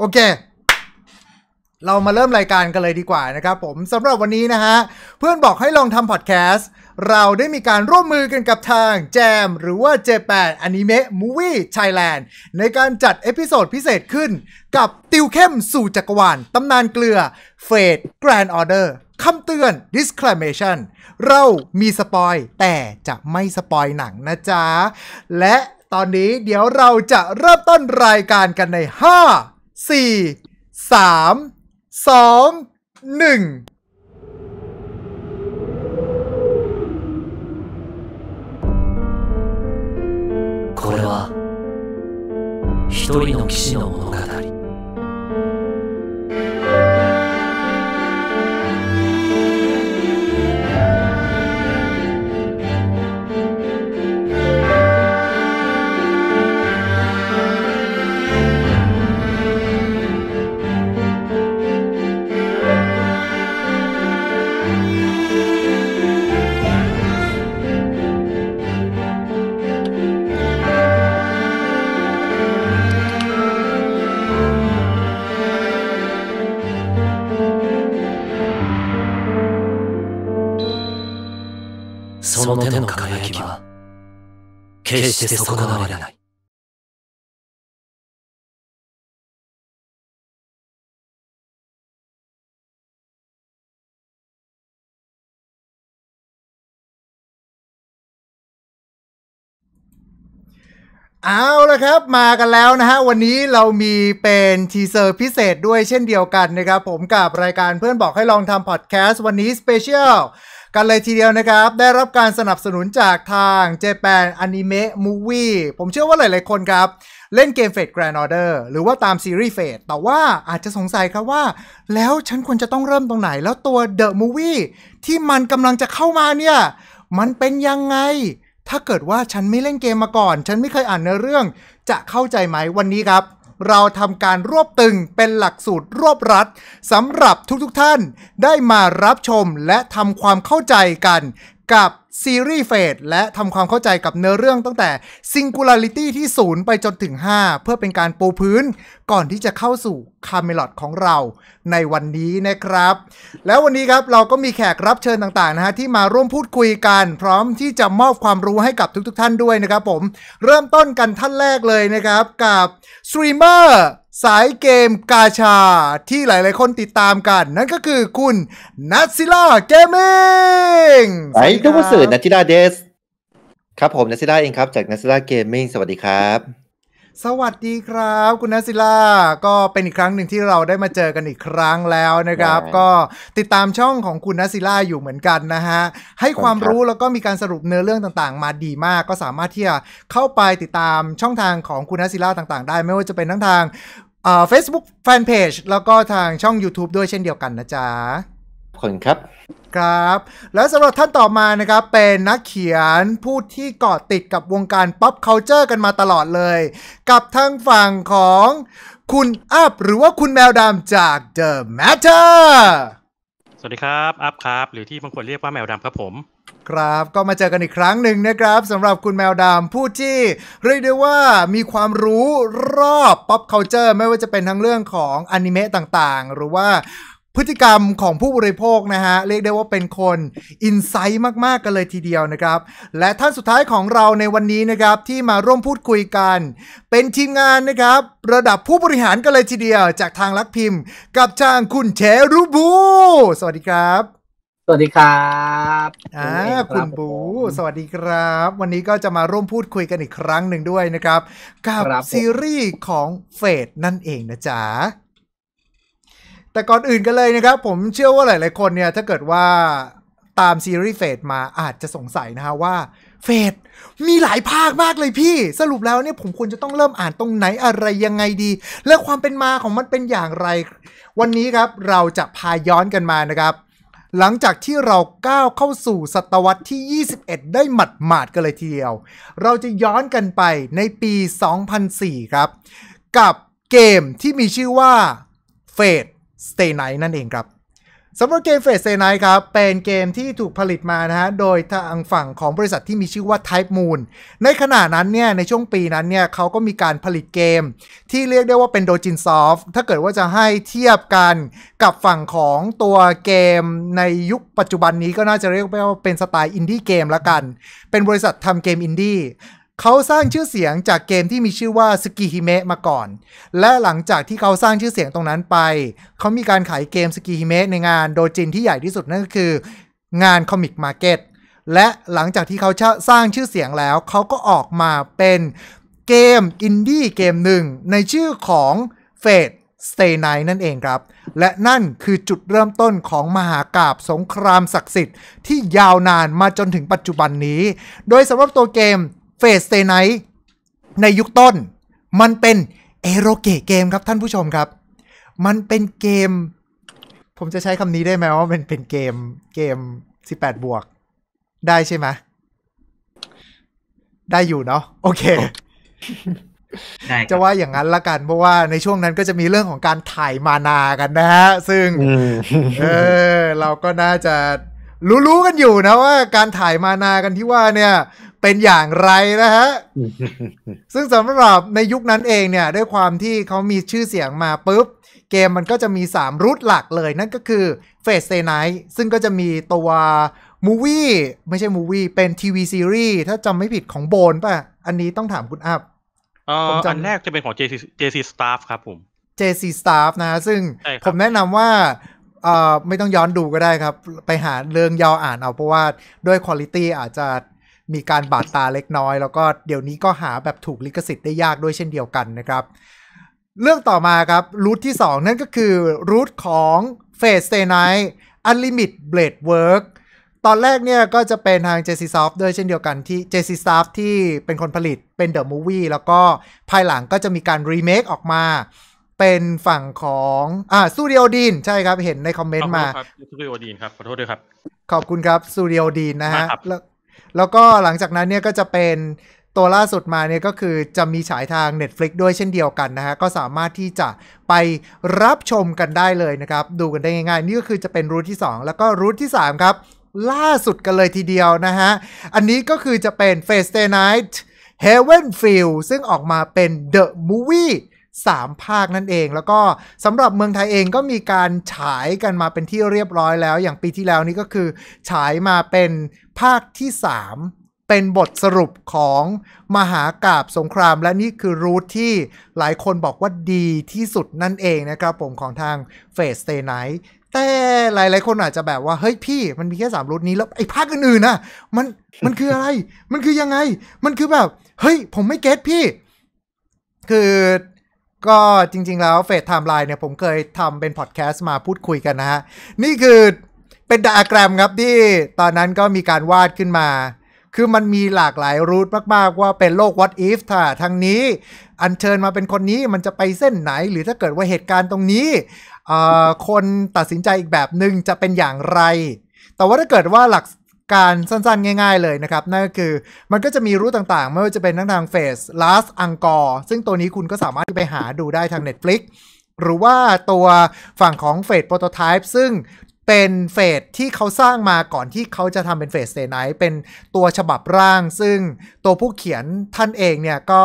โอเค เรามาเริ่มรายการกันเลยดีกว่านะครับ ผมสำหรับวันนี้นะฮะ เพื่อนบอกให้ลองทำพอดแคสต์เราได้มีการร่วมมือกันกับทางแจมหรือว่า Japan นิ i m e Movie Thailand ในการจัดเอพิโซดพิเศษขึ้น กับติวเข้มสู่จักรวาลตำนานเกลือเฟดแกรนออเดอร์คำเตือน disclamation เรามีสปอยแต่จะไม่สปอยหนังนะจ๊ะและตอนนี้เดี๋ยวเราจะเริ่มต้นรายการกันใน 5สี่สามสองหนึ่งこれは一人の騎士の物語の手の輝きは決して損なわれないเอาละครับ มากันแล้วนะฮะวันนี้เรามีเป็นทีเซอร์พิเศษด้วยเช่นเดียวกันนะครับ ผมกับรายการเพื่อนบอกให้ลองทำพอดแคสต์วันนี้สเปเชียลกันเลยทีเดียวนะครับ ได้รับการสนับสนุนจากทาง Japan Anime Movie ผมเชื่อว่าหลายๆคนครับ เล่นเกมเฟดแกรนออเดอร์หรือว่าตามซีรีส์เฟดแต่ว่าอาจจะสงสัยครับว่า แล้วฉันควรจะต้องเริ่มตรงไหน แล้วตัว The Movie ที่มันกำลังจะเข้ามาเนี่ยมันเป็นยังไงถ้าเกิดว่าฉันไม่เล่นเกมมาก่อน ฉันไม่เคยอ่านเนื้อเรื่อง จะเข้าใจไหมวันนี้ครับ เราทำการรวบตึงเป็นหลักสูตรรวบรัดสำหรับทุกๆทท่านได้มารับชมและทำความเข้าใจกันกับซีรีส์เฟสและทำความเข้าใจกับเนื้อเรื่องตั้งแต่ Singularity ที่ 0 ไปจนถึง 5 เพื่อเป็นการปูพื้นก่อนที่จะเข้าสู่คาเมลอดของเราในวันนี้นะครับ แล้ววันนี้ครับเราก็มีแขกรับเชิญต่างๆนะฮะที่มาร่วมพูดคุยกัน พร้อมที่จะมอบความรู้ให้กับทุกๆท่านด้วยนะครับผม เริ่มต้นกันท่านแรกเลยนะครับ กับสตรีมเมอร์สายเกมกาชาที่หลาย ๆคนติดตามกัน นั่นก็คือคุณนัทซิล่าเกมมิ่งไอ้ทุกผู้สื่อนัทซิล่าเดสครับผมนัทซิล่าเองครับจากนัทซิล่าเกมมิ่งสวัสดีครับ สวัสดีครับ คุณนัทซิล่าก็เป็นอีกครั้งหนึ่งที่เราได้มาเจอกันอีกครั้งแล้วนะครับ ก็ติดตามช่องของคุณนัทซิล่าอยู่เหมือนกันนะฮะ ให้ความรู้แล้วก็มีการสรุปเนื้อเรื่องต่างๆ มาดีมาก ก็สามารถที่จะเข้าไปติดตามช่องทางของคุณนัทซิล่าต่าง ๆ ได้ ไม่ว่าจะเป็นทั้งทางเฟซบุ๊กแฟนเพจแล้วก็ทางช่อง YouTube ด้วยเช่นเดียวกันนะจ๊ะขอบคุณครับครับ แล้วสำหรับท่านต่อมานะครับ เป็นนักเขียนผู้ที่เกาะติดกับวงการป๊อปเคานเจอร์กันมาตลอดเลย กับทางฝั่งของคุณอัพหรือว่าคุณแมวดำจาก The Matter สวัสดีครับอัพครับ หรือที่บางคนเรียกว่าแมวดำครับผมครับ ก็มาเจอกันอีกครั้งหนึ่งนะครับสำหรับคุณแมวดำผู้ที่ เรียกได้ว่ามีความรู้รอบ pop culture ไม่ว่าจะเป็นทั้งเรื่องของอนิเมะต่างๆ หรือว่าพฤติกรรมของผู้บริโภคนะฮะ เรียกได้ว่าเป็นคนอินไซต์มากๆกันเลยทีเดียวนะครับ และท่านสุดท้ายของเราในวันนี้นะครับ ที่มาร่วมพูดคุยกัน เป็นทีมงานนะครับ ระดับผู้บริหารกันเลยทีเดียวจากทางลักพิมพ์ กับจางคุณเชรุบูสวัสดีครับสวัสดีครับ อ่า คุณ บู สวัสดีครับ วันนี้ก็จะมาร่วมพูดคุยกันอีกครั้งหนึ่งด้วยนะครับ กับซีรีส์ของเฟดนั่นเองนะจ๊ะ แต่ก่อนอื่นกันเลยนะครับ ผมเชื่อว่าหลาย ๆ คนเนี่ย ถ้าเกิดว่าตามซีรีส์เฟดมา อาจจะสงสัยนะฮะว่า เฟดมีหลายภาคมากเลยพี่ สรุปแล้วเนี่ยผมควรจะต้องเริ่มอ่านตรงไหนอะไรยังไงดี และความเป็นมาของมันเป็นอย่างไร วันนี้ครับเราจะพาย้อนกันมานะครับหลังจากที่เราก้าวเข้าสู่ศตวรรษที่ 21 ได้หมัดหมาดกันเลยทีเดียว เราจะย้อนกันไปในปี 2004 ครับ กับเกมที่มีชื่อว่า Fate Stay Night นั่นเองครับสำหรับเกมเฟสเซนไนครับเป็นเกมที่ถูกผลิตมานะฮะโดยทางฝั่งของบริษัทที่มีชื่อว่า Type Moon ในขณะนั้นเนี่ยในช่วงปีนั้นเนี่ยเขาก็มีการผลิตเกมที่เรียกได้ว่าเป็นโดจินซอฟถ้าเกิดว่าจะให้เทียบกันกับฝั่งของตัวเกมในยุคปัจจุบันนี้ก็น่าจะเรียกว่าเป็นสไตล์อินดี้เกมละกัน เป็นบริษัททำเกมอินดี้เขาสร้างชื่อเสียงจากเกมที่มีชื่อว่าสกิฮิเมะมาก่อน และหลังจากที่เขาสร้างชื่อเสียงตรงนั้นไป เขามีการขายเกมสกิฮิเมะในงานโดจินที่ใหญ่ที่สุดนั่นก็คือ งานคอมิกมาร์เก็ต และหลังจากที่เขาสร้างชื่อเสียงแล้ว เขาก็ออกมาเป็นเกมอินดี้เกมหนึ่งในชื่อของเฟดสเตนไนนั่นเองครับ และนั่นคือจุดเริ่มต้นของมหากราบสงครามศักดิ์สิทธิ์ที่ยาวนานมาจนถึงปัจจุบันนี้ โดยสำหรับตัวเกมเฟสเตไนท์ในยุคต้น มันเป็นเอโรเกะเกมครับท่านผู้ชมครับ มันเป็นเกม ผมจะใช้คำนี้ได้ไหมว่า มันเป็นเกม เกม18บวก ได้ใช่ไหมได้อยู่เนาะโอเคจะว่าอย่างนั้นละกัน เพราะว่าในช่วงนั้นก็จะมีเรื่องของการถ่ายมานากันนะฮะ ซึ่งเออ เราก็น่าจะรู้ๆกันอยู่นะว่า การถ่ายมานากันที่ว่าเนี่ยเป็นอย่างไรนะฮะ ซึ่งสำหรับในยุคนั้นเองเนี่ย ด้วยความที่เขามีชื่อเสียงมาปุ๊บ เกมมันก็จะมี3รูทหลักเลย นั่นก็คือเฟสเซนไน i ซึ่งก็จะมีตัวมูวี่ไม่ใช่มูวี่เป็นทีวีซีรีส์ถ้าจำไม่ผิดของโบนป่ะ อันนี้ต้องถามคุณอัพอันแรกจะเป็นของ JC JC Staff ครับผม JC Staff นะซึ่งผมแนะนำว่า ไม่ต้องย้อนดูก็ได้ครับ ไปหาเรื่องยาวอ่านเอาเพราะว่าด้วยคุณตี้อาจจะมีการบาดตาเล็กน้อย แล้วก็เดี๋ยวนี้ก็หาแบบถูกลิขสิทธิ์ได้ยากด้วยเช่นเดียวกันนะครับ เรื่องต่อมาครับรูทที่ 2 นั่นก็คือรูทของเฟสเ n i น h t อ n l ลิมิตเบลดเวิร์กตอนแรกเนี่ยก็จะเป็นทาง j c s o f t ด้วยเช่นเดียวกันที่ j c s o f t ที่เป็นคนผลิตเป็น The Movie แล้วก็ภายหลังก็จะมีการรีเมคออกมา เป็นฝั่งของอ่าสตูดิโอดีนใช่ครับเห็นในคอมเมนต์มาสตูดิโอดีนครับขอโทษด้วยครับขอบคุณครับสตูดิโอดีนนะฮะแล้วแล้วก็หลังจากนั้นเนี่ยก็จะเป็นตัวล่าสุดมาเนี่ยก็คือจะมีฉายทาง Netflix ด้วยเช่นเดียวกันนะฮะ ก็สามารถที่จะไปรับชมกันได้เลยนะครับ ดูกันได้ง่ายๆ นี่ก็คือจะเป็นรูทที่ 2 แล้วก็รูทที่ 3 ครับ ล่าสุดกันเลยทีเดียวนะฮะ อันนี้ก็คือจะเป็น f a c e Day Night Heavenfield ซึ่งออกมาเป็น The Movie 3 ภาคนั่นเอง แล้วก็สำหรับเมืองไทยเองก็มีการฉายกันมาเป็นที่เรียบร้อยแล้วอย่างปีที่แล้วนี่ก็คือฉายมาเป็นภาคที่ 3 เป็นบทสรุปของมหากาบสงคราม และนี่คือรูทที่หลายคนบอกว่าดีที่สุดนั่นเองนะครับ ผมของทางเฟสเตไนท์แต่หลายๆ คนอาจจะแบบว่า เฮ้ยพี่มันมีแค่สามรูทนี้แล้วไอ้ภาคอื่นๆน่ะ มัน มันคืออะไร มันคือยังไง มันคือแบบ เฮ้ยผมไม่เก็ตพี่ คือก็จริงๆ แล้วเฟสไทม์ไลน์เนี่ยผมเคยทำเป็นพอดแคสต์มาพูดคุยกันนะฮะนี่คือเป็นดาแกรมครับที่ตอนนั้นก็มีการวาดขึ้นมา คือมันมีหลากหลายรูทมาก ๆ ว่าเป็นโลก what if ถ้าทางนี้อันเชิญมาเป็นคนนี้มันจะไปเส้นไหน หรือถ้าเกิดว่าเหตุการณ์ตรงนี้ คนตัดสินใจอีกแบบหนึ่งจะเป็นอย่างไร แต่ว่าถ้าเกิดว่าหลักการสั้น ๆ ง่าย ๆ เลยนะครับ นั่นก็คือมันก็จะมีรูทต่าง ๆ ไม่ว่าจะเป็นทั้งทางเฟส last a n g o r ซึ่งตัวนี้คุณก็สามารถไปหาดูได้ทาง Netflix หรือว่าตัวฝั่งของเฟสโปรโตไทป์ซึ่งเป็นเฟสที่เขาสร้างมาก่อนที่เขาจะทำเป็นเฟสเนไนเป็นตัวฉบับร่างซึ่งตัวผู้เขียนท่านเองเนี่ยก็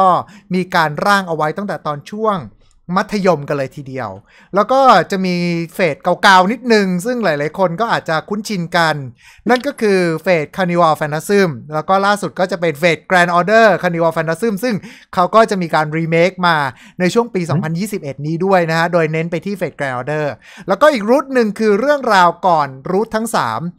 มีการร่างเอาไว้ตั้งแต่ตอนช่วงมัธยมกันเลยทีเดียว แล้วก็จะมีเฟสเก่าๆ นิดนึง ซึ่งหลายๆ คนก็อาจจะคุ้นชินกัน นั่นก็คือเฟสคานิวัลแฟนตาซึมแล้วก็ล่าสุดก็จะเป็นเฟสแกรนด์ออเดอร์คานิวัลแฟนตาซึมซึ่งเขาก็จะมีการรีเมคมาในช่วงปี 2021 นี้ด้วยนะฮะ โดยเน้นไปที่เฟสแกรนด์ออเดอร์แล้วก็อีกรูทหนึ่งคือเรื่องราวก่อนรูททั้ง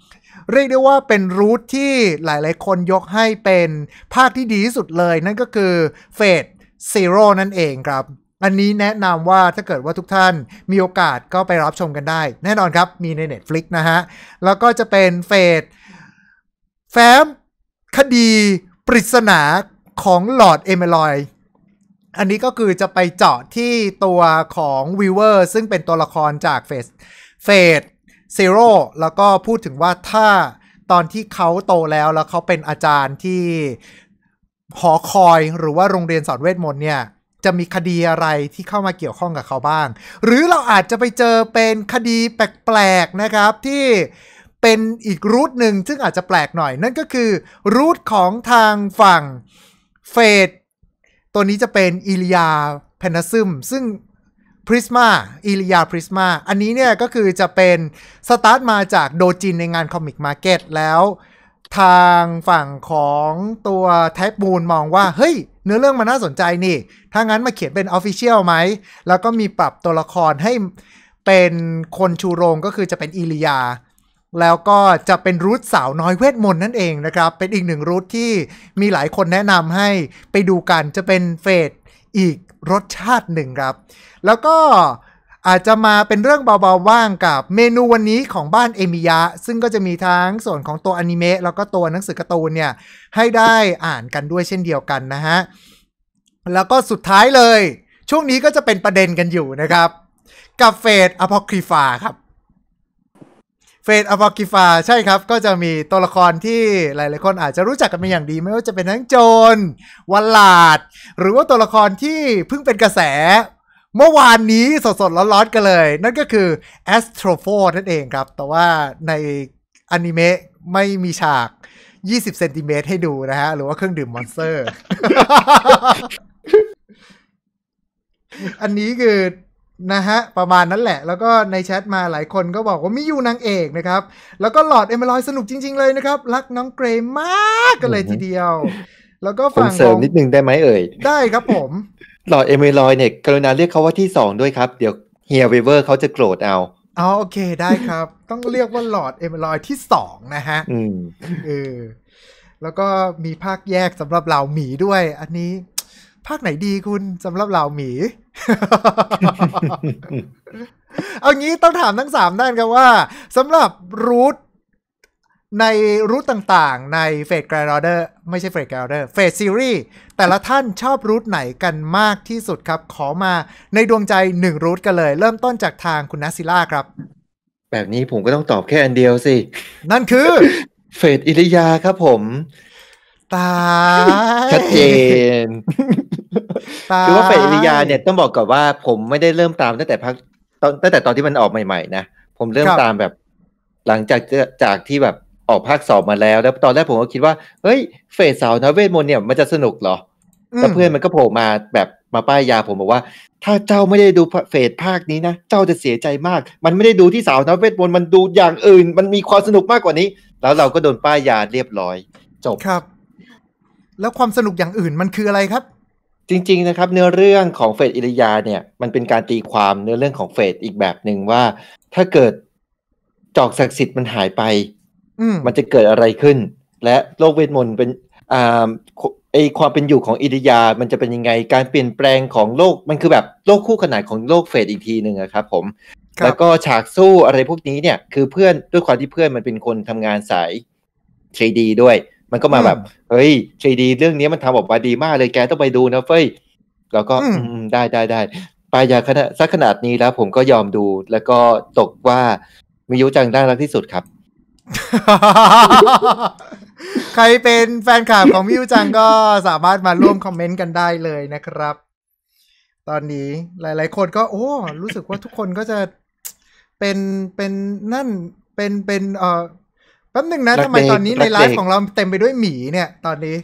3 เรียกได้ว่าเป็นรูทที่หลายๆ คนยกให้เป็นภาคที่ดีที่สุดเลย นั่นก็คือเฟสซีโร่นั่นเองครับอันนี้แนะนำว่าถ้าเกิดว่าทุกท่านมีโอกาสก็ไปรับชมกันได้ แน่นอนครับ มีใน Netflix นะฮะ แล้วก็จะเป็นเฟส แฟ้มคดีปริศนาของหลอดเอเมลอย อันนี้ก็คือจะไปเจาะที่ตัวของวิเวอร์ซึ่งเป็นตัวละครจากเฟส เฟสซีโร่แล้วก็พูดถึงว่าถ้าตอนที่เขาโตแล้วแล้วเขาเป็นอาจารย์ที่ หอคอยหรือว่าโรงเรียนสอนเวทมนต์เนี่ยจะมีคดีอะไรที่เข้ามาเกี่ยวข้องกับเขาบ้าง หรือเราอาจจะไปเจอเป็นคดีแปลกๆนะครับ ที่เป็นอีกรูทหนึ่ง ซึ่งอาจจะแปลกหน่อย นั่นก็คือรูทของทางฝั่งเฟดตัวนี้จะเป็นอิลิยาแพนซึม ซึ่งพริสมาอิลิยาพริสมา อันนี้เนี่ยก็คือจะเป็น สตาร์ทมาจากโดจินในงานคอมิกมาร์เก็ตแล้ว ทางฝั่งของตัวแท็บูนมองว่าเฮ้ยเนื้อเรื่องมันน่าสนใจนี่ ถ้างั้นมาเขียนเป็นออฟฟิเชียลไหม แล้วก็มีปรับตัวละครให้เป็นคนชูโรงก็คือจะเป็นอิลิยา แล้วก็จะเป็นรูทสาวน้อยเวทมนต์นั่นเองนะครับ เป็นอีกหนึ่งรูทที่มีหลายคนแนะนำให้ไปดูกัน จะเป็นเฟสอีกรสชาติหนึ่งครับ แล้วก็อาจจะมาเป็นเรื่องเบาๆ ว่างกับเมนูวันนี้ของบ้านเอมิยะ ซึ่งก็จะมีทั้งส่วนของตัวอนิเมะ แล้วก็ตัวหนังสือการ์ตูนเนี่ย ให้ได้อ่านกันด้วยเช่นเดียวกันนะฮะ แล้วก็สุดท้ายเลย ช่วงนี้ก็จะเป็นประเด็นกันอยู่นะครับกับเฟดอพอคริฟาครับเฟดอพอริฟาใช่ครับ ก็จะมีตัวละครที่หลายๆคนอาจจะรู้จักกันเป็นอย่างดีไม่ว่าจะเป็นทั้งโจรวัลลาด หรือว่าตัวละครที่เพิ่งเป็นกระแสเมื่อวานนี้สดๆร้อนๆ กันเลย นั่นก็คือ Astro 4นั่นเองครับ แต่ว่าในอนิเมะไม่มีฉาก 20เซนติเมตรให้ดูนะฮะ หรือว่าเครื่องดื่มมอนสเตอร์ อันนี้คือ นะฮะ ประมาณนั้นแหละ แล้วก็ในแชทมาหลายคนก็บอกว่ามิยูนางเอกนะครับ แล้วก็หลอดเอมลอยสนุกจริงๆ เลยนะครับ รักน้องเกรมากกันเลยทีเดียว แล้วก็ฝั่งเสริมนิดนึงได้ไหมเอ่ย ได้ครับผมหลอดเอเมลอยเนี่ยกรุณาเรียกเขาว่าที่สองด้วยครับเดี๋ยวเฮียเวเวอร์เขาจะโกรธเอาอ๋อโอเคได้ครับ ต้องเรียกว่าหลอดเอเมลอยที่สองนะฮะ อืมเออแล้วก็มีภาคแยกสำหรับเหล่าหมีด้วย อันนี้ภาคไหนดีคุณสำหรับเหล่าหมี เอางี้ต้องถามทั้งสามด้านกันว่าสำหรับรูทในรูทต่างๆ ในเฟสแกรนด์ออเดอร์ไม่ใช่เฟสแกรนด์ออเดอร์เฟสซีรีส์แต่ละท่านชอบรูทไหนกันมากที่สุดครับ ขอมาในดวงใจหนึ่งรูทกันเลย เริ่มต้นจากทางคุณนัสซิล่าครับ แบบนี้ผมก็ต้องตอบแค่อันเดียวสิ นั่นคือเฟสอิริยาครับผม ตายชัดเจนคือว่าเฟสอิริยาเนี่ยต้องบอกก่อนว่าผมไม่ได้เริ่มตาม ตั้งแต่พักตั้งแต่ตอนที่มันออกใหม่ๆนะผมเริ่มตามแบบ หลังจากจากที่แบบออกภาคสองมาแล้ว แล้วตอนแรกผมก็คิด ว่าเฮ้ยเฟสสาวนะเวทมนต์เนี่ยมันจะสนุกเหรอแต่เพื่อนมันก็โผล่มาแบบมาป้ายยาผมบอกว่า ถ้าเจ้าไม่ได้ดูเฟสภาคนี้นะเจ้าจะเสียใจมาก มันไม่ได้ดูที่สาวนะเวทมนต์มันดูอย่างอื่น มันมีความสนุกมากกว่านี้แล้วเราก็โดนป้ายยาเรียบร้อยจบครับ แล้วความสนุกอย่างอื่นมันคืออะไรครับ จริง ๆนะครับ เนื้อเรื่องของเฟสอิริยาเนี่ยมันเป็นการตีความเนื้อเรื่องของเฟสอีกแบบหนึ่งว่า ถ้าเกิดจอกศักดิ์สิทธิ์มันหายไปมันจะเกิดอะไรขึ้น และโลกเวทมนต์เป็นอ่าไอความเป็นอยู่ของอิริยา มันจะเป็นยังไง การเปลี่ยนแปลงของโลกมันคือแบบโลกคู่ขนาดของโลกเฟดอีกทีหนึ่งครับผม แล้วก็ฉากสู้อะไรพวกนี้เนี่ย คือเพื่อนด้วยความที่เพื่อนมันเป็นคนทำงานสาย 3D ด้วย มันก็มาแบบเฮ้ย 3D เรื่องนี้มันทำออกมาดีมาก เลยแกต้องไปดูนะเฟ้ยแล้วก็ได้ได้ได้ไปยาขนาดสักขนาดนี้แล้วผมก็ยอมดู แล้วก็ตกว่ามิยุจังน่ารักที่สุดครับใครเป็นแฟนคลับของพี่ยูจังก็สามารถมาร่วมคอมเมนต์กันได้เลยนะครับ ตอนนี้หลายๆคนก็ โอ้รู้สึกว่าทุกคนก็จะเป็นเป็นนั่นเป็นเป็นเออแป๊บหนึ่งนะทำไมตอนนี้ในไลฟ์ของเราเต็มไปด้วยหมีเนี่ย ตอนนี้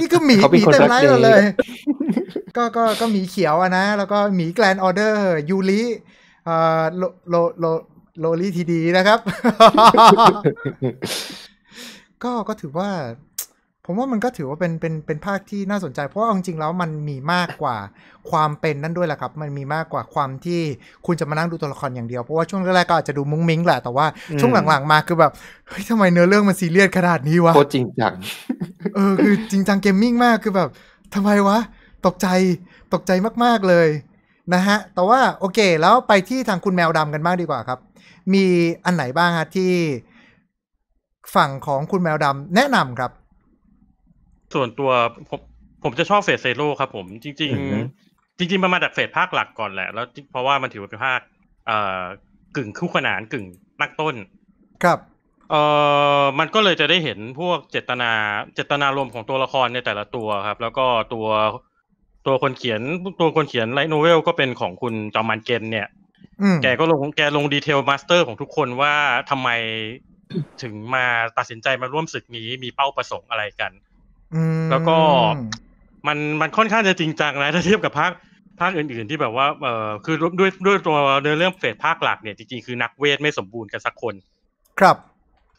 นี่คือหมีหมีเต็มไลฟ์เราเลย ก็ก็ก็หมีเขียวอะนะแล้วก็หมีแกลนออเดอร์ยูริเอ่อโลโลโลโลลี่ทีดีนะครับ ก็ก็ถือว่า ผมว่ามันก็ถือว่าเป็นเป็นเป็นภาคที่น่าสนใจ เพราะว่าจริงๆแล้วมันมีมากกว่าความเป็นนั่นด้วยแหละครับ มันมีมากกว่าความที่คุณจะมานั่งดูตัวละครอย่างเดียวเพราะว่าช่วงแรกๆก็อาจจะดูมุ้งมิ้งแหละ แต่ว่าช่วงหลังๆมาคือแบบเฮ้ยทำไมเนื้อเรื่องมันซีเรียสขนาดนี้วะโคตรจริงจังเออคือจริงจังเกมมิ่งมากคือแบบ ทำไมวะตกใจตกใจมากๆเลย นะฮะ แต่ว่าโอเค แล้วไปที่ทางคุณแมวดำกันมากดีกว่าครับมีอันไหนบ้างฮะที่ฝั่งของคุณแมวดำแนะนำครับ ส่วนตัวผมผมจะชอบเฟสเซโร่ครับผมจริง ๆ จริงๆมันมาจากเฟสภาคหลักก่อนแหละ แล้วเพราะว่ามันถือว่าเป็นภาคเอ่อกึ่งคู่ขนานกึ่งนักต้น ครับเอ่อมันก็เลยจะได้เห็นพวกเจตนาเจตนารมของตัวละครในแต่ละตัวครับ แล้วก็ตัวตัวคนเขียนตัวคนเขียนไลท์โนเวลก็เป็นของคุณจอมันเกนเนี่ยแกก็ลงแกลงดีเทลมาสเตอร์ของทุกคนว่าทำไมถึงมาตัดสินใจมาร่วมศึกนี้ มีเป้าประสงค์อะไรกันแล้วก็มันมันค่อนข้างจะจริงจังนะถ้าเทียบกับภาคภาคอื่นๆ ที่แบบว่า เออคือด้วยด้วยตัวเนื้อเรื่องเฟสภาคหลักเนี่ยจริงๆคือนักเวทไม่สมบูรณ์กันสักคน ครับ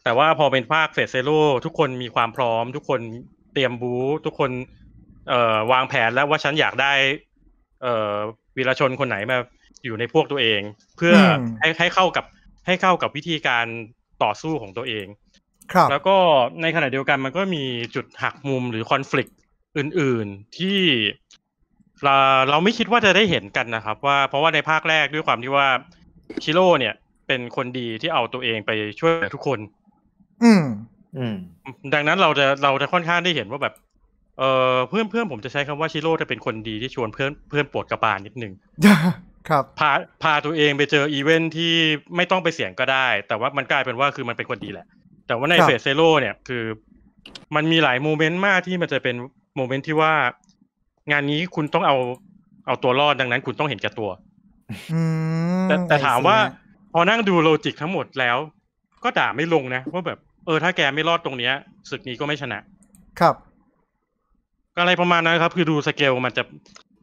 แต่ว่าพอเป็นภาคเฟสเซโร่ทุกคนมีความพร้อม ทุกคนเตรียมบูทุกคน เอ่อวางแผนแล้วว่าฉันอยากได้ เอ่อวีรชนคนไหนมาอยู่ในพวกตัวเองเพื่อให้ให้เข้ากับให้เข้ากับวิธีการต่อสู้ของตัวเอง ครับแล้วก็ในขณะเดียวกันมันก็มีจุดหักมุมหรือคอน FLICT อื่นๆที่เราเราไม่คิดว่าจะได้เห็นกันนะครับ ว่าเพราะว่าในภาคแรกด้วยความที่ว่าชิโร่เนี่ย เป็นคนดีที่เอาตัวเองไปช่วยทุกคน อืมอืมดังนั้นเราจะเราจะค่อนข้างได้เห็นว่าแบบ เออเพื่อนเพื่อนผมจะใช้คำว่าชิโร่จะเป็นคนดีที่ชวนเพื่อนเพื่อนปวดกระปานนิดนึงครับพาพาตัวเองไปเจออีเวนท์ที่ไม่ต้องไปเสี่ยงก็ได้ แต่ว่ามันกลายเป็นว่าคือมันเป็นคนดีแหละแต่ว่าในเฟสเซโลเนี่ยคือมันมีหลายโมเมนต์มากที่มันจะเป็นโมเมนต์ที่ว่างานนี้คุณต้องเอาเอาตัวรอดดังนั้น คุณต้องเห็นแก่ตัวแต่แต่ถามว่า พอนั่งดูโลจิกทั้งหมดแล้วก็ด่าไม่ลงนะว่าแบบเออ ถ้าแกไม่รอดตรงเนี้ยศึกนี้ก็ไม่ชนะ ครับอะไรประมาณนั้นครับ คือดูสเกล มันจะ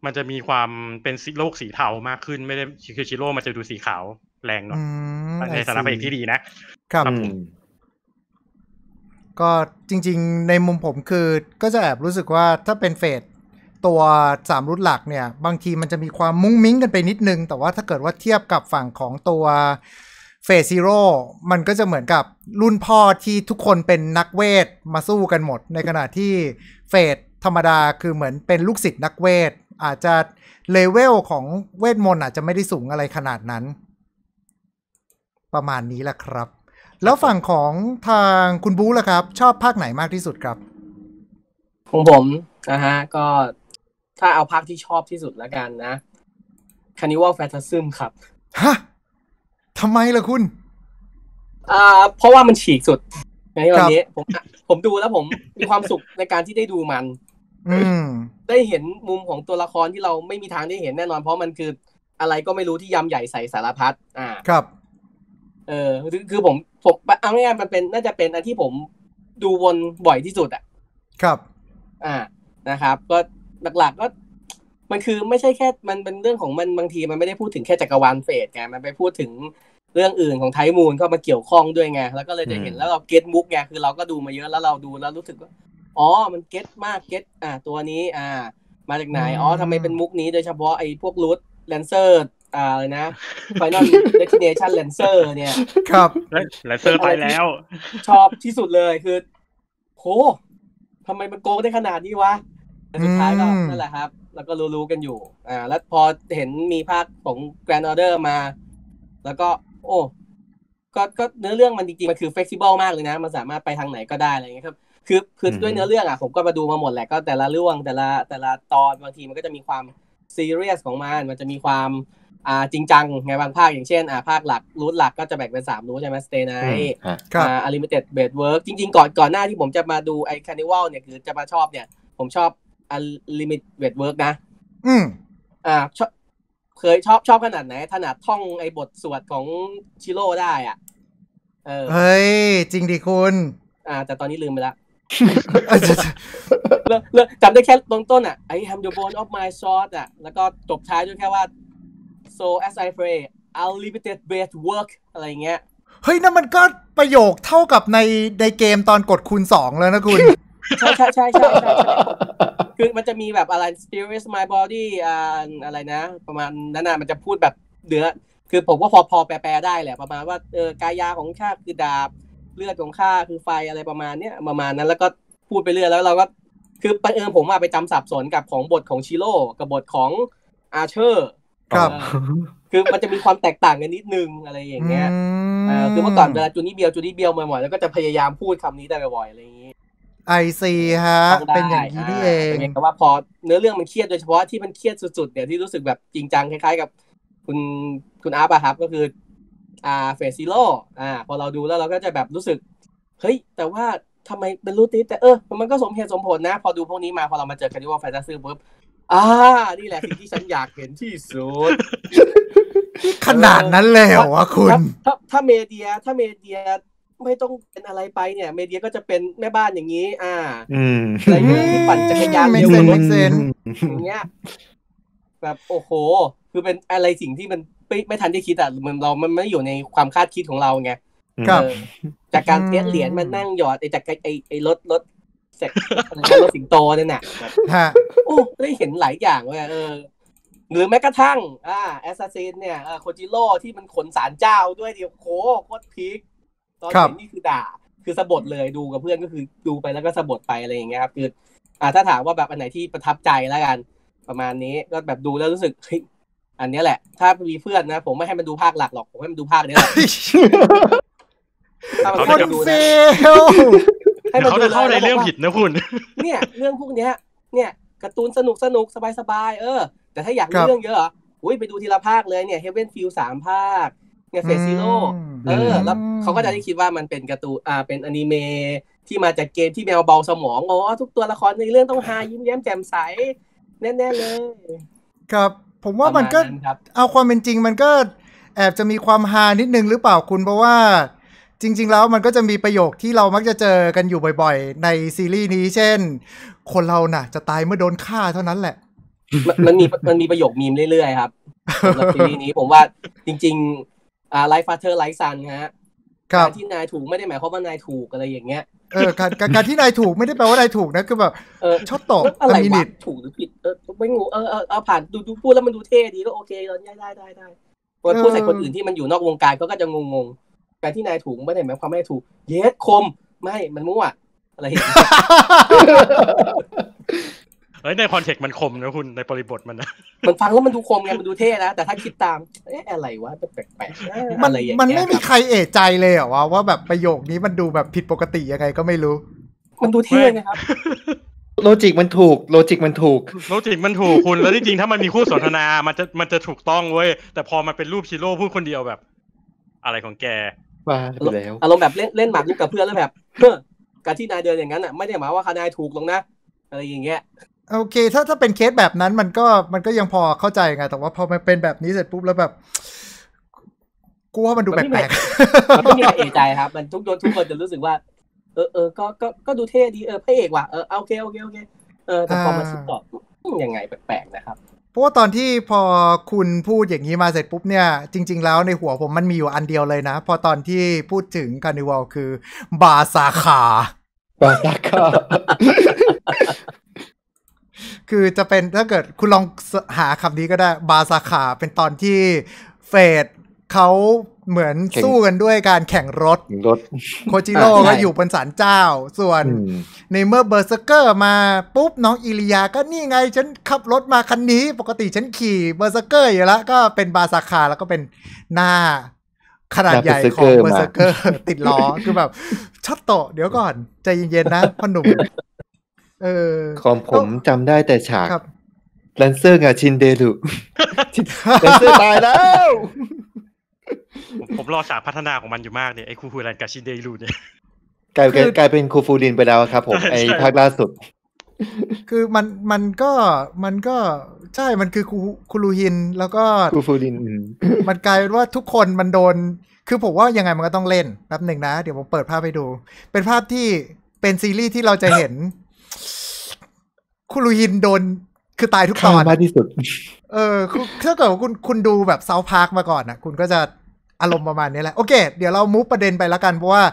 มันจะมีความเป็นโลกสีเทามากขึ้น ไม่ได้คือชิโร่ มันจะดูสีขาวแรงหน่อยในสารพระเอกที่ดีนะ ครับ ก็จริงๆ ในมุมผมคือ ก็จะแอบรู้สึกว่าถ้าเป็นเฟสตัวสามรุ่นหลักเนี่ย บางทีมันจะมีความมุ้งมิ้งกันไปนิดนึง แต่ว่าถ้าเกิดว่าเทียบกับฝั่งของตัวเฟสซีโร่ มันก็จะเหมือนกับรุ่นพ่อที่ทุกคนเป็นนักเวทมาสู้กันหมด ในขณะที่เฟสธรรมดา คือเหมือนเป็นลูกศิษย์นักเวทอาจจะเลเวลของเวทมนต์อาจจะไม่ได้สูงอะไรขนาดนั้น ประมาณนี้แหละครับ แล้วฝั่งของทางคุณบู๊ล่ะครับ ชอบภาคไหนมากที่สุดครับของผมนะฮะ ก็ถ้าเอาภาคที่ชอบที่สุดแล้วกันนะคานิวัลแฟนตาซึมครับ ฮะทำไมล่ะคุณ อ่า เพราะว่ามันฉีกสุดในวันนี้ผม ผมดูแล้วผมมีความสุขในการที่ได้ดูมันได้เห็นมุมของตัวละครที่เราไม่มีทางได้เห็นแน่นอน เพราะมันคืออะไรก็ไม่รู้ที่ยำใหญ่ใส่สารพัดอ่าครับ เออคือผมผมเอาง่ายๆมันเป็นน่าจะเป็นอันที่ผมดูวนบ่อยที่สุดอ่ะ ครับ อ่านะครับ ก็หลักๆก็มันคือไม่ใช่แค่มันเป็นเรื่องของมันบางทีมันไม่ได้พูดถึงแค่จักรวาลเฟสไงมันไปพูดถึงเรื่องอื่นของไทมูล้ามาเกี่ยวข้องด้วยไงแล้วก็เลยจะเห็นแล้วเราเก็ตมุกไงคือเราก็ดูมาเยอะแล้วเราดูแล้วรู้สึกว่าอ๋อ มันเก็ตมากเก็ตอ่า ตัวนี้ อ่า มาจากไหน อ๋อ ทำไมเป็นมุกนี้โดยเฉพาะไอ้พวกรูทแลนเซอร์ อ่า เลยนะ f i นลเดสติเนชันแลนเซอร์เนี่ย ครับ แลนเซอร์ไปแล้ว ชอบที่สุดเลยคือโหทำไมมันโกงได้ขนาดนี้วะแต่สุดท้ายก็นั่นแหละครับ แล้วก็รู้ๆกันอยู่ อ่า แล้วพอเห็นมีภาคของแกรนด์ออเดอร์มา แล้วก็ โอ้ ก็ ก็เนื้อเรื่องมันจริงๆมันคือเฟกซิเบิลมากเลยนะ มันสามารถไปทางไหนก็ได้อะไรเงี้ยครับคือคือด้วยเนื้อเรื่องอ่ะผมก็มาดูมาหมดแหละก็แต่ละเรื่อง แต่ละแต่ละตอนบางทีมันก็จะมีความ ซีเรียสของมันมันจะมีความ อ่าจริงจังไงบางภาคอย่างเช่น อ่า ภาคหลักรูทหลักก็จะแบ่งเป็นสามรูทใช่ไหมสเตนไนอ่าอลิมิเต็ดเบดเวิร์กจริง ๆก่อนก่อนหน้าที่ผมจะมาดูไอคานิวัลเนี่ย คือจะมาชอบเนี่ย ผมชอบอลิมิเต็ดเบดเวิร์กนะอืมอ่าชอบเคยชอบชอบขนาดไหนขนาดท่องไอบทสวดของชิโร่ได้อ่ะ เออเฮ้ยจริงดิคุณอ่า แต่ตอนนี้ลืมไปแล้วแล้วจำได้แค่ตรงต้นอ่ะไอแฮม the bone of my sword อ่ะ แล้วก็จบท้ายด้วยแค่ว่า so as I pray i l l i m i t e d b r e a t work อะไรเงี้ยเฮ้ยนั่นมันก็ประโยคเท่ากับในในเกมตอนกดคูณสองแล้วนะคุณ ใช่ใช่ใช่ใช่ใช่คือมันจะมีแบบอะไร s t i r l is my body อะไรนะ ประมาณนั้นนะมันจะพูดแบบเดือ คือผมก็พอพอแปลได้แหละประมาณว่าเออกายาของข้าคือดาบเลือดของข้าคือไฟอะไรประมาณเนี้ยประมาณนั้น แล้วก็พูดไปเรื่อยแล้วเราก็คือประเอิญผมมาไปจำสับสนกับของบทของชิโร่กับบทของอาเชอร์ครับ คือมันจะมีความแตกต่างกันนิดนึงอะไรอย่างเงี้ยคือเมื่อก่อนเวลาจูนี่เบียวจูนี่เบียวบ่อยๆแล้วก็จะพยายามพูดคำนี้ได้บ่อยๆอะไรอย่างงี้ไอซีฮะ เป็นอย่างนี้นี่เองแต่ว่าพอ เนื้อเรื่องมันเครียดโดยเฉพาะที่มันเครียดสุดๆเนี่ยที่รู้สึกแบบจริงจังคล้าย ๆกับคุณคุณอาร์ปะครับก็คืออ่าเฟสซิโร่อ่า พอเราดูแล้วเราก็จะแบบรู้สึกเฮ้ยแต่ว่าทำไมเป็นรูติสแต่เออมันก็สมเหตุสมผลนะ พอดูพวกนี้มาพอเรามาเจอคันดิวอลแฟนตาซีปุ๊บอ่านี่แหละสิ่งที่ฉันอยากเห็นที่สุดขนาดนั้นเลยเหรอวะคุณถ้าถ้าเมเดีย ถ้าเมเดียไม่ต้องเป็นอะไรไป เนี่ยเมเดียก็จะเป็นแม่บ้านอย่างนี้ อ่าอะไรเงี้ยีปั่นจักรยานเดียวกันอย่างเงี้ย แบบโอ้โห คือเป็นอะไรสิ่งที่มันไม่ไม่ทันได้คิดอ่ะมันเรามันไม่อยู่ในความคาดคิดของเราไง ครับ จากการเทสเหรียญมันนั่งหยอดไอ้จากไอ้ไอ้รถ รถเสร็จรถสิงโตนั่นน่ะโอ้ได้เห็นหลายอย่างเลยเออหรือแม้กระทั่ง อ่า แอสซัสซนเนี่ยโคจิโร่ที่มันขนสารเจ้าด้วยเดียวโคโคตรพีคตอนเห็นนี่คือด่า คือสะบัดเลยดูกับเพื่อนก็คือดูไปแล้วก็สะบัดไปอะไรอย่างเงี้ยครับคืออ่า ถ้าถามว่าแบบอันไหนที่ประทับใจแล้วกัน ประมาณนี้ก็แบบดูแล้วรู้สึกเฮ้ยอันนี้แหละ ถ้ามีเพื่อนนะ ผมไม่ให้มันดูภาคหลักหรอก ผมให้มันดูภาคนี้แหละค้มันดูนะให้มันดูเข้าในเรื่องผิดนะคุณ เนี่ย เรื่องพวกเนี้ย เนี่ยการ์ตูนสนุกสนุกสบายสบายเออ แต่ถ้าอยากเรื่องเยอะอุ้ยไปดูทีละภาคเลยเนี่ยเฮเวนฟิลสามภาค เนี่ยเฟสซิโร่เออ แล้วเขาก็จะได้คิดว่ามันเป็นการ์ตูนอ่าเป็นอนิเมะที่มาจากเกมที่แมวเบาสมองอ๋อทุกตัวละครในเรื่องต้องฮายิ้มแย้มแจ่มใสแน่ๆเลย ครับผมว่ามันก็เอาความเป็นจริงมันก็แอบจะมีความฮานิดนึงหรือเปล่าคุณเพราะว่า จริงๆแล้วมันก็จะมีประโยคที่เรามักจะเจอกันอยู่บ่อยๆ ในซีรีส์นี้ เช่น คนเราน่ะ จะตายเมื่อโดนฆ่าเท่านั้นแหละ มันมีมันมีประโยคมีมเรื่อยๆครับซีรีส์นี้ผมว่าจริงๆอ่าไลฟ์ฟาเธอร์ไลฟ์ซันฮะการที่นายถูกไม่ได้หมายความว่านายถูกอะไรอย่างเงี้ยเออการการที่นายถูกไม่ได้แปลว่านายถูกนะ คือแบบชอบตอบอะไรวะถูกหรือผิดเออไม่งูเออเอาผ่านดูดูพูดแล้วมันดูเท่ดีก็โอเคเราได้ได้ได้ได้พอพูดใส่คนอื่นที่มันอยู่นอกวงการก็ก็จะงงงการที่นายถูกไม่ได้หมายความไม่ถูก เยสคม ไม่ มันมั่วอะไรเอ้ยในคอนเทกต์มันคมนะคุณในบริบทมันนะมันฟังแล้วมันดูคมไงมันดูเท่นะแต่ถ้าคิดตามเอ๊ะอะไรวะแปลกๆมันมันไม่มีใครเอะใจเลยเหรอวะว่าแบบประโยคนี้มันดูแบบผิดปกติยังไง ก็ไม่รู้ มันดูเท่นะครับ โลจิกมันถูกโลจิกมันถูก โลจิกมันถูกคุณแล้วจริงๆถ้ามันมีคู่สนทนา มันจะมันจะถูกต้องเว้ยแต่พอมันเป็นรูปชิโร่พูดคนเดียวแบบ อะไรของแกมาแล้วอารมณ์แบบเล่นเล่นหมากรุกกับเพื่อนแล้วแบบการที่นายเดินอย่างนั้นอ่ะ ไม่ได้หมายว่าคานายถูกหรอกนะอะไรอย่างเงี้ยโอเคถ้าถ้าเป็นเคสแบบนั้นมันก็มันก็ยังพอเข้าใจไงแต่ว่าพอมันเป็นแบบนี้เสร็จปุ๊บแล้วแบบ กลัว่ามันดูแปลกๆมันไม่มีใครเอกใจครับ มันทุกคนทุกคนจะรู้สึกว่า เออเออก็ก็ก็ดูเท่ดีเออพระเอกว่ะเออโอเคโอเคโอเค เออแต่พอมาคิดต่อยังไงแปลกๆนะครับเพราะว่าตอนที่พอคุณพูดอย่างนี้มาเสร็จปุ๊บเนี่ยจริงๆแล้วในหัวผมมันมีอยู่อันเดียวเลยนะพอตอนที่พูดถึงคานิวัลคือ บาซาคาบาซาคาคือจะเป็นถ้าเกิดคุณลองหาคำนี้ก็ได้บาซาขาเป็นตอนที่เฟดเขาเหมือนสู้กันด้วยการแข่งรถโคจิโร่ก็อยู่บนศาลเจ้าส่วนในเมื่อเบอร์เซเกอร์มาปุ๊บน้องอิริยา ก็นี่ไงฉันขับรถมาคันนี้ ปกติฉันขี่เบอร์เซเกอร์อยู่แล้วก็เป็นบาซาคาแล้วก็เป็นหน้าขนาดใหญ่ของเบอร์เซเกอร์ติดล้อคือแบบชัดโตเดี๋ยวก่อนใจเย็นๆนะพ่อหนุ่มเออของผมจำได้แต่ฉากแลนเซอร์กับชินเดรุแลนเซอร์ตายแล้ว ผมรอฉากพัฒนาของมันอยู่มากเนี่ยไอ้คูฟูรันกับชินเดรุเนี่ย กลายเป็นกลายเป็นคูฟูรินไปแล้วครับผมไอ้ภาคล่าสุด คือมันมันก็มันก็ใช่มันคือคูคูลูฮิน แล้วก็คูฟูริน มันกลายเป็นว่าทุกคนมันโดน คือผมว่ายังไงมันก็ต้องเล่นแป๊บหนึ่งนะเดี๋ยวผมเปิดภาพให้ดู เป็นภาพที่เป็นซีรีส์ที่เราจะเห็นคุรุฮินโดนคือตายทุกตอนมากที่สุด เออ ถ้าเกิดว่าคุณคุณดูแบบเซาพาร์คมาก่อนนะคุณก็จะอารมณ์ประมาณนี้แหละ โอเค เดี๋ยวเรามูฟประเด็นไปแล้วกันเพราะว่า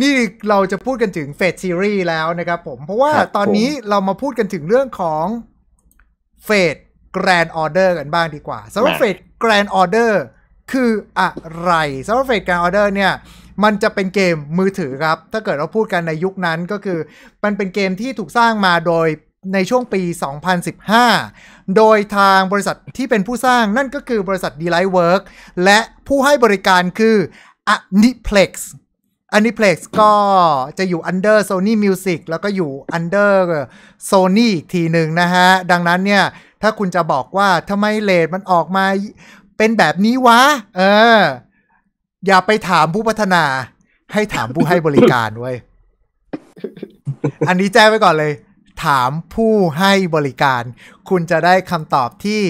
นี่เราจะพูดกันถึงเฟสซีรีส์แล้วนะครับ ผมเพราะว่าตอนนี้เรามาพูดกันถึงเรื่องของเฟสแกรนด์ออเดอร์กันบ้างดีกว่าสำหรับเฟสแกรนด์ออเดอร์คืออะไรสำหรับเฟสแกรนด์ออเดอร์เนี่ยมันจะเป็นเกมมือถือครับ ถ้าเกิดเราพูดกันในยุคนั้น ก็คือมันเป็นเกมที่ถูกสร้างมาโดยในช่วงปี 2015 โดยทางบริษัทที่เป็นผู้สร้างนั่นก็คือบริษัท Delight Work และผู้ให้บริการคืออ n i p l e x a n i p l e เพล็กซ์ก็จะอยู่ under Sony Music แล้วก็อยู่ under Sony อีกทีหนึ่งนะฮะ ดังนั้นเนี่ย ถ้าคุณจะบอกว่าทำไมเลทมันออกมาเป็นแบบนี้วะเอออย่าไปถามผู้พัฒนา ให้ถามผู้ให้บริการเว้ยอันนี้แจ้งไว้ก่อนเลยถามผู้ให้บริการ คุณจะได้คำตอบที่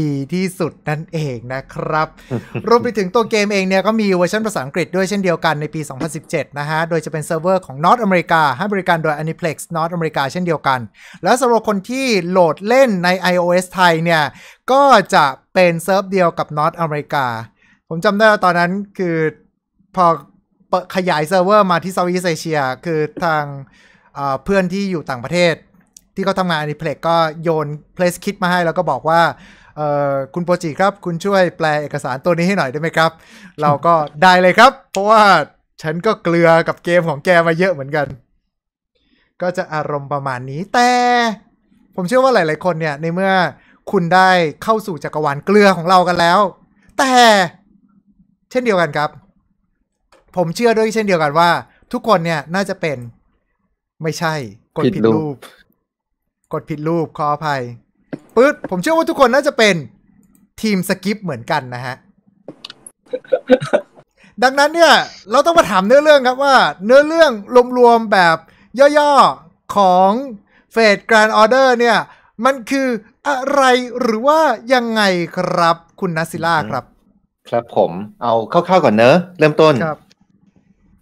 ดีที่สุดนั่นเองนะครับ รวมไปถึงตัวเกมเองเนี่ย ก็มีเวอร์ชันภาษาอังกฤษด้วยเช่นเดียวกัน ในปี 2017 นะฮะ โดยจะเป็นเซิร์ฟเวอร์ของนอตอเมริกาให้บริการโดย Aniplex North America เช่นเดียวกัน แล้วสำหรับคนที่โหลดเล่นใน iOS ไทยเนี่ย ก็จะเป็นเซิร์ฟเดียวกับนอตอเมริกาผมจำได้ว่าตอนนั้นคือพอขยายเซิร์ฟเวอร์มาที่ซาท์อีสเอเชีย คือทางเพื่อนที่อยู่ต่างประเทศที่เขาทำงานอนิเพล็กก็โยนเพลสคิดมาให้แล้วก็บอกว่าคุณโปรจิครับ คุณช่วยแปลเอกสารตัวนี้ให้หน่อยได้ไหมครับ เราก็ได้เลยครับ เพราะว่าฉันก็เกลือกับเกมของแกมาเยอะเหมือนกัน ก็จะอารมณ์ประมาณนี้ แต่ผมเชื่อว่าหลายๆคนเนี่ยในเมื่อคุณได้เข้าสู่จักรวาลเกลือของเรากันแล้ว แต่เช่นเดียวกันครับ ผมเชื่อด้วยเช่นเดียวกันว่า ทุกคนเนี่ยน่าจะเป็นไม่ใช่กดผิดรูปกดผิดรูปขออภัยปึ๊ดผมเชื่อว่าทุกคนน่าจะเป็นทีมสกิปเหมือนกันนะฮะ ดังนั้นเนี่ยเราต้องมาถามเนื้อเรื่องครับว่าเนื้อเรื่องรวมๆแบบย่อๆของเฟสกรานออเดอร์เนี่ยมันคืออะไรหรือว่ายังไงครับคุณนัสิล่าครับ ครับผมเอาเข้าๆก่อนเนอะเริ่มต้นครับ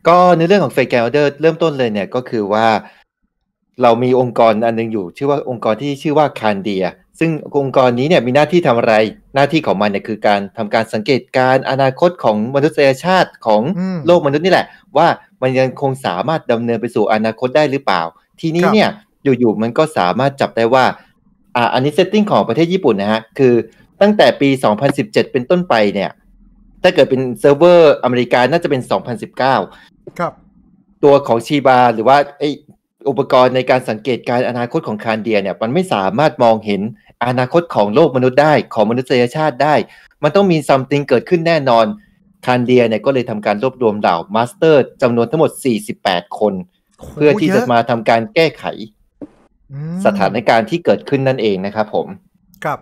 ก็ในเรื่องของเฟสแกอเดอร์เริ่มต้นเลยเนี่ยก็คือว่าเรามีองค์กรอันนึงอยู่ชื่อว่าองค์กรที่ชื่อว่าคานเดียซึ่งองค์กรนี้เนี่ยมีหน้าที่ทำอะไรหน้าที่ของมันเนี่ยคือการทำการสังเกตการอนาคตของมนุษยชาติของโลกมนุษย์นี่แหละ ว่ามันยังคงสามารถดำเนินไปสู่อนาคตได้หรือเปล่า ทีนี้เนี่ยอยู่ๆมันก็สามารถจับได้ว่าอ่าอันนี้เซตติ้งของประเทศญี่ปุ่นนะฮะ คือตั้งแต่ปี 2017 เป็นต้นไปเนี่ยถ้าเกิดเป็นเซิร์ฟเวอร์ อเมริกาน่าจะเป็น 2019 ครับ ตัวของชีบาหรือว่าไออุปกรณ์ในการสังเกตการอนาคตของคานเดีย เนี่ยมันไม่สามารถมองเห็นอนาคตของโลกมนุษย์ได้ ของมนุษยชาติได้ มันต้องมีซัมติงเกิดขึ้นแน่นอน คานเดียเนี่ยก็เลยทำการรวบรวมเหล่ามาสเตอร์จำนวนทั้งหมด 48 คน เพื่อที่จะมาทำการแก้ไข สถานการณ์ที่เกิดขึ้นนั่นเองนะครับผม ครับ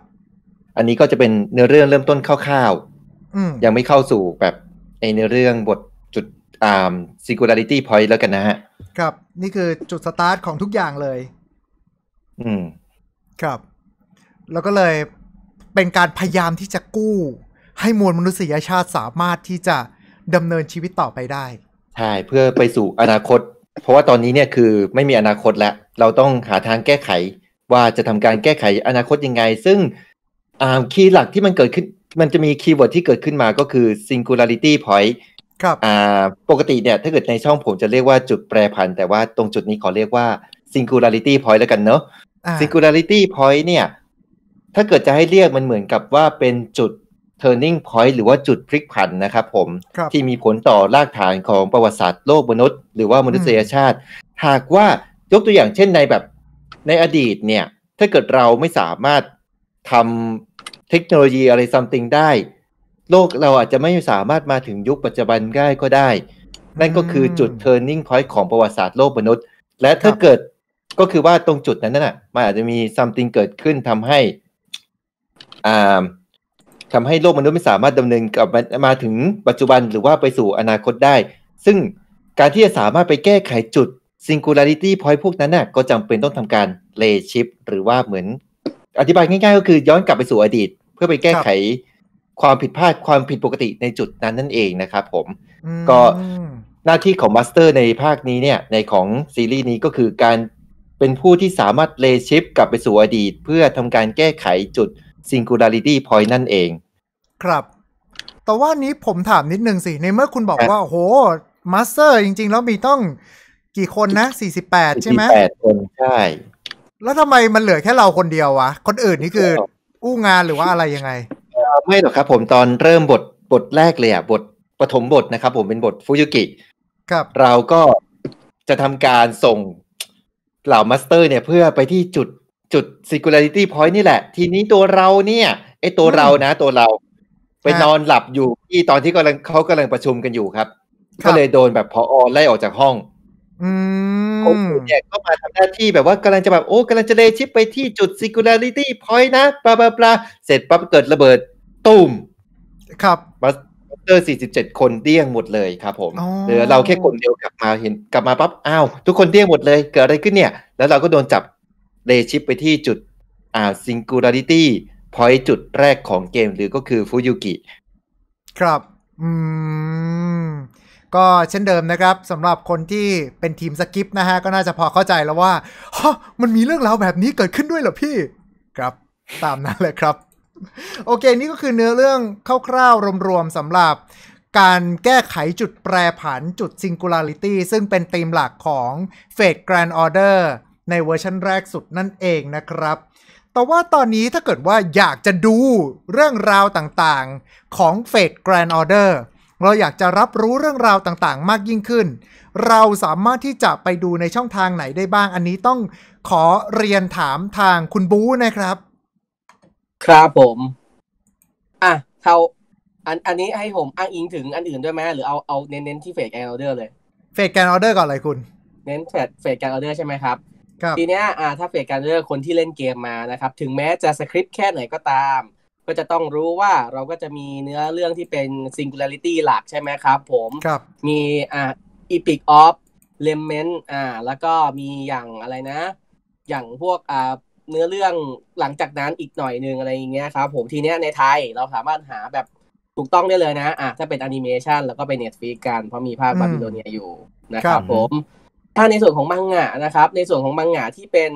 อันนี้ก็จะเป็นเนื้อเรื่องเริ่มต้นคร่าวๆยังไม่เข้าสู่แบบในเนื้อเรื่องบทจุดอ่า singularity point แล้วกันนะฮะครับนี่คือจุดสตาร์ทของทุกอย่างเลย อืม ครับแล้วก็เลยเป็นการพยายามที่จะกู้ให้มวลมนุษยชาติสามารถที่จะดำเนินชีวิตต่อไปได้ใช่เพื่อไปสู่อนาคต เพราะว่าตอนนี้เนี่ยคือไม่มีอนาคตแล้วเราต้องหาทางแก้ไขว่าจะทำการแก้ไขอนาคตยังไง ซึ่งคีย์หลักที่มันเกิดขึ้นมันจะมีคีย์เวิร์ดที่เกิดขึ้นมาก็คือ singularity point ครับอ่าปกติเนี่ยถ้าเกิดในช่องผมจะเรียกว่าจุดแปรผันแต่ว่าตรงจุดนี้ขอเรียกว่า singularity point แล้วกันเนาะ singularity point เนี่ย ถ้าเกิดจะให้เรียกมันเหมือนกับว่าเป็นจุด turning point หรือว่าจุดพลิกผันนะครับผมบที่มีผลต่อรากฐานของประวัติศาสตร์โลกมนุษย์หรือว่ามนุษยชาติ หากว่ายกตัวอย่างเช่นในแบบในอดีตเนี่ย ถ้าเกิดเราไม่สามารถทำเทคโนโลยีอะไรซัมติงได้โลกเราอาจจะไม่สามารถมาถึงยุคปัจจุบันได้ก็ได้ นั่นก็คือจุด turning point ของประวัติศาสตร์โลกมนุษย์ และถ้าเกิดก็คือว่าตรงจุดนั้นน่ะ มันอาจจะมี something เกิดขึ้นทำให้อ่าทำให้โลกมนุษย์ไม่สามารถดำเนินกับมาถึงปัจจุบันหรือว่าไปสู่อนาคตได้ ซึ่งการที่จะสามารถไปแก้ไขจุด singularity point พวกนั้นน่ะ ก็จำเป็นต้องทำการเลชิปหรือว่าเหมือน อธิบายง่ายๆ ก็คือย้อนกลับไปสู่อดีต เพื่อไปแก้ไขความผิดพลาดความผิดปกติในจุดนั้นนั่นเองนะครับผม ก็หน้าที่ของมาสเตอร์ในภาคนี้เนี่ย ในของซีรีส์นี้ก็คือการเป็นผู้ที่สามารถเลชิปกลับไปสู่อดีต เพื่อทำการแก้ไขจุด s i n g ล l a รตี้พอย n ์นั่นเอง ครับ แต่ว่านี้ผมถามนิดนึงสิ ในเมื่อคุณบอกว่าโหมาสเตอร์จริง ๆ แล้วมีต้อง กี่คนนะสสี่ิบแปดใช่ไหมแปดคนใช่ แล้วทำไมมันเหลือแค่เราคนเดียววะคนอื่นนี่คือ อู้งานหรือว่าอะไรยังไงไม่หรอกครับผมตอนเริ่มบทบทแรกเลยอ่ะบทปฐมบทนะครับผมเป็นบทฟูยุกิ ครับเราก็จะทำการส่งเหล่ามาสเตอร์ เนี่ยเพื่อไปที่จุดจุดซิคู u l a r i t y p o i n นี่แหละ ทีนี้ตัวเราเนี่ยไอตัวเรานะ ตัวเราไปนอนหลับอยู่ที่ตอนที่กาลังเขากำลังประชุมกันอยู่ครับ ก็เลยโดนแบบพออไล่ออกจากห้องืมเนี่ยก็มาทำหน้าที่แบบว่ากำลังจะแบบโอ้กำลังจะเลชิปไปที่จุดซิคู u l a r i t y p o i n นะ ปลาปลาปลาเสร็จปั๊บเกิดระเบิดตุ้มครับบัสเตอร์็ดคนเตี้ยงหมดเลยครับผมเหลือ เราแค่คนเดียวกลับมาเห็นกลับมาปั๊บอ้าวทุกคนเตี้ยงหมดเลย เกิดอะไรขึ้นเนี่ย แล้วเราก็โดนจับเลชิปไปที่จุด อ่าซิงคูลาริตี้พอยจุดแรกของเกมหรือก็คือฟูยูกิ ครับ อืม ก็เช่นเดิมนะครับสำหรับคนที่เป็นทีมสกิปนะฮะก็น่าจะพอเข้าใจแล้วว่าฮะมันมีเรื่องราวแบบนี้เกิดขึ้นด้วยเหรอพี่ครับ ตามนั้นเลยครับโอเค นี่ก็คือเนื้อเรื่องคร่าวๆ รวมๆสำหรับ การแก้ไขจุดแปรผันจุด singularity ซึ่งเป็นธีมหลักของ Fate Grand Order ในเวอร์ชันแรกสุดนั่นเองนะครับ แต่ว่าตอนนี้ถ้าเกิดว่าอยากจะดูเรื่องราวต่างๆของ Fate Grand Order เราอยากจะรับรู้เรื่องราวต่างๆ มากยิ่งขึ้น เราสามารถที่จะไปดูในช่องทางไหนได้บ้างอันนี้ต้องขอเรียนถามทางคุณบูนะครับครับผม อ่ะเขาอัน อันนี้ให้ผมอ้างอิงถึงอันอื่นด้วยไหมหรือเอา เอา เน้น เน้นที่เฟกแอนออเดอร์เลย เฟกแอนออเดอร์ก่อนเลยคุณ เน้นเฟกเฟกแอนออเดอร์ใช่ไหมครับ ครับ ทีเนี้ย อ่า ถ้าเฟกแอนออเดอร์ คนที่เล่นเกมมานะครับ ถึงแม้จะสคริปต์แค่ไหนก็ตาม ก็จะต้องรู้ว่าเราก็จะมีเนื้อเรื่องที่เป็นซิงคูลาริตี้หลักใช่ไหมครับผมครับมี อ่า อีพิกออฟเลมเมนต์อ่า แล้วก็มีอย่างอะไรนะ อย่างพวก อ่าเนื้อเรื่องหลังจากนั้นอีกหน่อยหนึ่งอะไรอย่างเงี้ยครับผมทีเนี้ยในไทยเราสามารถหาแบบถูกต้องได้เลยนะอ่ะถ้าเป็นแอนิเมชันแล้วก็ไปเน็ตฟลิกกัน เพราะมีภาคบาบิโลเนียอยู่นะครับผมถ้าในส่วนของมังงะนะครับ ในส่วนของมังงะที่เป็น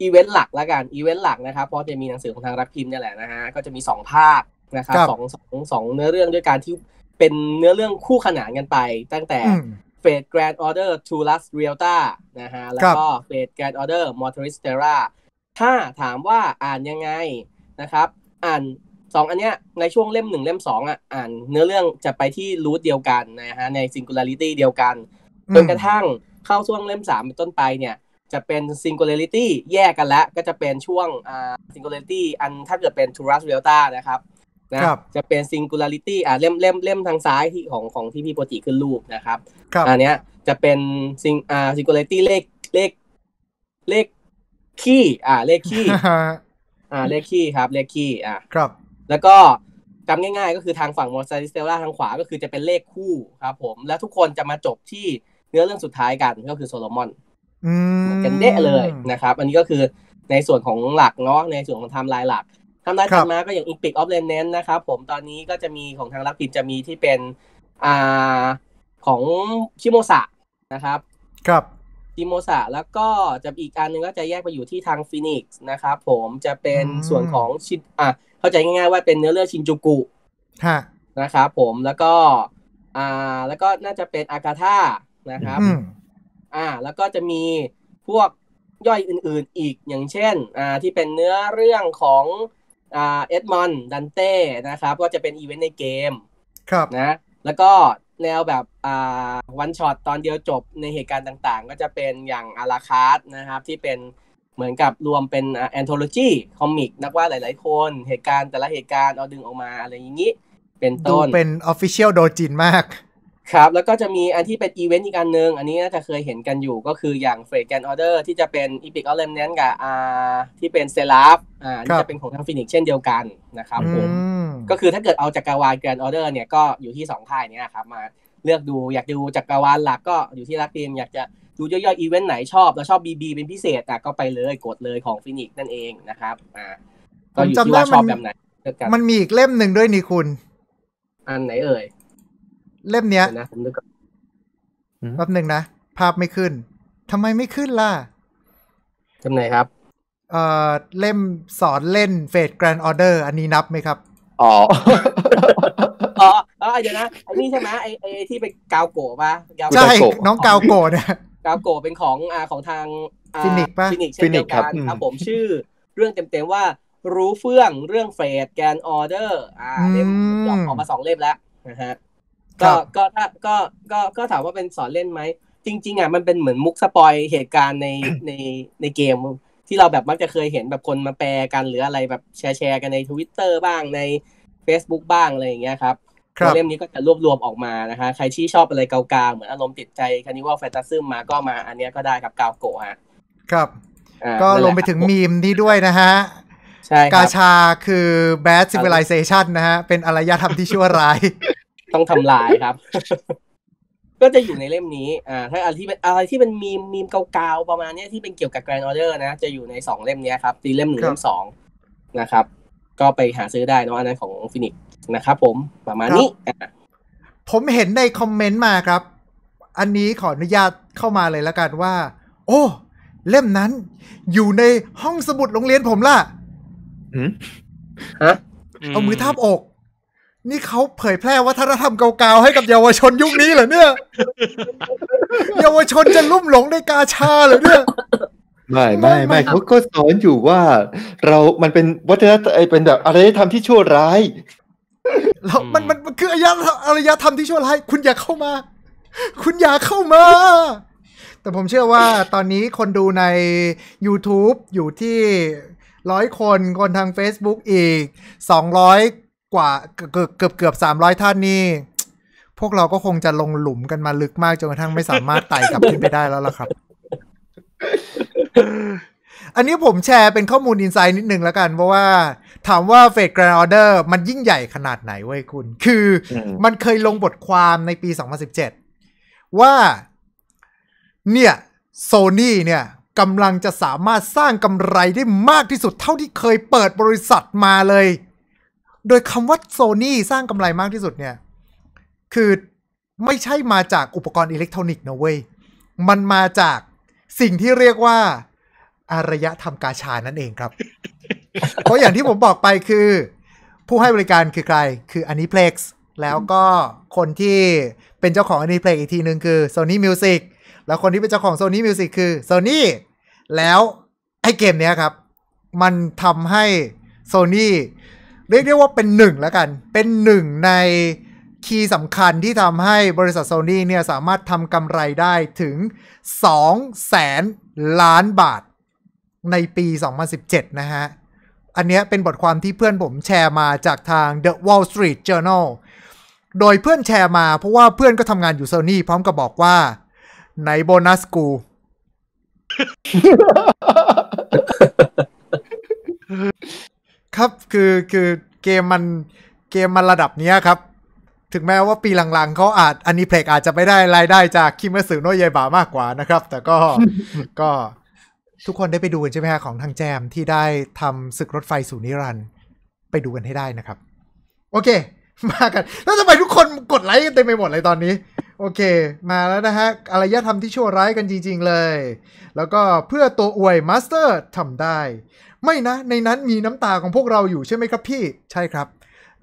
อีเวนต์หลักละกัน อีเวนต์หลักนะครับ เพราะจะมีหนังสือของทางรักพิมพ์นี่แหละนะฮะก็จะมีสองภาคนะครับสองสองสองเนื้อเรื่องด้วยการที่เป็นเนื้อเรื่องคู่ขนานกันไปตั้งแต่เฟดแกรนด์ออเดอร์ทูลัสเรียลตานะฮะแล้วก็เฟดแกรนด์ออเดอร์มอร์ทริสเตราถ้าถามว่าอ่านยังไงนะครับ อ่านสองอันเนี้ย ในช่วงเล่มหนึ่งเล่มสองอ่ะอ่านเนื้อเรื่องจะไปที่รูทเดียวกันนะฮะในซิงคูลาริตี้เดียวกันจนกระทั่งเข้าช่วงเล่มสามเป็นต้นไปเนี่ย จะเป็นซิงคูลาริตี้แยกกันแล้วก็จะเป็นช่วงอ่าซิงคูลาริตี้อันถ้าเกิดเป็นทูรัสเรลตานะครับนะจะเป็นซิงคูลาริตี้อ่าเล่มเล่มเล่มทางซ้ายที่ของของที่พี่โปรจิขึ้นรูปนะครับอันเนี้ยจะเป็นซิงอ่าซิงคูลาริตี้เลขเลขเลขขี้อ่า เลขขี้อ่า เลขขี้ครับ เลขขี้ อ่าครับ แล้วก็จำง่ายๆก็คือทางฝั่งมอสซาริสเตล่าทางขวาก็คือจะเป็นเลขคู่ครับ ผมแล้วทุกคนจะมาจบที่เนื้อเรื่องสุดท้ายกันก็คือโซโลมอนกันเดะเลยนะครับ อันนี้ก็คือในส่วนของหลักเนาะในส่วนของไทม์ไลน์หลักทำได้ถัดมาก็อย่างอีพิกออฟเลนเน้นนะครับผมตอนนี้ก็จะมีของทางรักผิดจะมีที่เป็นอ่าของชิโมสะนะครับ ครับติโมซาแล้วก็จะอีกการหนึ่งก็จะแยกไปอยู่ที่ทางฟินิกส์นะครับผมจะเป็นส่วนของชินอ่ะเข้าใจง่ายๆว่าเป็นเนื้อเรื่องชินจูกุนะครับผมแล้วก็อ่าแล้วก็น่าจะเป็นอากาธานะครับอ่าแล้วก็จะมีพวกย่อยอื่นๆอีกอย่างเช่นอ่าที่เป็นเนื้อเรื่องของอ่าเอ็ดมอนดันเต้นะครับ ก็จะเป็นอีเวนต์ในเกมครับนะแล้วก็แนวแบบอ่าวันช็อตตอนเดียวจบในเหตุการณ์ต่างๆ ก็จะเป็นอย่างอาราคาร์ดนะครับ ที่เป็นเหมือนกับรวมเป็นแอนโทโลจีคอมิกนักวาดหลาย ๆ คนเหตุการณ์แต่ละเหตุการณ์ เอาดึงออกมาอะไรอย่างนี้เป็นต้นดูเป็นออฟฟิเชียลโดจินมากครับ แล้วก็จะมีอันที่เป็นอีเวนต์อีกอันนึง อันนี้น่าจะเคยเห็นกันอยู่ก็คืออย่างเฟรแกนออเดอร์ที่จะเป็นอีพิกออเลมเนนกับอาที่เป็นเซราฟอ่าที่จะเป็นของทางฟินิกเช่นเดียวกันนะครับผมก็คือถ้าเกิดเอาจักรวาลแกรนออเดอร์เนี่ยก็อยู่ที่2ค่ายนี้นะครับ มาเลือกดูอยากดูจักรวาลหลักก็อยู่ที่รักเยมอยากจะดูย่อยๆอีเวนต์ไหนชอบแล้วชอบบีบีเป็นพิเศษอ่ะก็ไปเลยกดเลยของฟินิกนั่นเองนะครับ อ่าก็อยู่ที่ว่าชอบแบบไหนมันมีอีกเล่มหนึ่งด้วยนี่คุณ อันไหนเอ่ยเล่มเนี้ยนะผมนึกแป๊บหนึ่งนะ ภาพไม่ขึ้นทำไมไม่ขึ้นล่ะจำไหนครับ เอ่อเล่มสอนเล่นเฟดแกรนออเดอร์อันนี้นับไหมครับ อ๋ออ๋อเดี๋ยวนะไอ้นี่ใช่ไหมไอ้ไอ้ที่ไปกาวโกะปะใช่น้องกาวโกะเนี่ยกาวโกะเป็นของอ่าของทางฟินิกป่ะฟินิกเช่นเดียวกันครับผมชื่อเรื่องเต็มๆว่า รู้เฟื่องเรื่องเฟดแกนออเดอร์อ่าเล่มออกมาสองเล่มแล้วนะฮะก็ก็ถ้าก็ก็ก็ถามว่าเป็นสอนเล่นไหม จริง ๆอ่ะมันเป็นเหมือนมุกสปอยเหตุการณ์ในในในเกมที่เราแบบมักจะเคยเห็นแบบคนมาแปลกัน หรืออะไรแบบแชร์แชร์กันในทวิตเตอร์บ้างใน Facebook บ้างอะไรอย่างเงี้ยครับเล่มนี้ก็จะรวบรวมออกมานะคะใครที่ชอบอะไรเกาๆเหมือนอารมณ์ติดใจคานิว่าแฟนตาซึมมาก็มาอันเนี้ยก็ได้ครับกาวโกะครับ ก็ลงไปถึงมีมนี้ด้วยนะฮะกาชาคือ bad civilization นะฮะเป็นอารยธรรมที่ชั่วร้ายต้องทำลายครับ ก็จะอยู่ในเล่มนี้ อ่า ถ้าอะไรที่เป็นอะไรที่เป็นมีมมีมเก่าๆ ประมาณนี้ที่เป็นเกี่ยวกับแกรนด์ออเดอร์นะ จะอยู่ในสองเล่มนี้ครับ ตีเล่มหนึ่งเล่มสองนะครับ ก็ไปหาซื้อได้นะอันนั้นของฟินิกนะครับผม ประมาณนี้ ผมเห็นในคอมเมนต์มาครับ อันนี้ขออนุญาตเข้ามาเลยละกันว่า โอ้ เล่มนั้น อยู่ในห้องสมุดโรงเรียนผมล่ะฮะ เอามือทาบอกนี่เขาเผยแพร่วัฒนธรรมเก่าๆให้กับเยาวชนยุคนี้เหรอเนี่ย เยาวชนจะลุ่มหลงในกาชาเหรอเนี่ย ไม่ไม่ไม่เขาก็สอนอยู่ว่า เรามันเป็นวัฒนธรรมเป็นแบบอารยธรรมที่ชั่วร้ายแล้วมันมันคืออารยอารยธรรมที่ชั่วร้ายคุณอย่าเข้ามา คุณอย่าเข้ามา แต่ผมเชื่อว่าตอนนี้คนดูใน YouTube อยู่ที่ร้อยคน คนทาง Facebook อีกสองร้อยว่าเกือบเกือบเกือบสามร้อยท่านนี่พวกเราก็คงจะลงหลุมกันมาลึกมากจนกระทั่งไม่สามารถไต่กลับขึ้นไปได้แล้วล่ะครับ อันนี้ผมแชร์เป็นข้อมูลอินไซด์นิดนึงแล้วกัน เพราะว่าถามว่าเฟดแกรนด์ออเดอร์มันยิ่งใหญ่ขนาดไหนเว้ยคุณ คือมันเคยลงบทความในปี 2017 ว่า เนี่ยโซนี่เนี่ยกำลังจะสามารถสร้างกำไรได้มากที่สุดเท่าที่เคยเปิดบริษัทมาเลยโดยคำว่าโซนี่สร้างกำไรมากที่สุดเนี่ย คือไม่ใช่มาจากอุปกรณ์อิเล็กทรอนิกส์นะเว้ย มันมาจากสิ่งที่เรียกว่า อารยะธรรมกาชานั่นเองครับ เพราะอย่างที่ผมบอกไปคือผู้ให้บริการคือใครคืออันนี้เพล็กซ์แล้วก็คนที่เป็นเจ้าของอันนี้เพล็กอีกทีหนึ่งคือ Sony Music แล้วคนที่เป็นเจ้าของ Sony Music คือ Sony แล้วไอเกมเนี้ยครับ มันทำให้ Sony เรียกได้ว่าเป็นหนึ่งแล้วกัน เป็นหนึ่งในคีย์สำคัญที่ทำให้บริษัทโซนี่เนี่ยสามารถทำกำไรได้ถึง2แสนล้านบาท ในปี 2017 นะฮะ อันนี้เป็นบทความที่เพื่อนผมแชร์มาจากทาง The Wall Street Journal โดยเพื่อนแชร์มาเพราะว่าเพื่อนก็ทำงานอยู่โซนี่พร้อมกับบอกว่าไหนโบนัสกูครับคือคือเกมมันเกมมันระดับเนี้ยครับ ถึงแม้ว่าปีหลังๆเขาอาจอันนี้เพลกอาจจะไม่ได้รายได้จากคิมมสึโนายบามากกว่านะครับ แต่ก็ก็ทุกคนได้ไปดูกันใช่ไหมฮะของทางแจมที่ได้ทำศึกรถไฟสู่นิรันไปดูกันให้ได้นะครับ โอเค มากันแล้วทำไมทุกคนกดไลค์กันเต็มไปหมดเลยตอนนี้ โอเค มาแล้วนะฮะอารยธรรมที่ชั่วร้ายกันจริงๆเลย แล้วก็เพื่อตัวอวยมาสเตอร์ทำได้ไม่นะ ในนั้นมีน้ำตาของพวกเราอยู่ใช่ไหมครับพี่ ใช่ครับ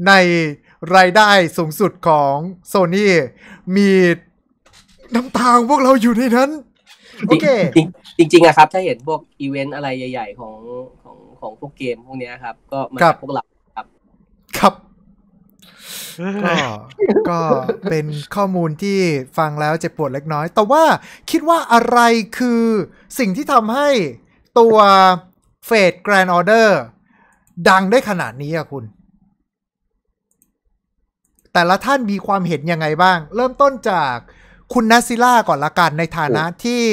ในรายได้สูงสุดของโซนี่มีน้ำตาของพวกเราอยู่ในนั้น โอเค จริงจริงอะครับ ถ้าเห็นพวกอีเวนต์อะไรใหญ่ๆ ของของของพวกเกมพวกนี้ครับ ก็มากพวกเราครับ ครับ ก็ ก็เป็นข้อมูลที่ฟังแล้วเจ็บปวดเล็กน้อย แต่ว่าคิดว่าอะไรคือสิ่งที่ทำให้ตัวเฟดแกรนออเดอร์ดังได้ขนาดนี้อะคุณ แต่ละท่านมีความเห็นยังไงบ้าง เริ่มต้นจากคุณนัสซิล่าก่อนละกันในฐานะที่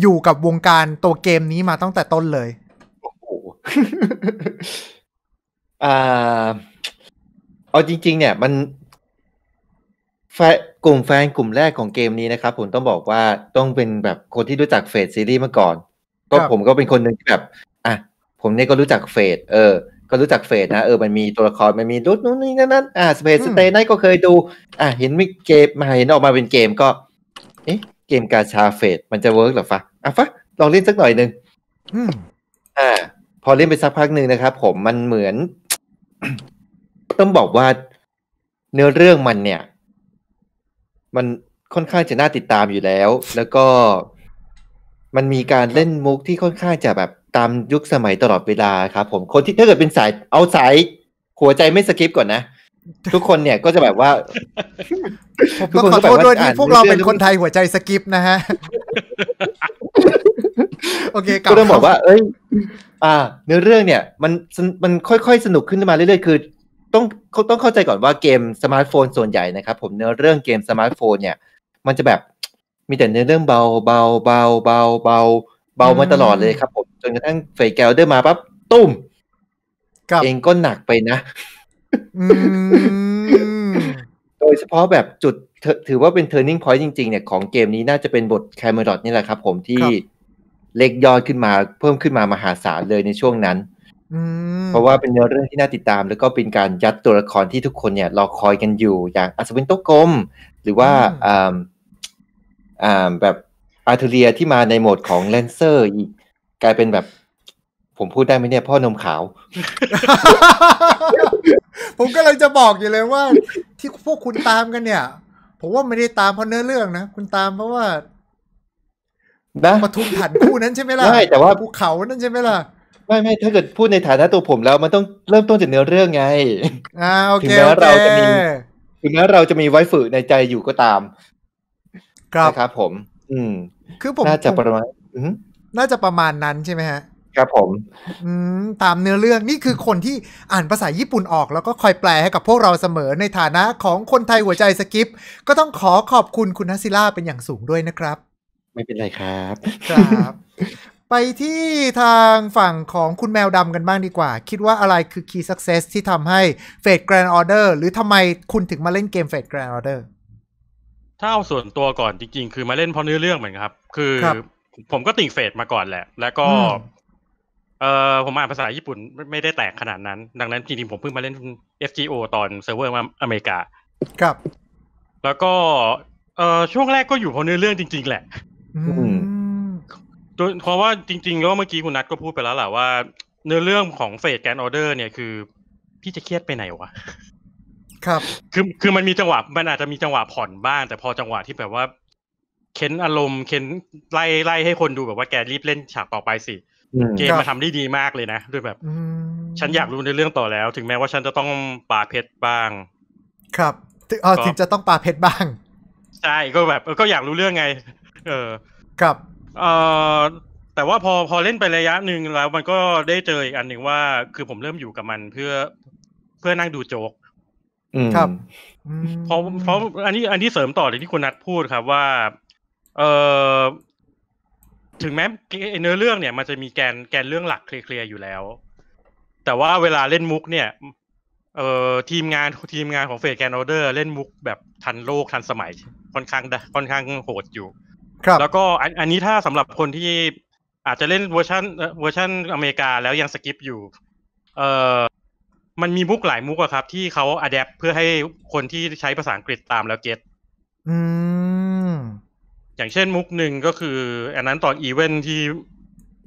อยู่กับวงการตัวเกมนี้มาตั้งแต่ต้นเลย โอ้โหเอาจริง ๆ เนี่ย มันกลุ่มแฟนกลุ่มแรกของเกมนี้นะครับ ผมต้องบอกว่าต้องเป็นแบบคนที่รู้จักเฟดซีรีส์มาก่อน ก็ผมก็เป็นคนหนึ่งที่แบบผมเนี่ยก็รู้จักเฟดเออ ก็รู้จักเฟดนะ เออ มันมีตัวละคร มันมีรุ่นนู้นนี่นั่นอ่าสเปซสเตย์นั่นก็เคยดู อ่าเห็นมีเกมมาเห็นออกมาเป็นเกมก็ เอ๊ะ เกมกาชาเฟดมันจะเวิร์กหรอฟะอ่ะฟะ ลองเล่นสักหน่อยหนึ่งอ่า พอเล่นไปสักพักหนึ่งนะครับผม มันเหมือน ต้องบอกว่า เนื้อเรื่องมันเนี่ย มันค่อนข้างจะน่าติดตามอยู่แล้ว แล้วก็ มันมีการเล่นมุกที่ค่อนข้างจะแบบตามยุคสมัยตลอดเวลาครับผมคนที่ถ้าเกิดเป็นสายเอาสายหัวใจไม่สกิป ก่อนนะ ทุกคนเนี่ยก็จะแบบว่าก็ขอโทษด้วยที่พวกเราเป็นคนไทยหัวใจสกิปนะฮะโอเคก็ต้องบอกว่าเอ้ย อ่า เนื้อเรื่องเนี่ย มันมันค่อย ๆ สนุกขึ้นมา เรื่อย ๆ คือ ต้องเขาต้องเข้าใจก่อนว่าเกมสมาร์ทโฟนส่วนใหญ่นะครับผมเนื้อเรื่องเกมสมาร์ทโฟนเนี่ยมันจะแบบมีแต่เนื้อเรื่องเบาเบาเบาเบาเบาเบามาตลอดเลยครับผมจนกระทั่งเฟยแกลเดอร์มาปั๊บตุ้มเองก็หนักไปนะ โดยเฉพาะแบบจุด ถือว่าเป็น turning point จริงๆ เนี่ย ของเกมนี้น่าจะเป็นบทแคมเมอรอนนี่แหละครับผมที่เล็กยอดขึ้นมาเพิ่มขึ้นมามหาศาลเลยในช่วงนั้น เพราะว่าเป็นเนื้อเรื่องที่น่าติดตาม แล้วก็เป็นการยัดตัวละครที่ทุกคนเนี่ย รอคอยกันอยู่ อย่างอัศวินโตกลมหรือว่าแบบอาร์เทเรียที่มาในโหมดของเลนเซอร์อีกกลายเป็นแบบผมพูดได้ไหมเนี่ย พ่อนมขาวผมก็เลยจะบอกอยู่เลยว่าที่พวกคุณตามกัน เนี่ย ผมว่าไม่ได้ตามเพราะเนื้อเรื่องนะคุณตามเพราะว่านะาทุมถันคู่นั้นใช่ไหมล่ะใช่แต่ว่าภูเขานั่นใช่ไหมล่ะไม่ไม่ ถ้าเกิดพูดในฐานะตัวผมแล้วมันต้องเริ่มต้นจากเนื้อเรื่องไงอ่าโอเคถึงแม้เราจะมีถึงแม้เราจะมีไว้ฝึกในใจอยู่ก็ตามครับครับผม อืม คือผมน่าจะประมาณน่าจะประมาณนั้นใช่ไหมฮะ ครับผมอืมตามเนื้อเรื่องนี่คือคนที่อ่านภาษาญี่ปุ่นออกแล้วก็คอยแปลให้กับพวกเราเสมอในฐานะของคนไทยหัวใจสกิป ก็ต้องขอขอบคุณคุณนัสซิล่าเป็นอย่างสูงด้วยนะครับ ไม่เป็นไรครับ ครับ ไปที่ทางฝั่งของคุณแมวดำกันบ้างดีกว่า คิดว่าอะไรคือ Key Success ที่ทำให้เฟดแกรนออเดอร์หรือทำไมคุณถึงมาเล่นเกมเฟดแกรนออเดอร์ถ้าเอาส่วนตัวก่อนจริงๆ คือมาเล่นเพราะเนื้อเรื่องเหมือนครับ คือคผมก็ติ่งเฟดมาก่อนแหละแล้วก็ เออผมอ่านภาษาญี่ปุ่นไม่ได้แตกขนาดนั้น ดังนั้นจริงๆ ผมเพิ่งมาเล่น FGO ตอนเซิร์ฟเวอร์มาอเมริกาครับ แล้วก็เออช่วงแรกก็อยู่เพราะเนื้อเรื่องจริงๆแหละ อืมเพราะว่าจริง ๆ แล้วเมื่อกี้คุณนัทก็พูดไปแล้วแหละว่า เนื้อเรื่องของเฟดแกนออเดอร์เนี่ยคือ พี่จะเครียดไปไหนวะครับ คือคือมันมีจังหวะมันอาจจะมีจังหวะผ่อนบ้างแต่พอจังหวะที่แบบว่าเค้นอารมณ์เค้นไล่ไล่ให้คนดูแบบว่า แกรีบเล่นฉากต่อไปสิ เกมมาทำได้ดีมากเลยนะด้วยแบบฉันอยากรู้ในเรื่องต่อแล้ว ถึงแม้ว่าฉันจะต้องปาเพชรบ้าง ครับถึงถึงจะต้องปาเพชรบ้าง ใช่ก็แบบก็อยากรู้เรื่องไง เออครับเออแต่ว่าพอพอเล่นไประยะหนึ่งแล้ว มันก็ได้เจออีกอันหนึ่งว่า คือผมเริ่มอยู่กับมันเพื่อเพื่อนั่งดูโจกครับเพราะเพราะอันนี้อันนี้เสริมต่อเลยที่คุณนัทพูดครับว่าเอ่อถึงแม้เนื้อเรื่องเนี่ยมันจะมีแกนแกนเรื่องหลักเคลียร์อยู่แล้ว แต่ว่าเวลาเล่นมุก เนี่ย เอ่อทีมงานทีมงานของเฟสแกนออเดอร์เล่นมุกแบบทันโลกทันสมัย ค่อนข้างค่อนข้างโหดอยู่ ครับ แล้วก็อันนนี้ถ้าสำหรับคนที่อาจจะเล่นเวอร์ชันเวอร์ชันอเมริกาแล้วยังสกิปอยู่ เอ่อมันมีมุกหลายมุกอะครับ ที่เขาอัดแอปเพื่อให้คนที่ใช้ภาษาอังกฤษตามแล้วเก็ตอืมอย่างเช่น มุกหนึ่งก็คืออันนั้นตอนอีเวนที่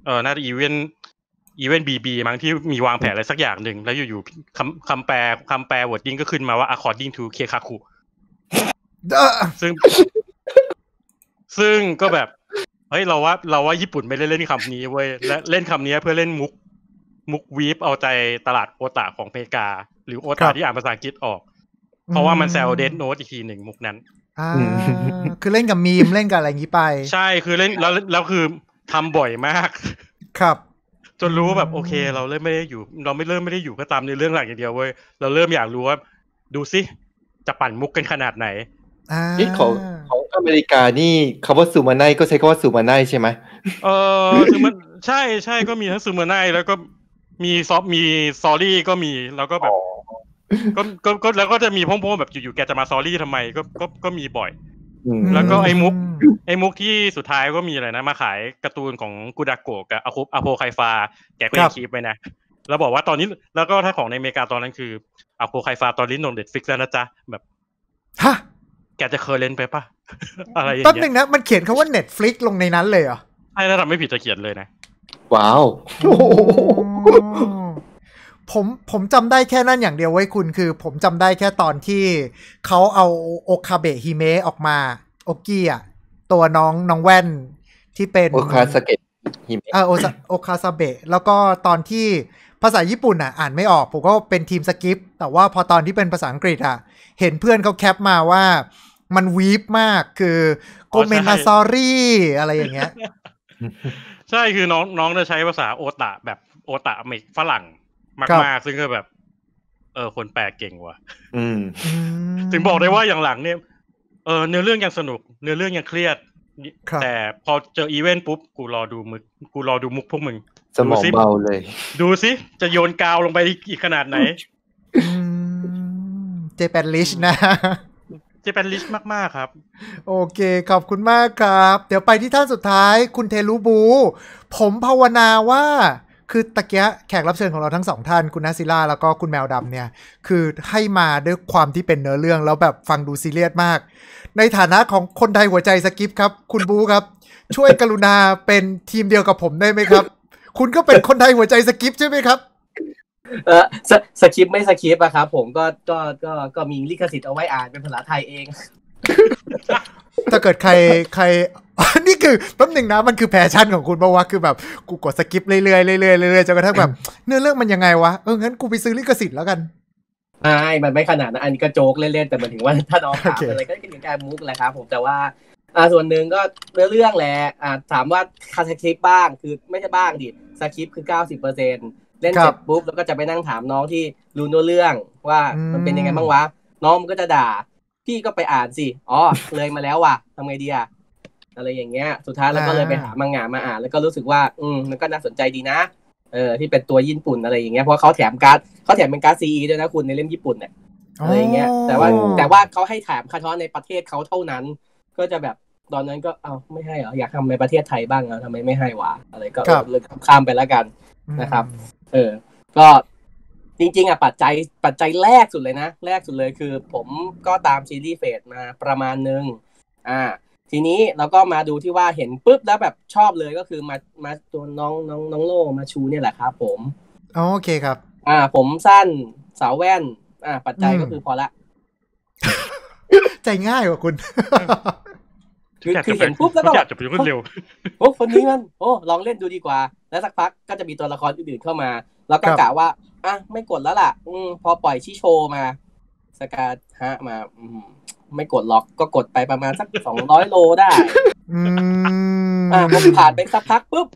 เออน่าจะอีเวนท์อีเวน์บีบีมั้งที่มีวางแผนอะไรสักอย่างหนึ่ง แล้วอยู่ๆคำคำแปลคำแปลวอร์ดดิ้งก็ขึ้นมาว่า according to เคคาคุซึ่ง ซึ่งก็แบบ เฮ้ยเราว่า เราว่าญี่ปุ่นไม่ได้เล่นคำนี้เว้ย และเล่นคำนี้เพื่อเล่นมุกมุกวีฟเอาใจตลาดโอตาของอเมริกา หรือโอตาที่อ่านภาษาอังกฤษออก เพราะว่ามันแซวเดนโนตอีกทีหนึ่งมุกนั้นคือเล่นกับมีมเล่นกับอะไรอย่างนี้ไป ใช่คือเล่น แล้วแล้วคือทำบ่อยมาก ครับ จนรู้ว่าแบบโอเคเราเริ่มไม่ได้อยู่ เราไม่เริ่มไม่ได้อยู่ก็ตามในเรื่องหลักอย่างเดียวเว้ยเราเริ่มอยากรู้ว่าดูสิจะปั่นมุกกันขนาดไหนนี่ของของอเมริกานี่คาว่าซูมาไนก็ใช้คำว่าซูมาไนใช่ไหมเออซูมาใช่ใช่ก็มีทั้งซูมาไนแล้วก็มีซอฟมีซอรี่ก็มีแล้วก็แบบก็ก็ก็แล้วก็จะมีพ่่อแบบอยู่ๆแกจะมาซอรี่ทำไมก็ก็ก็มีบ่อย แล้วก็ไอ้มุกไอ้มุกที่สุดท้ายก็มีอะไรนะ มาขายการ์ตูนของกูดาโกะกับอาคุอาโพไคฟาแกก็ยังคีบไปนะแล้วบอกว่าตอนนี้แล้วก็ถ้าของในอเมริกาตอนนั้นคืออาโพไคฟาตอนนี้นนเด็ดฟิกแล้วนะจ๊ะแบบฮะแกจะเคยเล่นไปปะอะไรอย่างเงี้ยต้นหนึ่งนะ มันเขียนคาว่าเน็ตฟลิกลงในนั้นเลยเหรอใช่ถ้าทำไม่ผิดจะเขียนเลยนะ ว้าวผมผมจำได้แค่นั้นอย่างเดียวไว้คุณคือผมจำได้แค่ตอนที่เขาเอาโอคาเบะฮิเมะออกมาโอกี้อ่ะตัวน้องน้องแว่นที่เป็นโอคาสเกตฮิเมะโอคาซาเบะแล้วก็ตอนที่ภาษาญี่ปุ่นอ่ะอ่านไม่ออกผมก็เป็นทีมสกิป แต่ว่าพอตอนที่เป็นภาษาอังกฤษอ่ะ เห็นเพื่อนเขาแคปมาว่ามันวีฟมากคือโกเมนาซอรี่อะไรอย่างเงี้ย ใช่คือน้องน้องจะใช้ภาษาโอตะแบบโอตะเมกฝรั่งมากๆ ซึ่งก็แบบ เออ คนแปลเก่งว่ะถึงบอกได้ว่าอย่างหลังเนี่ย เออเนื้อเรื่องยังสนุก เนื้อเรื่องยังเครียด แต่พอเจออีเวนต์ปุ๊บกูรอดูมึกกูรอดูมุกพวกมึง สมองเบาเลย ดูสิ จะโยนกาวลงไปอีกขนาดไหน เจแปนลิชนะ เจแปนลิชมากๆครับ โอเค ขอบคุณมากครับ เดี๋ยวไปที่ท่านสุดท้าย คุณเทลูบู ผมภาวนาว่าคือตะเกียแขกรับเชิญของเราทั้งสองท่านคุณนัซิล่าแล้วก็คุณแมวดำเนี่ย คือให้มาด้วยความที่เป็นเนื้อเรื่อง แล้วแบบฟังดูซีเรียสมาก ในฐานะของคนไทยหัวใจสกิปครับ คุณบูครับ ช่วยกรุณาเป็นทีมเดียวกับผมได้ไหมครับ คุณก็เป็นคนไทยหัวใจสกิปใช่ไหมครับ เออสสคริปไม่สคริปอะครับผมก็ก็ก็ก็มีลิขสิทธิ์เอาไว้อ่านเป็นภาษาไทยเองถ้าเกิดใครใครนี่คือตั๊หนึ่งนะ มันคือแพชชั่นของคุณปะวะคือแบบกูกดสกิปเรื่อยๆเรื่อยๆเรื่อยๆจนกระทั่งแบบ เนื้อเรื่องมันยังไงวะเอองั้นกูไปซื้อลิขสิทธิ์แล้วกันใช่มันไม่ขนาดนะอันนี้ก็โจกเล่น ๆ แต่มันถึงว่าถ้าน้องถามอะไรก็เป็นการมุกแหละครับผมแต่ว่า อ่าส่วนหนึ่งก็เนื้อเรื่องแหละอ่าถามว่าคาสคริปบ้าง คือไม่ใช่บ้างดิสคริปคือเก้าสิบเปอร์เซ็นเล่นเสร็จปุ๊บแล้วก็จะไปนั่งถามน้องที่รู้เนื้อเรื่องว่า มันเป็นยังไงบ้างวะ น้องมันก็จะด่าี่ก็ไปอ่านสิ อ๋อ เลยมาแล้วว่ะทำไงดีอ่ะอะไรอย่างเงี้ย สุดท้ายเราก็เลยไปหามังงะมาอ่าน แล้วก็รู้สึกว่า อืม มันก็น่าสนใจดีนะ เออ ที่เป็นตัวญี่ปุ่นอะไรอย่างเงี้ย เพราะเขาแถมการ์ดเขาแถมเป็นการ์ดซีด้วยนะคุณ ในเล่มญี่ปุ่นเนี่ยอะไรอย่างเงี้ย แต่ว่า แต่ว่าเขาให้แถมคาทอในประเทศเขาเท่านั้น ก็จะแบบ ตอนนั้นก็ เอาไม่ให้เหรอ อยากทำในประเทศไทยบ้างเหรอทำไมไม่ให้วะ อะไรก็เลยข้ามไปแล้วกัน นะครับ เออ ก็จริงๆอ่ะปัจจัยปัจจัยแรกสุดเลยนะแรกสุดเลยคือผมก็ตามซีรีส์เฟสมาประมาณนึงอ่า ทีนี้เราก็มาดูที่ว่าเห็นปุ๊บแล้วแบบชอบเลยก็คือมามาตัวน้องน้องน้องโลมาชูเนี่ยแหละครับผมอ๋อโอเคครับ อ่า ผมสั้นสาวแว่น อ่า ปัจจัยก็คือพอละใจง่ายกว่าคุณคือคือเห็นปุ๊บแล้วก็อยากจะไปรวนเร็วโอ้คนนี้มันโอ้ ลองเล่นดูดีกว่า แล้วสักพักก็จะมีตัวละครอื่นๆ เข้ามาแล้วก็กะว่าอ่ะไม่กดแล้วล่ะ อืพอปล่อยชิโชมา สกาฮะมาอืไม่กดล็อกก็กดไปประมาณสักสองร้อยโลได้อ่าผมผ่านไปสักพักปุ๊บ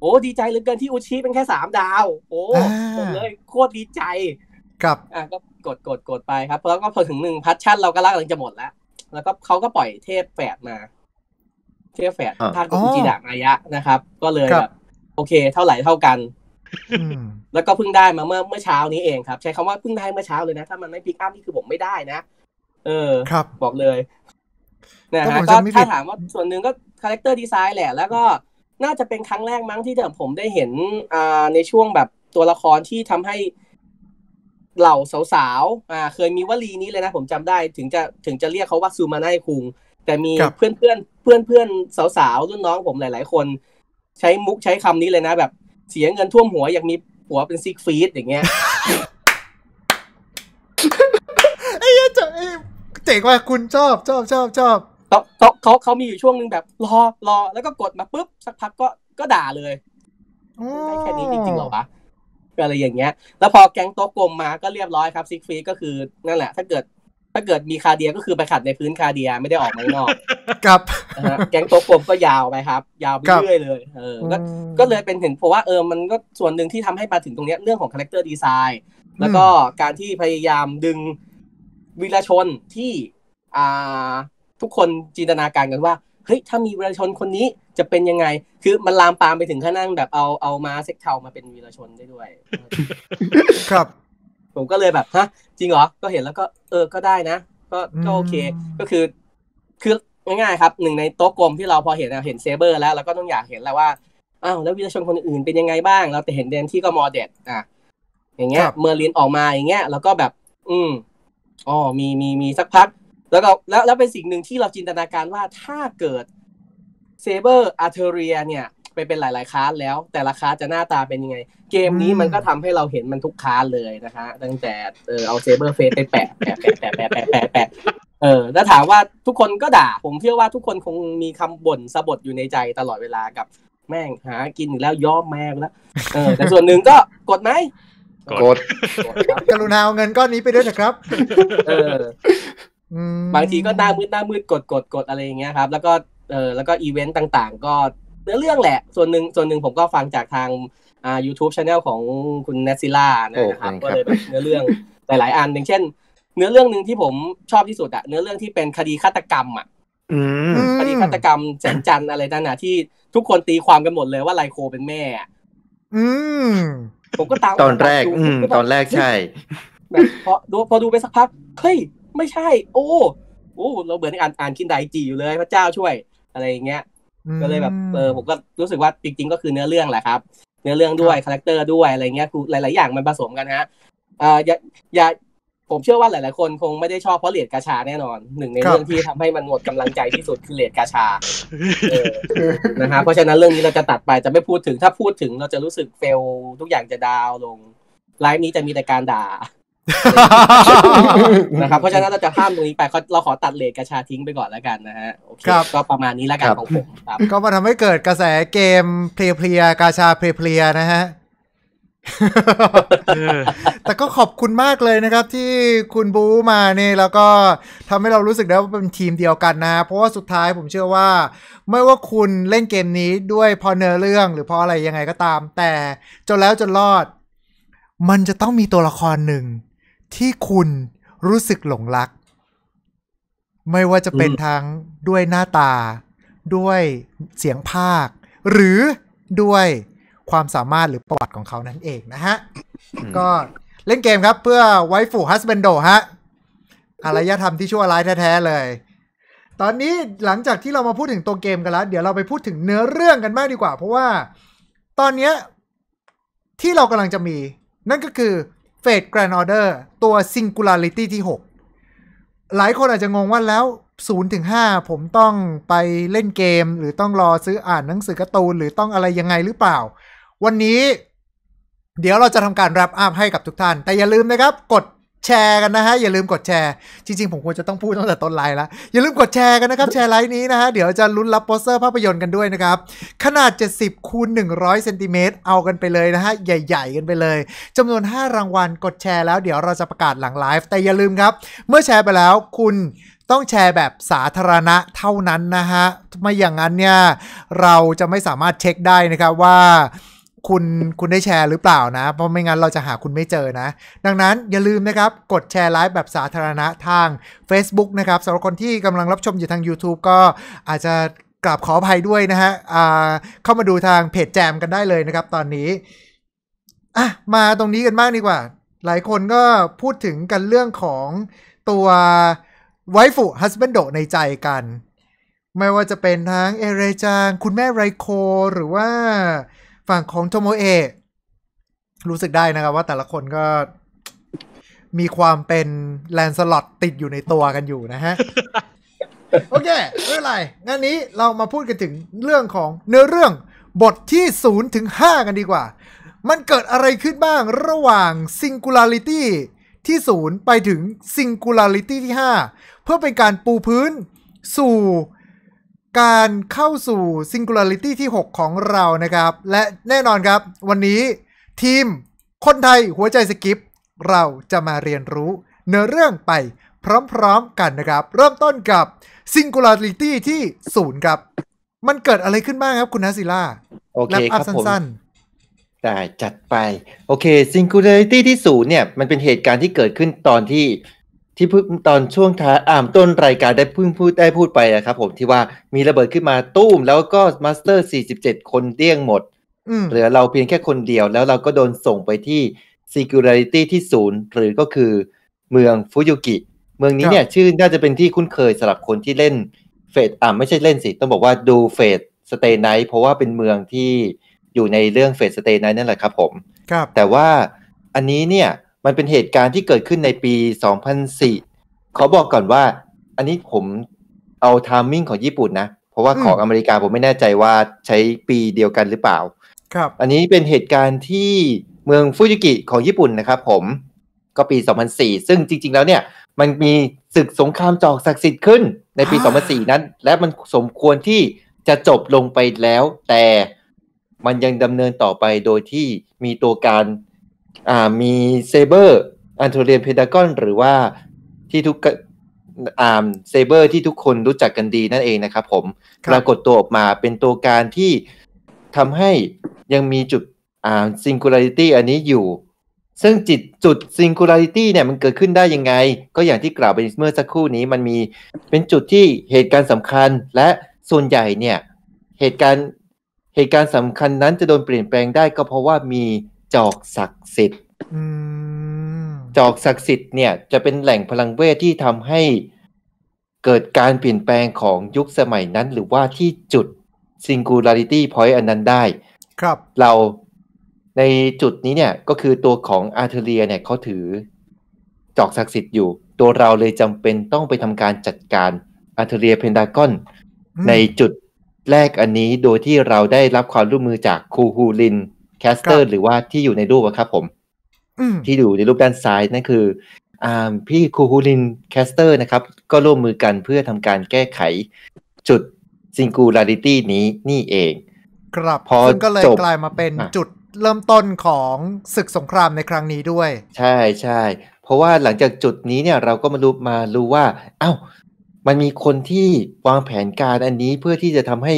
โอ้ดีใจเหลือเกินที่อุชิเป็นแค่สามดาว โอ้ผมเลย โคตรดีใจครับอ่ะก็กดกดกดไปครับแล้วก็พอถึงหนึ่งพัชชั่นเราก็ลากลังจะหมดแล้ว แล้วก็เขาก็ปล่อยเทพแฝดมา เทพแฝดท่านกุจิดะมายะนะครับ ก็เลยแบบโอเค เท่าไหร่เท่ากันแล้วก็เพิ่งได้มาเมื่อเมื่อเช้านี้เองครับ ใช้คำว่าเพิ่งได้เมื่อเช้าเลยนะ ถ้ามันไม่พิกอัพนี่คือผมไม่ได้นะ เออครับ บอกเลยนะฮะก็ถ้าถามว่าส่วนหนึ่งก็คาแรคเตอร์ดีไซน์แหละแล้วก็น่าจะเป็นครั้งแรกมั้งที่ผมได้เห็นอ่าในช่วงแบบตัวละครที่ทำให้เหล่าสาวๆอ่า เคยมีวลีนี้เลยนะ ผมจำได้ ถึงจะถึงจะเรียกเขาว่าซูมาไนคุง แต่มีเพื่อนเพื่อนเพื่อนเพื่อนสาวๆรุ่นน้องผมหลายๆคน ใช้มุกใช้คำนี้เลยนะ แบบเสียเงินท่วมหัวอยากมีหัวเป็นซิกฟีดอย่างเงี้ยไอ้เจ๋งเจ๋งว่าคุณชอบ ชอบชอบชอบเขาเขาเขามีอยู่ช่วงหนึ่งแบบ รอ รอแล้วก็กดมาปุ๊บ สักพักก็ก็ด่าเลยแค่นี้จริงๆหรอวะอะไรอย่างเงี้ย แล้วพอแก๊งโต๊ะกลมมาก็เรียบร้อยครับซิกฟีก็คือ นั่นแหละถ้าเกิดถ้าเกิดมีคาเดียก็คือไปขัดในพื้นคาเดียไม่ได้ออกมานอกครับแก๊งโต๊ะกลมก็ยาวไปครับ ยาวไปเรื่อยเลยเออก็เลยเป็นเห็นเพราะว่าเออ มันก็ส่วนหนึ่งที่ทำให้มาถึงตรงนี้เรื่องของคาแรคเตอร์ดีไซน์ แล้วก็การที่พยายามดึงวีรชนที่อ่าทุกคนจินตนาการกันว่า เฮ้ย ถ้ามีวีรชนคนนี้จะเป็นยังไง คือมันลามปามไปถึงขั้นนั่งแบบเอาเอามาเซ็กเทามาเป็นวีรชนได้ด้วย ครับผมก็เลยแบบฮะจริงเหรอ ก็เห็นแล้วก็ เออก็ได้นะก็ก็โอเค ก็คือคือง่ายๆครับหนึ่งในโต๊ะกลมที่เราพอเห็นเห็นเซเบอร์แล้วเราก็ต้องอยากเห็นแล้วว่า อ้าว แล้ววิทยชนคนอื่นเป็นยังไงบ้าง เราแต่เห็นเดนที่ก็มอเดดอ่ะ อย่างเงี้ย เมอร์ลินออกมาอย่างเงี้ยแล้วก็แบบ อืมอ๋อมีมีมีสักพัก แล้วก็แล้วแล้วเป็นสิ่งหนึ่งที่เราจินตนาการว่าถ้าเกิดเซเบอร์อาร์เทเรียเนี่ยไปเป็นหลายๆคลาสแล้วแต่ละคลาสจะหน้าตาเป็นยังไง เกมนี้มันก็ทำให้เราเห็นมันทุกคลาสเลยนะคะ ตั้งแต่เออเอาเซเบอร์เฟสไปแปะแปะแปะแปะแปะแปะเออล้วถามว่าทุกคนก็ด่า ผมเชื่อว่าทุกคนคงมีคำบ่นสะบดอยู่ในใจตลอดเวลากับแม่งหากินแล้วย่อมแม่งแล้ว เออ แต่ส่วนหนึ่งก็กดไหม กดกรุณาเอาเงินก้อนนี้ไปด้วยนะครับเออบางทีก็หน้ามืดหน้ามืดกดกดกดอะไรอย่างเงี้ยครับ แล้วก็เออแล้วก็อีเวนต์ต่าง ๆ ก็เนื้อเรื่องแหละ ส่วนหนึ่งส่วนหนึ่งผมก็ฟังจากทางอ่า YouTube Channel ของคุณเนซิล่านะครับก็เลยเนื้อเรื่องหลายๆ อัน อย่างเช่น เนื้อเรื่องหนึ่งที่ผมชอบที่สุดอะเนื้อเรื่องที่เป็นคดีฆาตกรรมอะคดีฆาตกรรมแสงจันอะไรนั่นนะที่ทุกคนตีความกันหมดเลยว่าไลโคเป็นแม่ผมก็ตามตอนแรกตอนแรกใช่พอดูพอดูไปสักพักเฮ้ย ไม่ใช่ โอ้โอ้เราเบื่อในอ่านอ่านคินไดจีอยู่เลยพระเจ้าช่วยอะไรอย่างเงี้ยก็เลยแบบเออผมก็รู้สึกว่าจริงๆก็คือเนื้อเรื่องแหละครับ เนื้อเรื่องด้วย คาแรคเตอร์ด้วยอะไรเงี้ยคือหลาย ๆอย่างมันผสมกันฮะอ่าอย่าอย่าผมเชื่อว่าหลายๆคนคงไม่ได้ชอบ เพราะเลดกาชาแน่นอนหนึ่งในเรื่องที่ทำให้มันหมดกำลังใจที่สุดคือเลดกาชานะครับเพราะฉะนั้นเรื่องนี้เราจะตัดไปจะไม่พูดถึงถ้าพูดถึงเราจะรู้สึกเฟลทุกอย่างจะดาวลงไลฟ์นี้จะมีแต่การด่านะครับเพราะฉะนั้นเราจะข้ามตรงนี้ไป เราขอตัดเลทกระชาทิ้งไปก่อนแล้วกัน นะฮะโอเคก็ประมาณนี้แล้วกันของผมครับ ก็มาทำให้เกิดกระแสเกมเพลย์ียกาชาเพลย์เพลียนะฮะแต่ก็ขอบคุณมากเลยนะครับที่คุณบูมาเนี่ยแล้วก็ทำให้เรารู้สึกได้ว่าเป็นทีมเดียวกันนะเพราะว่าสุดท้ายผมเชื่อว่า ไม่ว่าคุณเล่นเกมนี้ด้วยพอเนื้อเรื่อง หรือพออะไรยังไงก็ตาม แต่จนแล้วจนรอด มันจะต้องมีตัวละครหนึ่งที่คุณรู้สึกหลงรัก ไม่ว่าจะเป็นทั้งด้วยหน้าตา ด้วยเสียงภาค หรือด้วยความสามารถหรือประวัติของเขานั่นเองนะฮะ ก็เล่นเกมครับเพื่อไว้ฝูฮัสเบนโดฮะอารยธรรมที่ชั่วร้ายแท้ ๆ เลย ตอนนี้หลังจากที่เรามาพูดถึงตัวเกมกันแล้ว เดี๋ยวเราไปพูดถึงเนื้อเรื่องกันมากดีกว่า เพราะว่าตอนเนี้ยที่เรากำลังจะมี นั่นก็คือเฟดแกรนออเดอร์ตัว Singularity ที่ 6 หลายคนอาจจะงงว่าแล้ว0ถึง5ผมต้องไปเล่นเกม หรือต้องรอซื้ออ่านหนังสือการ์ตูนหรือต้องอะไรยังไงหรือเปล่า วันนี้เดี๋ยวเราจะทำการแรปอัพให้กับทุกท่าน แต่อย่าลืมนะครับกดแชร์กันนะฮะ อย่าลืมกดแชร์จริงๆ ผมควรจะต้องพูดตั้งแต่ต้นไลน์แล้ว อย่าลืมกดแชร์กันนะครับแชร์ไลน์นี้นะฮะเดี๋ยวจะลุ้นรับโปสเตอร์ภาพยนตร์กันด้วยนะครับ ขนาด 70คูณ100เซนติเมตรเอากันไปเลยนะฮะใหญ่ๆกันไปเลย จำนวน 5 รางวัลกดแชร์แล้วเดี๋ยวเราจะประกาศหลังไลฟ์แต่อย่าลืมครับเมื่อแชร์ไปแล้วคุณต้องแชร์แบบสาธารณะเท่านั้นนะฮะไม่อย่างนั้นเนี่ยเราจะไม่สามารถเช็คได้นะครับว่าคุณ คุณได้แชร์หรือเปล่านะ เพราะไม่งั้นเราจะหาคุณไม่เจอนะ ดังนั้นอย่าลืมนะครับ กดแชร์ไลฟ์แบบสาธารณะทาง Facebook นะครับสำหรับคนที่กำลังรับชมอยู่ทาง YouTube ก็อาจจะกราบขออภัยด้วยนะฮะเข้ามาดูทางเพจแจมกันได้เลยนะครับตอนนี้ อ่ะมาตรงนี้กันบ้างดีกว่า หลายคนก็พูดถึงกันเรื่องของตัวไวฟุฮัสเบนโดในใจกัน ไม่ว่าจะเป็นทั้งเอเรจางคุณแม่ไรโค หรือว่าฝั่งของโทโมเอะรู้สึกได้นะครับว่าแต่ละคนก็มีความเป็นแลนสลอตติดอยู่ในตัวกันอยู่นะฮะ โอเคไม่เป็นไรงันนี้เรามาพูดกันถึงเรื่องของเนื้อเรื่องบทที่ 0 ถึง 5 กันดีกว่า มันเกิดอะไรขึ้นบ้างระหว่าง Singularity ที่ 0 ไปถึง Singularity ที่ 5 เพื่อเป็นการปูพื้นสู่การเข้าสู่ Singularity ที่ 6 ของเรานะครับ และแน่นอนครับ วันนี้ทีมคนไทยหัวใจสกิปเราจะมาเรียนรู้เนื้อเรื่องไปพร้อมๆ กันนะครับ เริ่มต้นกับ Singularity ที่ศูนย์ครับ มันเกิดอะไรขึ้นบ้างครับคุณนัสิล่าโอเคครับผมสั้นๆได้จัดไปโอเค Singularity ที่ศูนย์เนี่ยมันเป็นเหตุการณ์ที่เกิดขึ้นตอนที่ที่ตอนช่วงท้ายอ่ามต้นรายการได้เพิ่งพูดได้พูดไปนะครับผมที่ว่ามีระเบิดขึ้นมาตู้มแล้วก็มาสเตอร์ 47 คนเดี้ยงหมดเหลือเราเพียงแค่คนเดียวแล้วเราก็โดนส่งไปที่ s i c u r i t y ที่ศูนย์หรือก็คือเมืองฟุยุกิ เมืองนี้เนี่ย ชื่อน่าจะเป็นที่คุ้นเคยสำหรับคนที่เล่นเฟดอ่าไม่ใช่เล่นสิต้องบอกว่าดูเฟดสเตย์ไนท์เพราะว่าเป็นเมืองที่อยู่ในเรื่องเฟดสเตย์ไนท์นั่นแหละครับ ผม ครับ แต่ว่าอันนี้เนี่ยมันเป็นเหตุการณ์ที่เกิดขึ้นในปี 2004 ขอบอกก่อนว่า อันนี้ผมเอาทามมิ่งของญี่ปุ่นนะ เพราะว่าของอเมริกาผมไม่แน่ใจว่าใช้ปีเดียวกันหรือเปล่า ครับ อันนี้เป็นเหตุการณ์ที่เมืองฟูจิกิของญี่ปุ่นนะครับ ผม ก็ปี 2004 ซึ่งจริง ๆ แล้วเนี่ย มันมีศึกสงครามจอกศักดิ์สิทธิ์ขึ้นในปี 2004นั้น และมันสมควรที่จะจบลงไปแล้ว แต่มันยังดำเนินต่อไปโดยที่มีตัวการมีเซเบอร์อันโทเรียนเพดากอน หรือว่าที่ทุกอ่าเซเบอร์ที่ทุกคนรู้จักกันดีนั่นเองนะครับผมปรากฏตัวออกมาเป็นตัวการที่ทำให้ยังมีจุดอ่าซิงคูลาริตี้อันนี้อยู่ ซึ่งจิตจุดซิงคูลาริตี้เนี่ยมันเกิดขึ้นได้ยังไงก็อย่างที่กล่าวไปเมื่อสักครู่นี้มันมีเป็นจุดที่เหตุการณ์สำคัญและส่วนใหญ่เนี่ยเหตุการณ์เหตุการณ์สำคัญนั้นจะโดนเปลี่ยนแปลงได้ก็เพราะว่ามีจอกศักดิ์สิทธิ์ จอกศักดิ์สิทธิ์เนี่ยจะเป็นแหล่งพลังเวทที่ทำให้ เกิดการเปลี่ยนแปลงของยุคสมัยนั้นหรือว่าที่จุด singularity point อันนั้นได้ ครับ เราในจุดนี้เนี่ยก็คือตัวของอาร์เทเรียเนี่ยเขาถือจอกศักดิ์สิทธิ์อยู่ ตัวเราเลยจำเป็นต้องไปทำการจัดการอาร์เทเรียเพนดากอน ในจุดแรกอันนี้โดยที่เราได้รับความร่วมมือจากคูฮูลินแคสเตอร์หรือว่าที่อยู่ในรูปครับผมที่อยู่ในรูปด้านซ้ายนั่นคือพี่คูฮูลินแคสเตอร์นะครับ ก็ร่วมมือกันเพื่อทำการแก้ไขจุดซิงคูลาริตี้นี้นี่เอง ครับพอก็เลยกลายมาเป็นจุดเริ่มต้นของศึกสงครามในครั้งนี้ด้วย ใช่ใช่เพราะว่าหลังจากจุดนี้เนี่ยเราก็มารู้มารู้ว่า เอา้า มันมีคนที่วางแผนการอันนี้เพื่อที่จะทำให้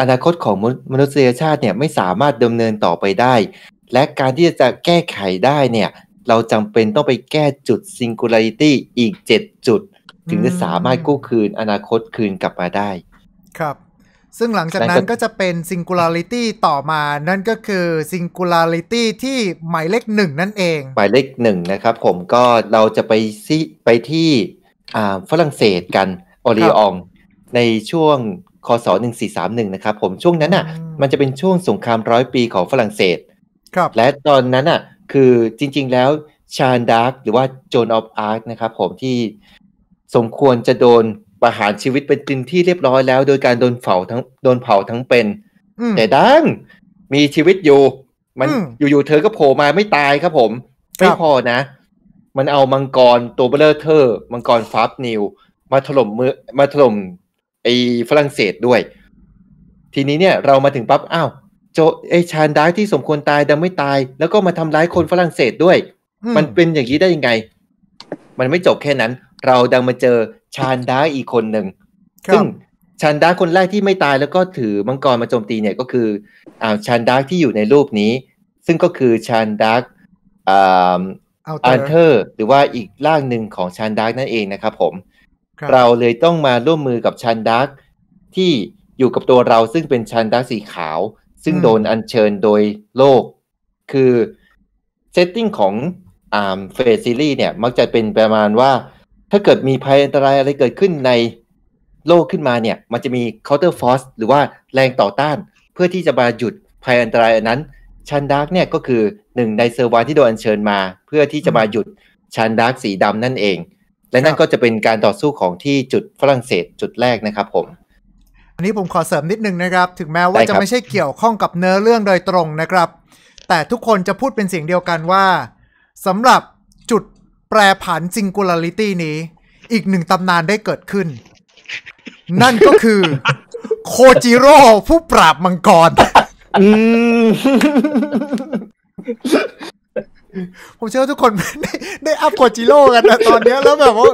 อนาคตของมนุษยชาติเนี่ยไม่สามารถดำเนินต่อไปได้ และการที่จะแก้ไขได้เนี่ยเราจำเป็นต้องไปแก้จุดซิงคูลาริตี้อีก 7 จุด ถึงจะสามารถกู้คืน อนาคตคืนกลับมาได้ครับ ซึ่งหลังจากนั้นก็จะเป็นซิงคูลาริตี้ต่อมานั่นก็คือซิงคูลาริตี้ที่หมายเลขหนึ่งนั่นเอง หมายเลขหนึ่งนะครับ ผมก็เราจะไปซิไปที่ฝรั่งเศสกันออริองในช่วงคศ1431นะครับ ผมช่วงนั้นอ่ะ มันจะเป็นช่วงสงครามร้อยปีของฝรั่งเศส ครับ และตอนนั้นอ่ะ คือจริงๆแล้วชาญดาร์กหรือว่าโจนออฟอาร์คนะครับผมที่สมควรจะโดนประหารชีวิตเป็นตินที่เรียบร้อยแล้วโดยการโดนเผาทั้งโดนเผาทั้งเป็น แต่ดังมีชีวิตอยู่ มันอยู่ๆเธอก็โผล่มาไม่ตายครับผมไม่พอนะ มันเอามังกรตัวเบลเลอร์เธอมังกรฟารบนิว มาถล่มมือมาถล่มไอ้ฝรั่งเศสด้วย ทีนี้เนี่ยเรามาถึงปั๊บอ้าวโจไอชานดาร์ที่สมควรตายดังไม่ตาย แล้วก็มาทำร้ายคนฝรั่งเศสด้วย มันเป็นอย่างนี้ได้ยังไง มันไม่จบแค่นั้น เราดังมาเจอชานดาร์อีกคนหนึ่งซึ่งชานดาคนแรกที่ไม่ตาย แล้วก็ถือมังกรมาโจมตีเนี่ยก็คืออ้าวชานดาที่อยู่ในรูปนี้ ซึ่งก็คือชานดาอ่าอันเทอร์หรือว่าอีกร่างหนึ่งของชานดานั่นเองนะครับ ผมเราเลยต้องมาร่วมมือกับชันดักที่อยู่กับตัวเราซึ่งเป็นชันดักสีขาว ซึ่งโดนอัญเชิญโดยโลก คือเซตติ้งของอ่าเฟสซีรีส์เนี่ยมักจะเป็นประมาณว่า ถ้าเกิดมีภัยอันตรายอะไรเกิดขึ้นในโลกขึ้นมาเนี่ยมันจะมีเคาน์เตอร์ฟอสหรือว่าแรงต่อต้าน เพื่อที่จะมาหยุดภัยอันตรายอันนั้นชันดักเนี่ยก็คือหนึ่งในเซอร์วานที่โดนอัญเชิญมา เพื่อที่จะมาหยุดชันดักสีดำนั่นเองและนั่นก็จะเป็นการต่อสู้ของที่จุดฝรั่งเศส จุดแรกนะครับผม อันนี้ผมขอเสริมนิดนึงนะครับ ถึงแม้ว่าจะไม่ใช่เกี่ยวข้องกับเนื้อเรื่องโดยตรงนะครับ แต่ทุกคนจะพูดเป็นเสียงเดียวกันว่าสำหรับจุดแปรผันิงคูลาริตี้นี้ อีกหนึ่งตำนานได้เกิดขึ้น นั่นก็คือโคจิโร่ผู้ปราบมังกรผมเชื่อทุกคนได้ได้อัพกว่าจิโร่กันนะตอนเนี้ยแล้วแบบว่า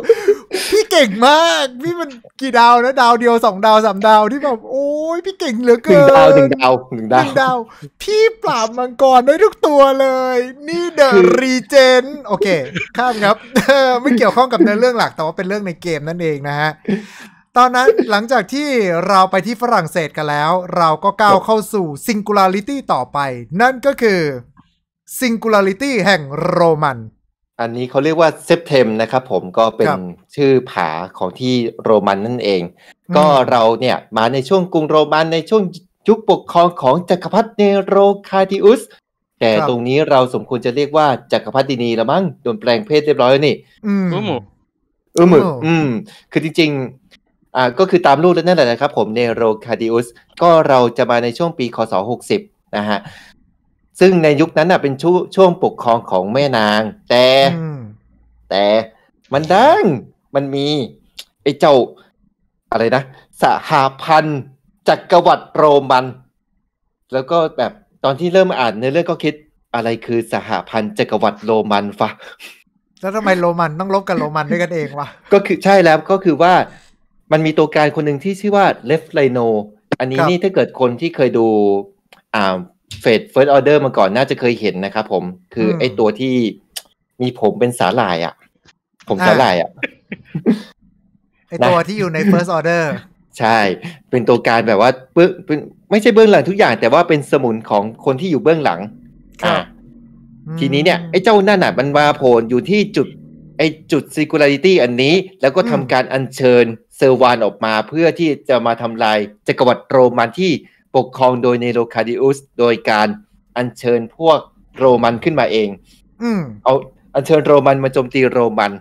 พี่เก่งมาก พี่มันกี่ดาวนะ ดาวเดียวสองดาวสามดาวที่แบบ โอ้ยพี่เก่งเหลือเกินึ่งดาวหนึ่งดาวหนึ่งดาหวนึ่งดาว พี่ปราบมังกรได้ทุกตัวเลย นี่เดอะคือรีเจนโอเคข้ามครับ ไม่เกี่ยวข้องกับในเรื่องหลักแต่ว่าเป็นเรื่องในเกมนั่นเองนะฮะ ตอนนั้นหลังจากที่เราไปที่ฝรั่งเศสกันแล้ว เราก็ก้าวเข้าสู่ซิงคูลาริตี้ต่อไป นั่นก็คือ Singularity แห่งโรมัน อันนี้เขาเรียกว่าเซปเทมนะครับผมก็เป็นชื่อผาของที่โรมันนั่นเอง ก็เราเนี่ย มาในช่วงกรุงโรมัน ในช่วงยุคปกครองของจักรพรรดิเนโรคาดิอุส แต่ตรงนี้เราสมควรจะเรียกว่า จักรพรรดินีละมั้งโดนแปลงเพศเรียบร้อยนี่ อืมอืมอืม คือจริงๆอ่า ก็คือตามรูปนั่นแหละนะครับผมเนโรคาดิอุส ก็เราจะมาในช่วงปีคศ60นะฮะซึ่งในยุคนั้นน่ะเป็นช่วช่วงปกครองของแม่นาง แต่แต่มันดังมันมีไอ้เจ้า อะไรนะ สหาพันธ์จักรวรรดิโรมัน แล้วก็แบบตอนที่เริ่มอ่านเนื้อเรื่องก็คิดอะไรคือสหพันธ์จักรวรรดิโรมันฟะแล้วทำไมโรมันต้องลบกับโรมันด้วยกันเองวะก็คือใช่แล้วก็คือว่ามันมีตัวการคนหนึ่งที่ชื่อว่าเลฟไลโน อันนี้นี่ถ้าเกิดคนที่เคยดู อ่าเฟดเฟิร์สออเดอร์มาก่อนน่าจะเคยเห็นนะครับผมคือไอตัวที่มีผมเป็นสาหร่ายอะผมสาหร่ายอะไอตัวที่อยู่ในเฟิร์สออเดอร์ใช่ เป็นตัวการแบบว่าเบื้องไม่ใช่เบื้องหลังทุกอย่าง แต่ว่าเป็นสมุนของคนที่อยู่เบื้องหลังค่ะ ทีนี้เนี่ย ไอ้เจ้าหน้าหนักมันมาโผล่อยู่ที่จุดไอ้จุดซิคูลาริตี้อันนี้ แล้วก็ทำการอัญเชิญเซอร์วานออกมาเพื่อที่จะมาทำลายจักรวรรดิโรมันที่ปกครองโดยเนโรคาดิอุสโดยการอัญเชิญพวกโรมันขึ้นมาเอง อืเอาอัญเชิญโรมันมาโจมตีโรมัน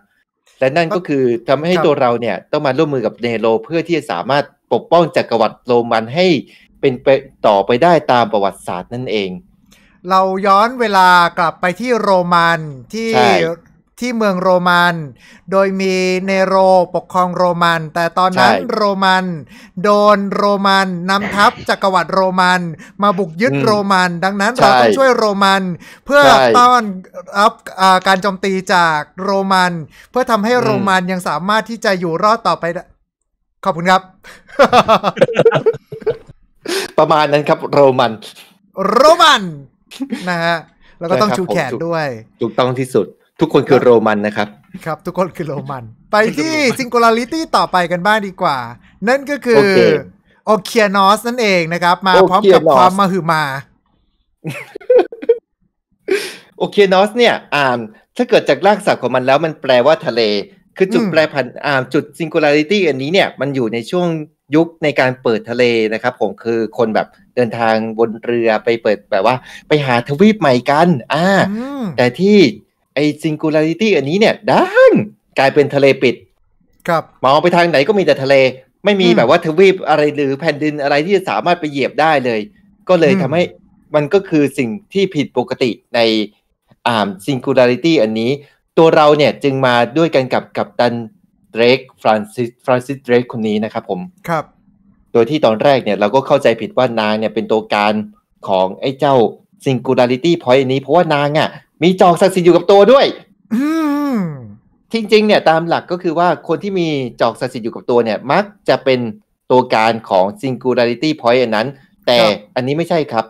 และนั่นก็คือทำให้ตัวเราเนี่ยต้องมาร่วมมือกับเนโร เพื่อที่จะสามารถปกป้องจักรวรรดิโรมันให้เป็นไปต่อไปได้ตามประวัติศาสตร์นั่นเอง เราย้อนเวลากลับไปที่โรมันที่ที่เมืองโรมัน โดยมีเนโรปกครองโรมัน แต่ตอนนั้นโรมัน โดนโรมันนำทัพจักรวรรดิโรมัน มาบุกยึดโรมัน ดังนั้นเราต้องช่วยโรมัน เพื่อต้อนรับการโจมตีจากโรมัน เพื่อทำให้โรมันยังสามารถที่จะอยู่รอดต่อไปขอบคุณครับ ประมาณนั้นครับ โรมัน โรมันนะฮะ แล้วก็ต้องชูแขนด้วยถูกต้องที่สุดทุกคนคือโรมันนะครับ ครับ ทุกคนคือโรมัน ไปที่ซิงคกลาริตี้ต่อไปกันบ้างดีกว่า นั่นก็คือโอเคียนอสนั่นเองนะครับ มาพร้อมกับความมาหือมาโอเคนอสเนี่ย อ่านถ้าเกิดจากรากศัพท์ของมันแล้วมันแปลว่าทะเล คือจุดแปลผันอ่าจุดซิงคูลาริตี้อันนี้เนี่ย มันอยู่ในช่วงยุคในการเปิดทะเลนะครับ ผมคือคนแบบเดินทางบนเรือไปเปิดแบบว่า ไปหาทวีปใหม่กัน อ่าแต่ที่ไอซิงคูลาริตี้อันนี้เนี่ยด้านกลายเป็นทะเลปิดครับมองไปทางไหนก็มีแต่ทะเลไม่มีแบบว่าทวีปอะไรหรือแผ่นดินอะไรที่จะสามารถไปเหยียบได้เลย ก็เลยทำให้มันก็คือสิ่งที่ผิดปกติในอ่าซิงคูลาริตี้อันนี้ ตัวเราเนี่ย จึงมาด้วยกันกับกับตันเดรกฟรานซิสฟรานซิสเดรกคนนี้นะครับผมครับ โดยที่ตอนแรกเนี่ย เราก็เข้าใจผิดว่านางเนี่ยเป็นตัวการของไอ้เจ้าซิงคูลาริตี้พอยต์นี้เพราะว่านางอะ่ะมีจอกศักดิ์สิทธิ์อยู่กับตัวด้วยจริงๆ เนี่ยตามหลักก็คือว่าคนที่มีจอกศักดิ์สิทธิ์อยู่กับตัวเนี่ย มักจะเป็นตัวการของ singularity point นั้น แต่อันนี้ไม่ใช่ครับ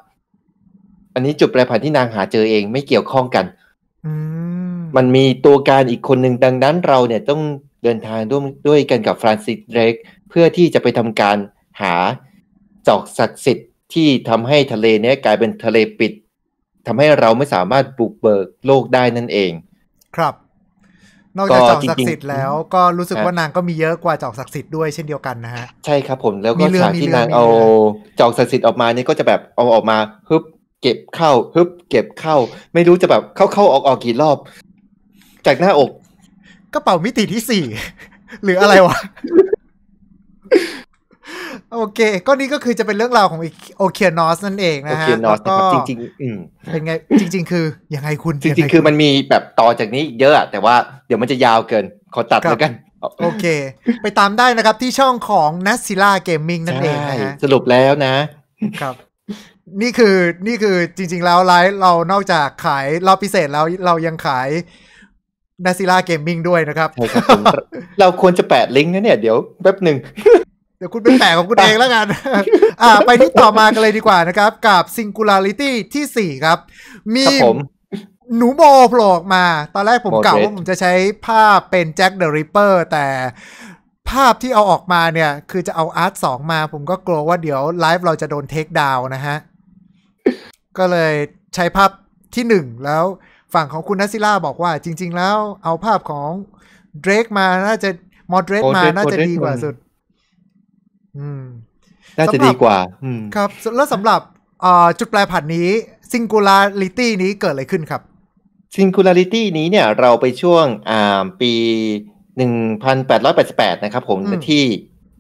อันนี้จุดแปรผันที่นางหาเจอเองไม่เกี่ยวข้องกันมันมีตัวการอีกคนหนึ่งดังนั้นเราเนี่ยต้องเดินทางร่วมด้วยกันกับฟรานซิสเรรกเพื่อที่จะไปทำการหาจอกศักดิ์สิทธิ์ที่ทำให้ทะเลเนี้ยกลายเป็นทะเลปิดทำให้เราไม่สามารถบุกเบิกโลกได้นั่นเอง ครับ นอกจากจอกศักดิ์สิทธิ์แล้ว ก็รู้สึกว่านางก็มีเยอะกว่าจอกศักดิ์สิทธิ์ด้วยเช่นเดียวกันนะฮะ ใช่ครับผมแล้วก็ฉากที่นางเอาจอกศักดิ์สิทธิ์ออกมานี่ก็จะแบบเอาออกมาฮึบ เก็บเข้าฮึบ เก็บเข้า ไม่รู้จะแบบเข้าเข้าออกออกกี่รอบ จากหน้าอกกระเป๋ามิติที่สี่หรืออะไรวะโอเค ก็นี่ก็คือจะเป็นเรื่องราวของโอเคียนอสนั่นเองนะฮะโอเคียนอสก็จริงๆเป็นไง จริง ๆ คือ ยังไงคุณจริง ๆ คือมันมีแบบต่อจากนี้เยอะแต่ว่าเดี๋ยวมันจะยาวเกิน ขอตัดแล้วกัน โอเค ไปตามได้นะครับที่ช่องของนัสซิล่าเกมมิ่งนั่นเองนะสรุปแล้วนะ ครับ นี่คือนี่คือจริง ๆ แล้วไลฟ์เรานอกจากขายเราพิเศษแล้วเรายังขายนสซิล่าเกมมิ่งด้วยนะครับเราควรจะแปะลิงก์นะเนี่ย เดี๋ยวแป๊บหนึ่งี๋ยวคุณเป็นแตกของคุณเองแล้วกัน อ่า ไปที่ต่อมากันเลยดีกว่านะครับ กับ singularity ที่สี่ครับ มีหนูโมโผล่ออกมา ตอนแรกผมกล่าวว่าผมจะใช้ภาพเป็นแจ็คเดอะริปเปอร์แต่ภาพที่เอาออกมาเนี่ยคือจะเอาอาร์ตสองมาผมก็กลัวว่าเดี๋ยวไลฟ์เราจะโดนเทคดาวนะฮะ ก็เลยใช้ภาพที่หนึ่งแล้วฝั่งของคุณนัสซิล่าบอกว่า จริง ๆแล้ว เอาภาพของเดรกมาน่าจะมอดเดรกมาน่าจะดีกว่าสุดน่าจะดีกว่าครับแล้วสำหรับจุดแปลผันนี้ singularity นี้เกิดอะไรขึ้นครับ singularity นี้เนี่ย เราไปช่วงปี 1888 นะครับผม ที่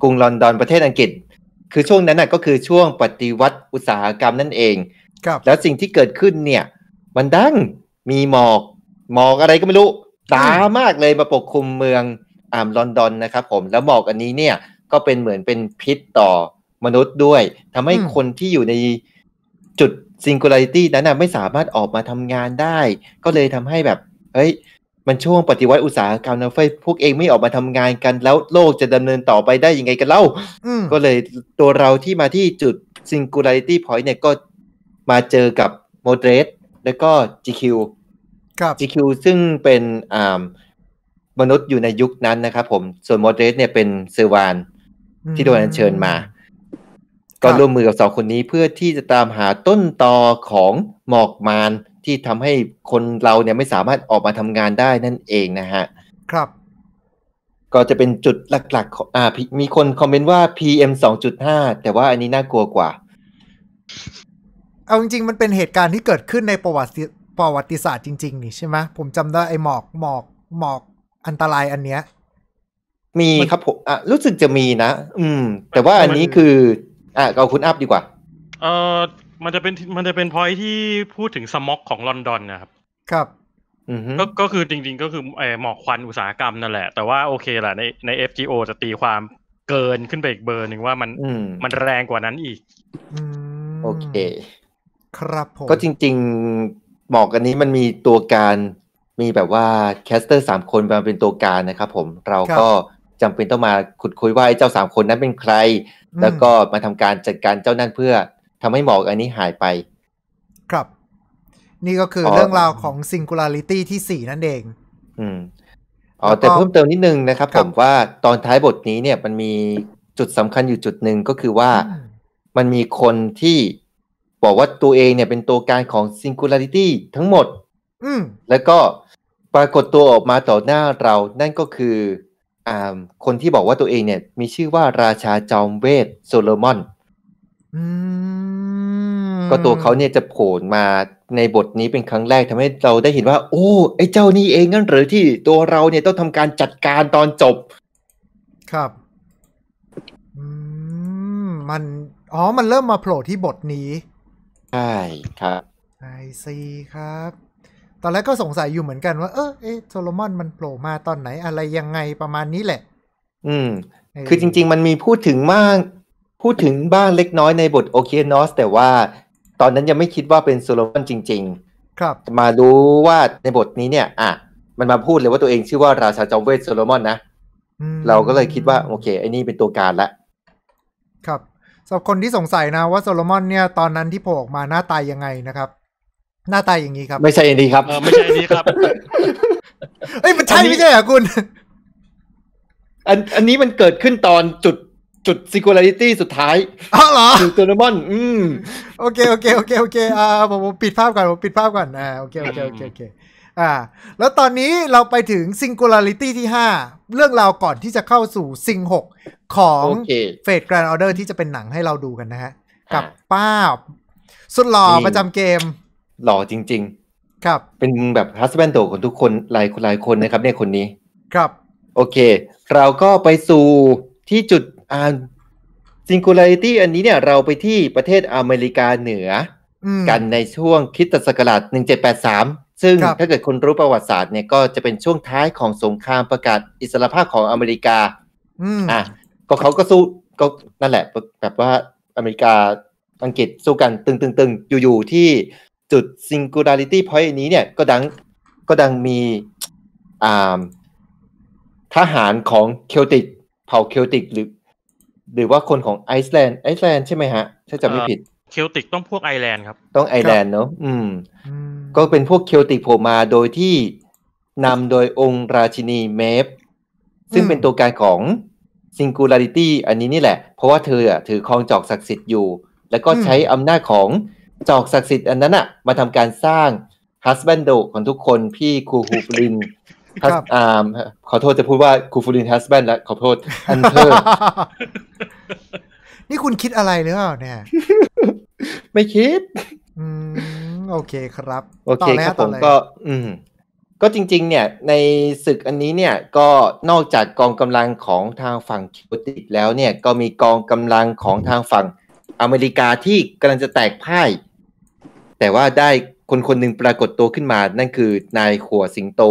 กรุงลอนดอนประเทศอังกฤษ คือช่วงนั้นน่ะก็คือช่วงปฏิวัติอุตสาหกรรมนั่นเอง ครับ แล้วสิ่งที่เกิดขึ้นเนี่ยมันดัง มีหมอก หมอกอะไรก็ไม่รู้ตามากเลยมาปกคลุมเมืองอ่าลอนดอนนะครับผมแล้วหมอกอันนี้เนี่ยก็เป็นเหมือนเป็นพิษต่อมนุษย์ด้วย ทำให้คนที่อยู่ในจุดซิงคูลาริตี้นั้นไม่สามารถออกมาทำงานได้ ก็เลยทำให้แบบเฮ้ย มันช่วงปฏิวัติอุตสาหกรรมนะเฟยพวกเองไม่ออกมาทำงานกันแล้วโลกจะดำเนินต่อไปได้ยังไงกันเล่าก็เลยตัวเราที่มาที่จุดซิงคูลาริตี้พอยต์เนี่ยก็มาเจอกับโมเดรสแล้วก็ GQ ครับ GQ ซึ่งเป็นมนุษย์อยู่ในยุคนั้นนะครับผมส่วนโมเดรสเนี่ยเป็นเซอร์วานที่โดนเชิญมา ก็ร่วมมือกับสองคนนี้เพื่อที่จะตามหาต้นตอของหมอกมารที่ทำให้คนเราเนี่ยไม่สามารถออกมาทำงานได้นั่นเองนะฮะ ครับ ก็จะเป็นจุดหลักๆออ่า มีคนคอมเมนต์ว่า PM 2.5 แต่ว่าอันนี้น่ากลัวกว่า เอาจริงๆ มันเป็นเหตุการณ์ที่เกิดขึ้นในประวัติ ประวัติศาสตร์จริงๆ นี่ใช่ไหม ผมจำได้ไอ้หมอกหมอกหมอกอันตรายอันเนี้ยมีครับผมอ่ะรู้สึกจะมีนะ อืม แต่ว่าอันนี้คืออ่ะเอาคุณอัพดีกว่า เออมันจะเป็นมันจะเป็นพอยที่พูดถึงสม็อกของลอนดอนนะครับ ครับก็ก็คือจริงๆก็คือไอหมอกควันอุตสาหกรรมนั่นแหละแต่ว่าโอเคแหละในใน FGO จะตีความเกินขึ้นไปอีกเบอร์หนึ่งว่ามันมันแรงกว่านั้นอีก โอเค ครับผม ก็จริงๆหมอกอันนี้มันมีตัวการมีแบบว่าแคสเตอร์สามคนมาเป็นตัวการนะครับ ผมเราก็จำเป็นต้องมาขุดคุยว่า ไอ้เจ้าสามคนนั้นเป็นใคร แล้วก็มาทำการจัดการเจ้านั่นเพื่อ ทำให้หมอกอันนี้หายไป ครับ นี่ก็คืออเรื่องราวของ singularity ที่สี่นั่นเองอืมอ๋อแต่เพิ่มเติมนิดนึงนะครับรบผมว่าตอนท้ายบทนี้ เนี่ยมันมีจุดสำคัญอยู่จุดหนึ่งก็คือว่ามันมีคนที่ บอกว่าตัวเองเนี่ยเป็นตัวการของ singularity ทั้งหมด อืแล้วก็ปรากฏตัวออกมาต่อหน้าเรานั่นก็คือคนที่บอกว่าตัวเองเนี่ยมีชื่อว่าราชาจอมเวท โซโลมอนก็ตัวเขาเนี่ยจะโผล่มาในบทนี้เป็นครั้งแรกทำให้เราได้เห็นว่า โอ้ไอ้เจ้านี่เองนั่นหรือที่ตัวเราเนี่ยต้องทำการจัดการตอนจบ ครับมันอ๋อมันเริ่มมาโผล่ที่บทนี้ ใช่ครับไอซีครับตอนแรกก็สงสัยอยู่เหมือนกันว่า เออเอโซโลมอนมันโผล่มาตอนไหนอะไรยังไงประมาณนี้แหละ อืม คือจริง ๆมันมีพูดถึงมากพูดถึงบ้างเล็กน้อยในบทโอเคียนอส แต่ว่าตอนนั้นยังไม่คิดว่าเป็นโซโลมอนจริง ๆ ครับมารู้ว่าในบทนี้เนี่ย อ่ะมันมาพูดเลยว่าตัวเองชื่อว่า ราชาจอมเวทโซโลมอนนะเราก็เลยคิดว่าโอเคไอ้นี่เป็นตัวการละ ครับสำหรับคนที่สงสัยนะว่าโซโลมอนเนี่ยตอนนั้นที่โผล่ออกมาหน้าตายยังไงนะครับหน้าตาอย่างนี้ครับ ไม่ใช่อันนี้ครับเออไม่ใช่อันนี้ครับเอ้ยมันใช่ไม่ใช่เหรอคุณ อันอันนี้มันเกิดขึ้นตอนจุดจุดซิ n g ลาริตี้สุดท้าย อ๋อเหรอจุดตัวนมอนอืมโอเคโอเคโอเคโอเคอ่าผมผมปิดภาพก่อนผมปิดภาพก่อนอ่าโอเคโอเคโอเคโอเคอ่า แล้วตอนนี้เราไปถึงซิง n ูลาริตี้ที่ 5 เรื่องราวก่อนที่จะเข้าสู่ซิงหกของเฟสกรา์ออเดอร์ที่จะเป็นหนังให้เราดูกันนะฮะ กับป้า สุดหล่อประจำเกมหล่อจริง ๆ ครับเป็นแบบฮัสแบนโตของทุกคนหลายคนหลายคนนะครับ เนี่ยคนนี้ ครับ โอเค เราก็ไปสู่ที่จุดอ่าซิงคูลาริตี้อันนี้เนี่ย เราไปที่ประเทศอเมริกาเหนืออกันในช่วงคิตศักราช1783 ซึ่งถ้าเกิดคนรู้ประวัติศาสตร์เนี่ยก็จะเป็นช่วงท้ายของสงครามประกาศอิสรภาพของอเมริกาอ่ะ ก็เขาก็สู้ก็นั่นแหละ แบบว่าอเมริกาอังกฤษสู้กันตึง ๆ ๆ อยู่ๆที่จุด singularity point นี้เนี่ยก็ดังก็ดังมีทหารของเคลติก เผ่าเคลติก หรือหรือว่าคนของไอซ์แลนด์ ไอซ์แลนด์ใช่ไหมฮะถ้าจำไม่ผิด เคลติกต้องพวกไอแลนด์ครับ ต้องไอแลนด์เนาะอืม ก็เป็นพวกเคลติกโผล่มาโดยที่นำโดยองค์ราชินีเมฟซึ่งเป็นตัวการของซิงคูลาริตี้อันนี้นี่แหละ เพราะว่าเธอถือครองจอกศักดิ์สิทธิ์อยู่ แล้วก็ใช้อำนาจของจอกศักดิ์สิทธิ์อันนั้นอะมาทำการสร้างฮัสแบนโดของทุกคนพี่ครูฮูฟลินครับอ่าขอโทษจะพูดว่าครูฟูลินฮัสแบนแล้วขอโทษอันเธอร์นี่คุณคิดอะไรหรือเปล่าเนี่ย ไม่คิดอืมโอเคครับโอเคครับผมก็อืมก็จริง ๆ เนี่ย ในศึกอันนี้เนี่ย ก็นอกจากกองกำลังของทางฝั่งคิวติกแล้วเนี่ย ก็มีกองกำลังของทางฝั่งอเมริกาที่กำลังจะแตกพ่ายแต่ว่าได้คนคนหนึ่งปรากฏตัวขึ้นมา นั่นคือนายขัวสิงโต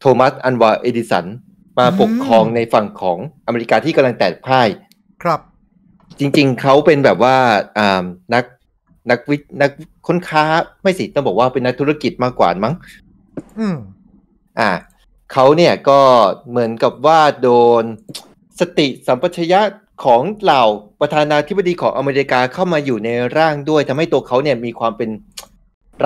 โทมัส อันวาเอดิสัน มาปกครองในฝั่งของอเมริกาที่กำลังแตกพ่าย ครับ จริง ๆ เขาเป็นแบบว่านักนักวินักค้นค้า ไม่สิ ต้องบอกว่าเป็นนักธุรกิจมากกว่ามั้ง อืม อ่า เขาเนี่ย ก็เหมือนกับว่าโดนสติสัมปชัญญะของเหล่าประธานาธิบดีของอเมริกาเข้ามาอยู่ในร่างด้วย ทำให้ตัวเขาเนี่ยมีความเป็น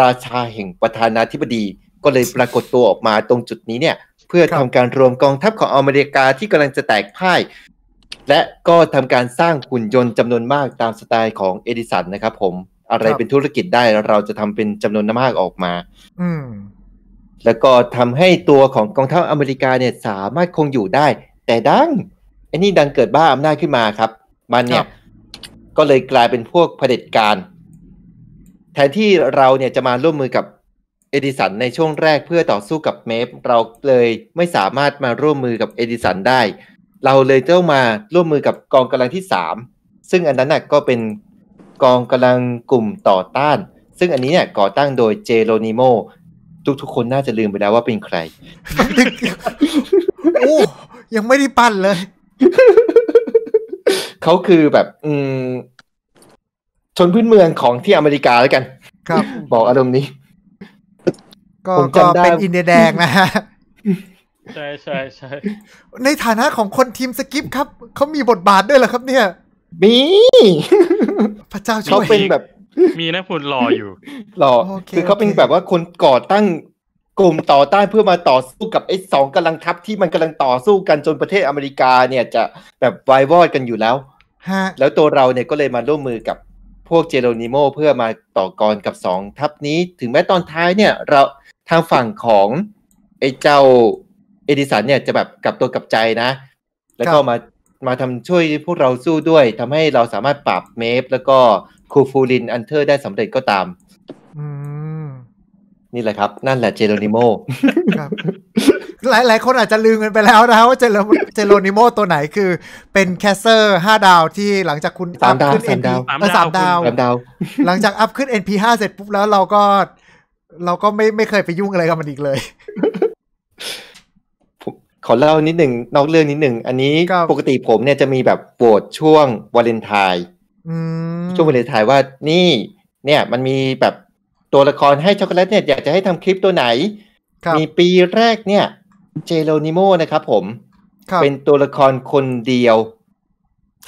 ราชาแห่งประธานาธิบดี ก็เลยปรากฏตัวออกมาตรงจุดนี้เนี่ย เพื่อทำการรวมกองทัพของอเมริกาที่กำลังจะแตกพ่าย และก็ทำการสร้างหุ่นยนต์จำนวนมากตามสไตล์ของเอดิสันนะครับผมอะไรเป็นธุรกิจได้ เราจะทำเป็นจำนวนมากออกมา อืแล้วก็ทำให้ตัวของกองทัพอเมริกาเนี่ยสามารถคงอยู่ได้ แต่ดังไอ้นี่ดังเกิดบ้าอำนาจขึ้นมาครับ มันเนี่ยก็เลยกลายเป็นพวกเผด็จการแทนที่เราเนี่ยจะมาร่วมมือกับเอดิสันในช่วงแรกเพื่อต่อสู้กับเมฟเราเลยไม่สามารถมาร่วมมือกับเอดิสันได้ เราเลยต้องมาร่วมมือกับกองกำลังที่สามซึ่งอันนั้นน่ะก็เป็นกองกำลังกลุ่มต่อต้าน ซึ่งอันนี้เนี่ยก่อตั้งโดยเจโรนิโมทุกๆคนน่าจะลืมไปแล้วว่าเป็นใคร โอ้ยังไม่ได้ปั้นเลยเขาคือแบบ อืมชนพื้นเมืองของที่อเมริกาแล้วกัน ครับ บอกอารมณ์นี้ก็ก็เป็นอินเดียแดงนะฮะใช่ใช่ใช่ในฐานะของคนทีมสกิปครับ เขามีบทบาทด้วยเหรอครับเนี่ย มี พระเจ้าช่วยเขาเป็นแบบมีนะคุณรออยู่ รอคือเขาเป็นแบบว่าคนก่อตั้งกลุ่มต่อต้านเพื่อมาต่อสู้กับไอ้สองกำลังทัพที่มันกำลังต่อสู้กันจนประเทศอเมริกา เนี่ยจะแบบวายวอดกันอยู่แล้วแล้วตัวเราเนี่ยก็เลยมาร่วมมือกับพวกเจโรนิโมเพื่อมาต่อกรกับสองทัพนี้ ถึงแม้ตอนท้ายเนี่ยเราทางฝั่งของไอ้เจ้าเอดิสันเนี่ยจะแบบกลับตัวกลับใจนะ แล้วก็มามาทำช่วยพวกเราสู้ด้วยทำให้เราสามารถปรับเมฟแล้วก็คูฟูลินอันเทอร์ได้สำเร็จก็ตาม อืมนี่แหละครับ นั่นแหละเจโรนิโมหลายหลายคนอาจจะลืมกันไปแล้วนะว่าเจโรเจโรนิโมตัวไหนคือ เป็นแคสเซอร์ห้าดาวที่หลังจากคุณอัพขึ้นเอ็นพีสามดาวสามดาว หลังจากอัพขึ้นเอ็นพีห้าเสร็จปุ๊บแล้ว เราก็ เราก็ไม่ไม่เคยไปยุ่งอะไรกับมันอีกเลย ขอเล่านิดหนึ่งนอกเรื่องนิดหนึ่ง อันนี้ปกติผมเนี่ยจะมีแบบโหวตช่วงวาเลนไทน์ช่วงวาเลนไทน์ว่านี่ เนี่ย มันมีแบบตัวละครให้ช็อกโกแลตเนี่ยอยากจะให้ทำคลิปตัวไหนมีปีแรกเนี่ยเจโรนิโมนะครับผมเป็นตัวละครคนเดียว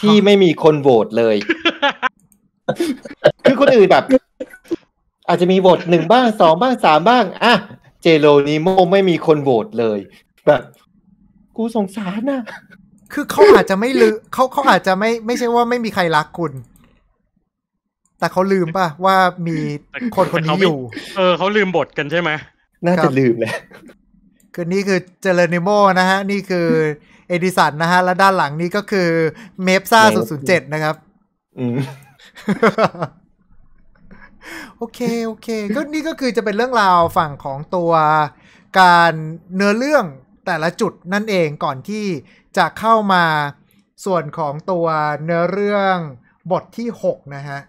ที่ไม่มีคนโหวตเลย คือคนอื่นแบบ อาจจะมีโหวตหนึ่งบ้างสองบ้างสามบ้างอ่ะเจโรนิโมไม่มีคนโหวตเลยแบบ กูสงสารนะคือเขาอาจจะไม่ลือเขาเขาอาจจะไม่ไม่ใช่ว่าไม่มีใครรักคุณแต่เขาลืมป่ะ ว่ามีคนคนนี้อยู่ เออเขาลืมบทกันใช่ไหม น่าจะลืมแหละ คือนี่คือเจเลนิโมนะฮะ นี่คือ เอดิสันนะฮะ และด้านหลังนี้ก็คือเมฟซ่าศูนย์ศูนย์เจ็ดนะครับ อืม โอเคโอเคก็นี่ก็คือจะเป็นเรื่องราวฝั่งของตัวการเนื้อเรื่องแต่ละจุดนั่นเองก่อนที่จะเข้ามาส่วนของตัวเนื้อเรื่องบทที่ 6 นะฮะ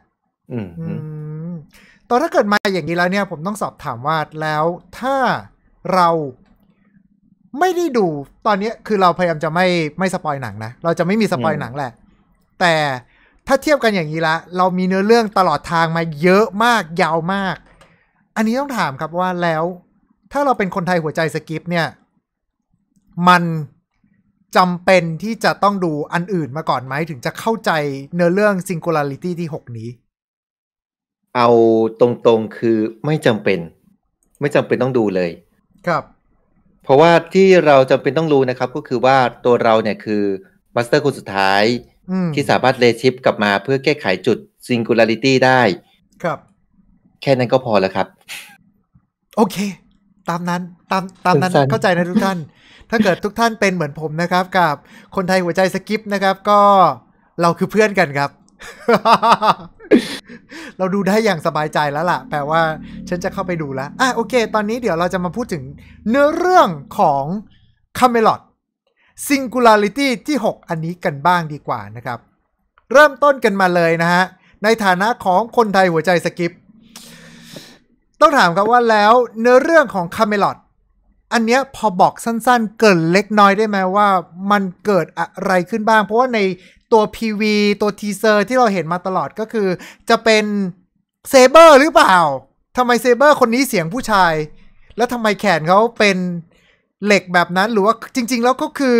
ตอนถ้าเกิดมาอย่างนี้แล้ว เนี่ยผมต้องสอบถามว่า แล้วถ้าเราไม่ได้ดูตอนนี้คือเราพยายามจะไม่ไม่สปอยหนังนะเราจะไม่มีสปอยหนังแหละ แต่ถ้าเทียบกันอย่างนี้ละเรามีเนื้อเรื่องตลอดทางมาเยอะมากยาวมาก อันนี้ต้องถามครับว่าแล้วถ้าเราเป็นคนไทยหัวใจสกิป เนี่ย มันจำเป็นที่จะต้องดูอันอื่นมาก่อนไหมถึงจะเข้าใจเนื้อเรื่อง singularity ที่หกนี้เอาตรงๆคือไม่จำเป็นไม่จำเป็นต้องดูเลยครับ เพราะว่าที่เราจำเป็นต้องรู้นะครับก็คือว่าตัวเราเนี่ยคือมาสเตอร์คนสุดท้าย ที่สามารถเลชิป กลับมาเพื่อแก้ไขจุดซิงคูลาริตี้ได้ ครับ แค่นั้นก็พอแล้วครับ โอเค ตามนั้นตามตามนั้นเข้าใจนะทุกท่าน ถ้าเกิดทุกท่านเป็นเหมือนผมนะครับ กับคนไทยหัวใจสกิปนะครับ ก็เราคือเพื่อนกันครับเราดูได้อย่างสบายใจแล้วล่ะ แปลว่าฉันจะเข้าไปดูแล้วอ่ะโอเค ตอนนี้เดี๋ยวเราจะมาพูดถึงเนื้อเรื่องของคาเมลอด Singularity ที่ 6 อันนี้กันบ้างดีกว่านะครับ เริ่มต้นกันมาเลยนะฮะ ในฐานะของคนไทยหัวใจสกิป ต้องถามครับว่าแล้วเนื้อเรื่องของคาเมลอดอันเนี้ยพอบอกสั้นๆเกินเล็กน้อยได้ไหมว่ามันเกิดอะไรขึ้นบ้าง เพราะว่าในตัว PV ตัวทีเซอร์ที่เราเห็นมาตลอดก็คือ จะเป็นเซเบอร์ หรือเปล่าทำไมเซเบอร์คนนี้เสียงผู้ชาย แล้วทำไมแขนเขาเป็นเหล็กแบบนั้นหรือว่าจริงๆ แล้วก็คือ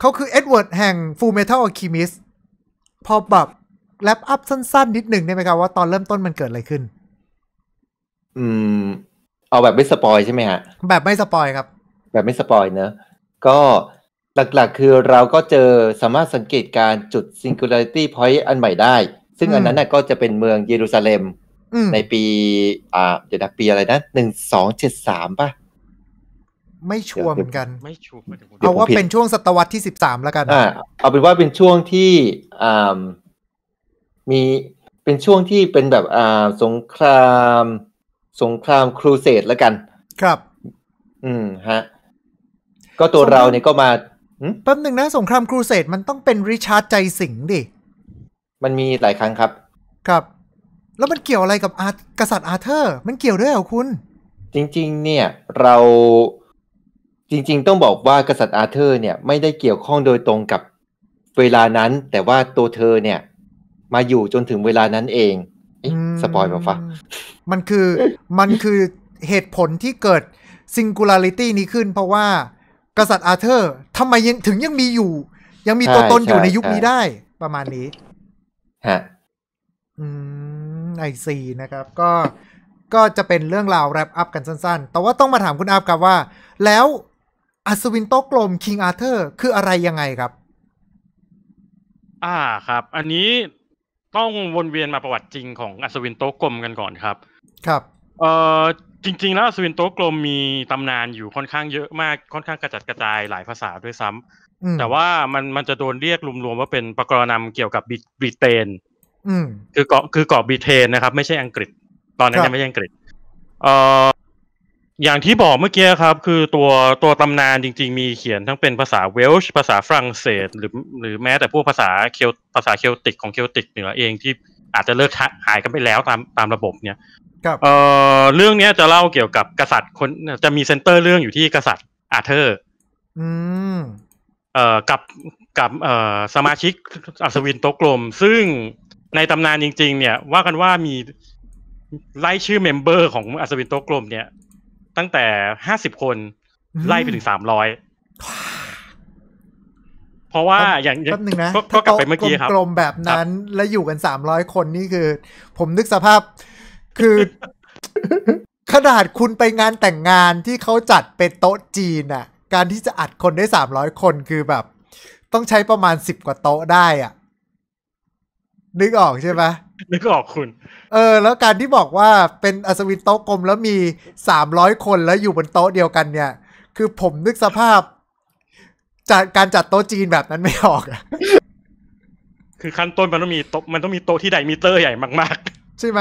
เขาคือเอ็ดเวิร์ดแห่งฟูเมทัลอะคิมิสพอแบบแลปอัพสั้นๆ นิดหนึ่งได้ไหมครับ ว่าตอนเริ่มต้นมันเกิดอะไรขึ้น อืม เอาแบบไม่สปอยใช่ไหมฮะแบบไม่สปอยครับ แบบไม่สปอยเนอะก็หลักๆคือเราก็เจอสามารถสังเกตการจุด singularity point อันใหม่ได้ ซึ่งอันนั้นก็จะเป็นเมืองเยรูซาเล็มในปี อ่าเดี๋ยวนะปีอะไรนะหนึ่งสองเจ็ดสามป่ะ ไม่ชัวร์เหมือนกันไม่ชัวร์เอาว่าเป็นช่วงศตวรรษที่สิบสามแล้วกันอ่าเอาเป็นว่าเป็นช่วงที่อ่ามีเป็นช่วงที่เป็นแบบอ่าสงคราม สงครามครูเสดแล้วกัน ครับ อืม ฮะ ก็ตัวเราเนี่ยก็มาแป๊บหนึ่งนะสงครามครูเสดมันต้องเป็นริชาร์ดใจสิงดิ มันมีหลายครั้งครับ ครับ แล้วมันเกี่ยวอะไรกับอากษัตริย์อาเธอร์มันเกี่ยวด้วยเหรอคุณ จริง ๆ เนี่ย เราจริง ๆต้องบอกว่ากษัตริย์อาเธอร์ เนี่ย ไม่ได้เกี่ยวข้องโดยตรงกับเวลานั้น แต่ว่าตัวเธอเนี่ย มาอยู่จนถึงเวลานั้นเองสปอยล์ป่าฟะมันคือมันคือเหตุผลที่เกิดซิงคูลาริตี้นี้ขึ้นเพราะว่ากษัตริย์อาเธอร์ทำไมยังถึงยังมีอยู่ ยังมีตัวตนอยู่ในยุคนี้ได้ประมาณนี้ฮะ อืมไอซีนะครับ ก็ก็จะเป็นเรื่องราวแรปอัพกันสั้น ๆ แต่ว่าต้องมาถามคุณอาบครับว่า แล้วอัศวินโตกลมคิงอาเธอร์คืออะไรยังไงครับ อ่าครับ อันนี้ต้องวนเวียนมาประวัติจริงของ อัศวินโตกลมกันก่อนครับ ครับ เอ่อจริงๆ แล้วสวินโตกลมมีตำนานอยู่ค่อนข้างเยอะมากค่อนข้างกระจัดกระจายหลายภาษาด้วยซ้ำแต่ว่ามันมันจะโดนเรียกรวมๆ ว่าเป็นประกรณำเกี่ยวกับบริเตนคือเกาะคือเกาะบริเตนนะครับ ไม่ใช่อังกฤษ ตอนนั้นยังไม่ใช่อังกฤษเอ่ออย่างที่บอกเมื่อกี้ครับ คือตัวตัวตำนานจริงๆมีเขียนทั้งเป็นภาษาเวลช์ภาษาฝรั่งเศส หรือหรือแม้แต่พวกภาษาเคลภาษาเคลติกของเคลติกเหนือเองที่อาจจะเลิกหายกันไปแล้วตามตามระบบเนี่ยเอ่อเรื่องเนี้ยจะเล่าเกี่ยวกับกษัตริย์คนจะมีเซนเตอร์เรื่องอยู่ที่กษัตริย์อาเธอร์อืมเอ่อกับกับเอ่อสมาชิกอัศวินโตกลม ซึ่งในตำนานจริง ๆ เนี่ยว่ากันว่ามี ไล่ชื่อเมมเบอร์ของอัศวินโตกลมเนี่ย ตั้งแต่ห้าสิบคนไล่ไปถึงสามร้อยเพราะว่าอย่างนึงนะก็กลับไปเมื่อกี้ครับกลมแบบนั้นและอยู่กันสามร้อยคนนี่คือผมนึกสภาพคือขนาดคุณไปงานแต่งงานที่เขาจัดเป็นโต๊ะจีนอะการที่จะอัดคนได้สามร้อยคนคือแบบ ต้องใช้ประมาณสิบกว่าโต๊ะได้อะนึกออกใช่ไหมนึกออกคุณ เออ แล้วการที่บอกว่าเป็นอัศวินโต๊ะกลมแล้วมีสามร้อยคนแล้วอยู่บนโต๊ะเดียวกันเนี่ย คือผมนึกสภาพจัดการจัดโต๊ะจีนแบบนั้นไม่ออกอะคือขั้นต้นมันต้องมีโต๊ะมันต้องมีโต๊ะที่ใหญ่มิเตอร์ใหญ่มาก ๆ ใช่ไหม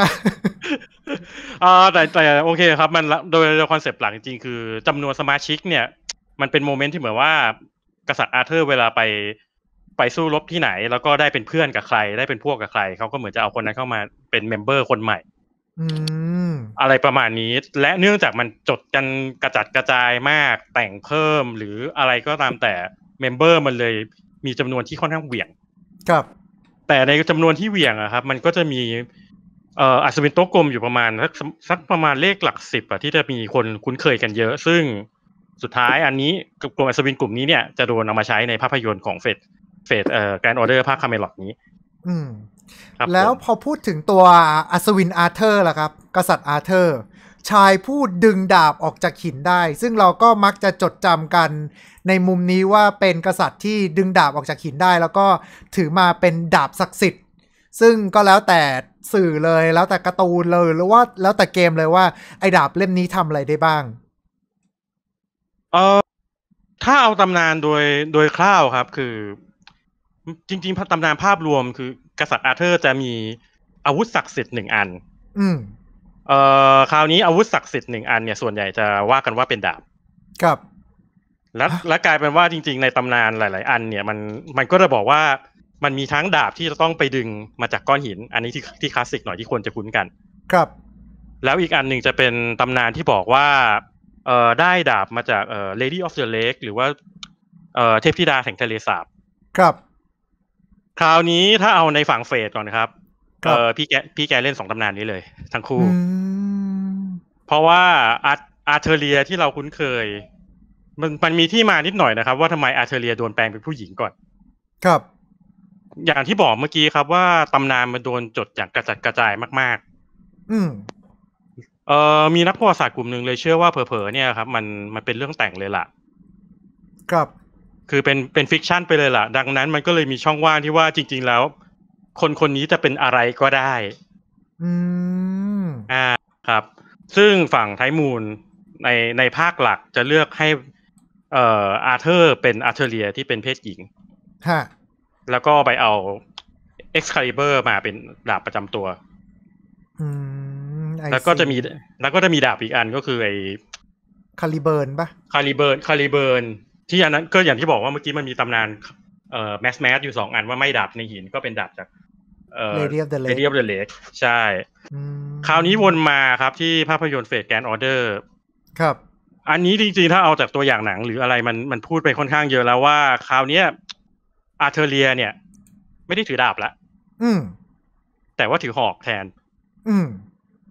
อ่าแต่แต่โอเคครับ มันโดยคอนเซปต์หลังจริงคือจำนวนสมาชิกเนี่ย มันเป็นโมเมนต์ที่เหมือนว่า กษัตริย์อาเธอร์เวลาไป ไปสู้รบที่ไหน แล้วก็ได้เป็นเพื่อนกับใครได้เป็นพวกกับใครเขาก็เหมือนจะเอาคนนั้นเข้ามาเป็นเมมเบอร์คนใหม่อะไรประมาณนี้ และเนื่องจากมันจดกันกระจัดกระจายมาก แต่งเพิ่ม หรืออะไรก็ตามแต่เมมเบอร์ มันเลยมีจำนวนที่ค่อนข้างเหวี่ยง ครับ แต่ในจำนวนที่เหวี่ยงอะครับ มันก็จะมีอาจจะเป็นโต๊ะกลมอยู่ประมาณสักสักประมาณเลขหลักสิบอะที่จะมีคนคุ้นเคยกันเยอะ ซึ่งสุดท้ายอันนี้กลุ่มอัศวินกลุ่มนี้เนี่ยจะโดนเอามาใช้ในภาพยนตร์ของเฟดเฟดเอ่อการออเดอร์ภาคคาเมลอดนี้ อืม แล้วพอพูดถึงตัวอัศวินอาเธอร์ล่ะครับ กษัตริย์อาเธอร์ ชายผู้ดึงดาบออกจากหินได้ ซึ่งเราก็มักจะจดจำกัน ในมุมนี้ว่าเป็นกษัตริย์ที่ดึงดาบออกจากหินได้ แล้วก็ถือมาเป็นดาบศักดิ์สิทธิ์ ซึ่งก็แล้วแต่สื่อเลยแล้วแต่การ์ตูนเลยหรือว่า แล้วแต่เกมเลยว่า ไอ้ดาบเล่มนี้ทำอะไรได้บ้าง เออถ้าเอาตำนานโดยโดยคร่าวครับ คือ จริงๆตำนานภาพรวม คือ กษัตริย์อาเธอร์จะมีอาวุธศักดิ์สิทธิ์หนึ่งอัน อืมเอ่อคราวนี้อาวุธศักดิ์สิทธิ์หนึ่งอันเนี่ยส่วนใหญ่จะว่ากันว่าเป็นดาบ ครับ และและกลายเป็นว่าจริง ๆในตำนานหลาย ๆ อันเนี่ย มันมันก็จะบอกว่ามันมีทั้งดาบที่จะต้องไปดึงมาจากก้อนหิน อันนี้ที่ที่คลาสสิกหน่อยที่ควรจะคุ้นกัน ครับ แล้วอีกอันหนึ่งจะเป็นตำนานที่บอกว่า เอ่อได้ดาบมาจากเอ่อ Lady of the Lake หรือว่า เอ่อเทพธิดาแห่งทะเลสาบ ครับ คราวนี้ถ้าเอาในฝั่งเฟดก่อนครับเอ่อพี่แกพี่แกเล่นสองตำนานนี้เลยทั้งคู่ เพราะว่าอาร์อาร์เทเรียที่เราคุ้นเคยมันมันมีที่มานิดหน่อยนะครับ ว่าทำไมอาร์เทเรียโดนแปลงเป็นผู้หญิงก่อน ครับอย่างที่บอกเมื่อกี้ครับ ว่าตำนานมันโดนจดอย่างกระจัดกระจายมาก ๆ อืม เอ่อ มีนักประวัติศาสตร์กลุ่มหนึ่งเลยเชื่อว่าเผลอๆเนี่ยครับมันมันเป็นเรื่องแต่งเลยล่ะ ครับ คือเป็นเป็นฟิกชันไปเลยล่ะดังนั้นมันก็เลยมีช่องว่างที่ว่าจริงๆแล้ว คนคนนี้จะเป็นอะไรก็ได้ อืม อ่า ครับ ซึ่งฝั่งไทมูลในในภาคหลักจะเลือกให้เอ่ออาเธอร์เป็นอาเธอเรียที่เป็นเพศหญิงฮะแล้วก็ไปเอาเอ็กซ์คาลิเบอร์มาเป็นดาบประจำตัวแล้วก็จะมี แล้วก็จะมีดาบอีกอันก็คือไอ้คาลิเบอร์นปะคาลิเบอร์คาลิเบอร์นที่อันนั้นก็อย่างที่บอกว่าเมื่อกี้มันมีตำนาน เอ่อแมส แมส อยู่สองอันว่าไม่ดาบในหินก็เป็นดาบจากเอ่อเรียบเดเ e Lake l ใช่ คราวนี้วนมาครับที่ภาพยนตร์เฟสแกนออเดอร์ ครับ อันนี้จริงๆ ถ้าเอาจากตัวอย่างหนังหรืออะไรมันมันพูดไปค่อนข้างเยอะแล้วว่าคราวนี้อาเธอเรียเนี่ยไม่ได้ถือดาบละอืมแต่ว่าถือหอกแทน อืม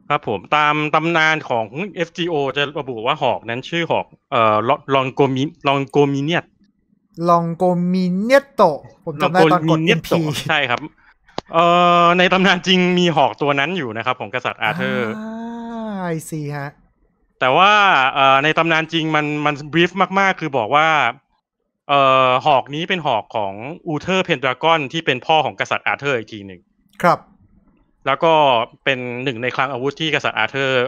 ครับ ผมตามตำนานของ FGO จะระบุว่าหอกนั้นชื่อหอก เอ่อลองโกมิ ลองโกมิเนียตลองโกมิเนียโตผมจำได้ตอนกดเนียโตใช่ครับ เอ่อในตำนานจริงมีหอกตัวนั้นอยู่นะครับ ของกษัตริย์อาเธอร์ไอซีฮะแต่ว่าเออ่ในตำนานจริงมันมันบรีฟมากๆ คือบอกว่าเอ่อหอกนี้เป็นหอกของอูเทอร์ เพนดรากอนที่เป็นพ่อของกษัตริย์อาเธอร์อีกทีหนึ่งครับ แล้วก็เป็นหนึ่งในคลังอาวุธที่กษัตริย์อาเธอร์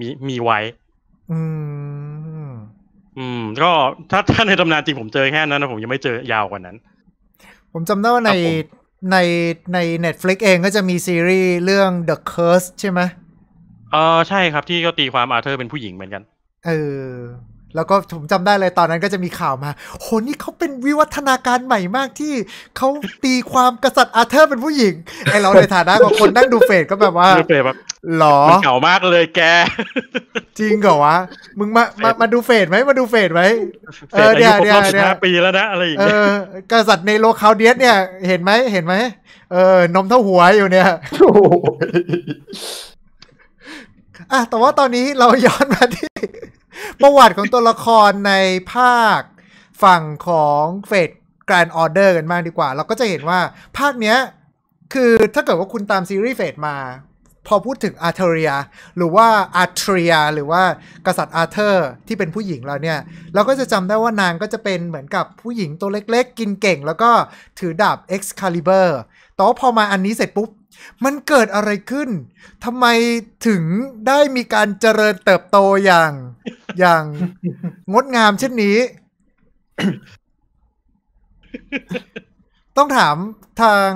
มีมีไว้ อืม อืม ก็ถ้าถ้าในตำนานจริงผมเจอแค่นั้นนะผมยังไม่เจอยาวกว่านั้น ผมจำได้ว่าในในใน Netflix เองก็จะมีซีรีส์เรื่อง The Curse ใช่ไหมเออใช่ครับที่ก็ตีความอาเธอร์เป็นผู้หญิงเหมือนกัน เออแล้วก็ผมจำได้เลย ตอนนั้นก็จะมีข่าวมาโหนี่เขาเป็นวิวัฒนาการใหม่มากที่ เขาตีความกษัตริย์อาเธอร์เป็นผู้หญิง ไอเราในฐานะของคนนั่งดูเฟดก็แบบว่าเหรอเก่ามากเลยแก จริงเหรอวะมึงมา มามาดูเฟดไหมมาดูเฟดไหมเออเนี่ยเนี่ยเนี่ยปีแล้วนะอะไรอย่างเงี้ยกษัตริย์ในโลคาเดียสเนี่ย เห็นไหมเห็นไหมเออนมเท่าหัวอยู่เนี่ย อ่ะแต่ว่าตอนนี้เราย้อนมาที่ประวัติของตัวละครในภาคฝั่งของเฟดแกรนออเดอร์กันมากดีกว่า เราก็จะเห็นว่าภาคเนี้ย คือถ้าเกิดว่าคุณตามซีรีส์เฟดมา พอพูดถึงอาร์เทเรียหรือว่าอาร์เทเรียหรือว่ากษัตริย์อาร์เธอร์ที่เป็นผู้หญิงเราเนี่ยเราก็จะจำได้ว่านางก็จะเป็นเหมือนกับผู้หญิงตัวเล็กๆ กินเก่ง แล้วก็ถือดาบเอ็คาลิเบอร์แต่ว่าพอมาอันนี้เสร็จปุ๊บมันเกิดอะไรขึ้นทำไมถึงได้มีการเจริญเติบโตอย่างอย่างงดงาม เช่นนี้ ต้องถามทาง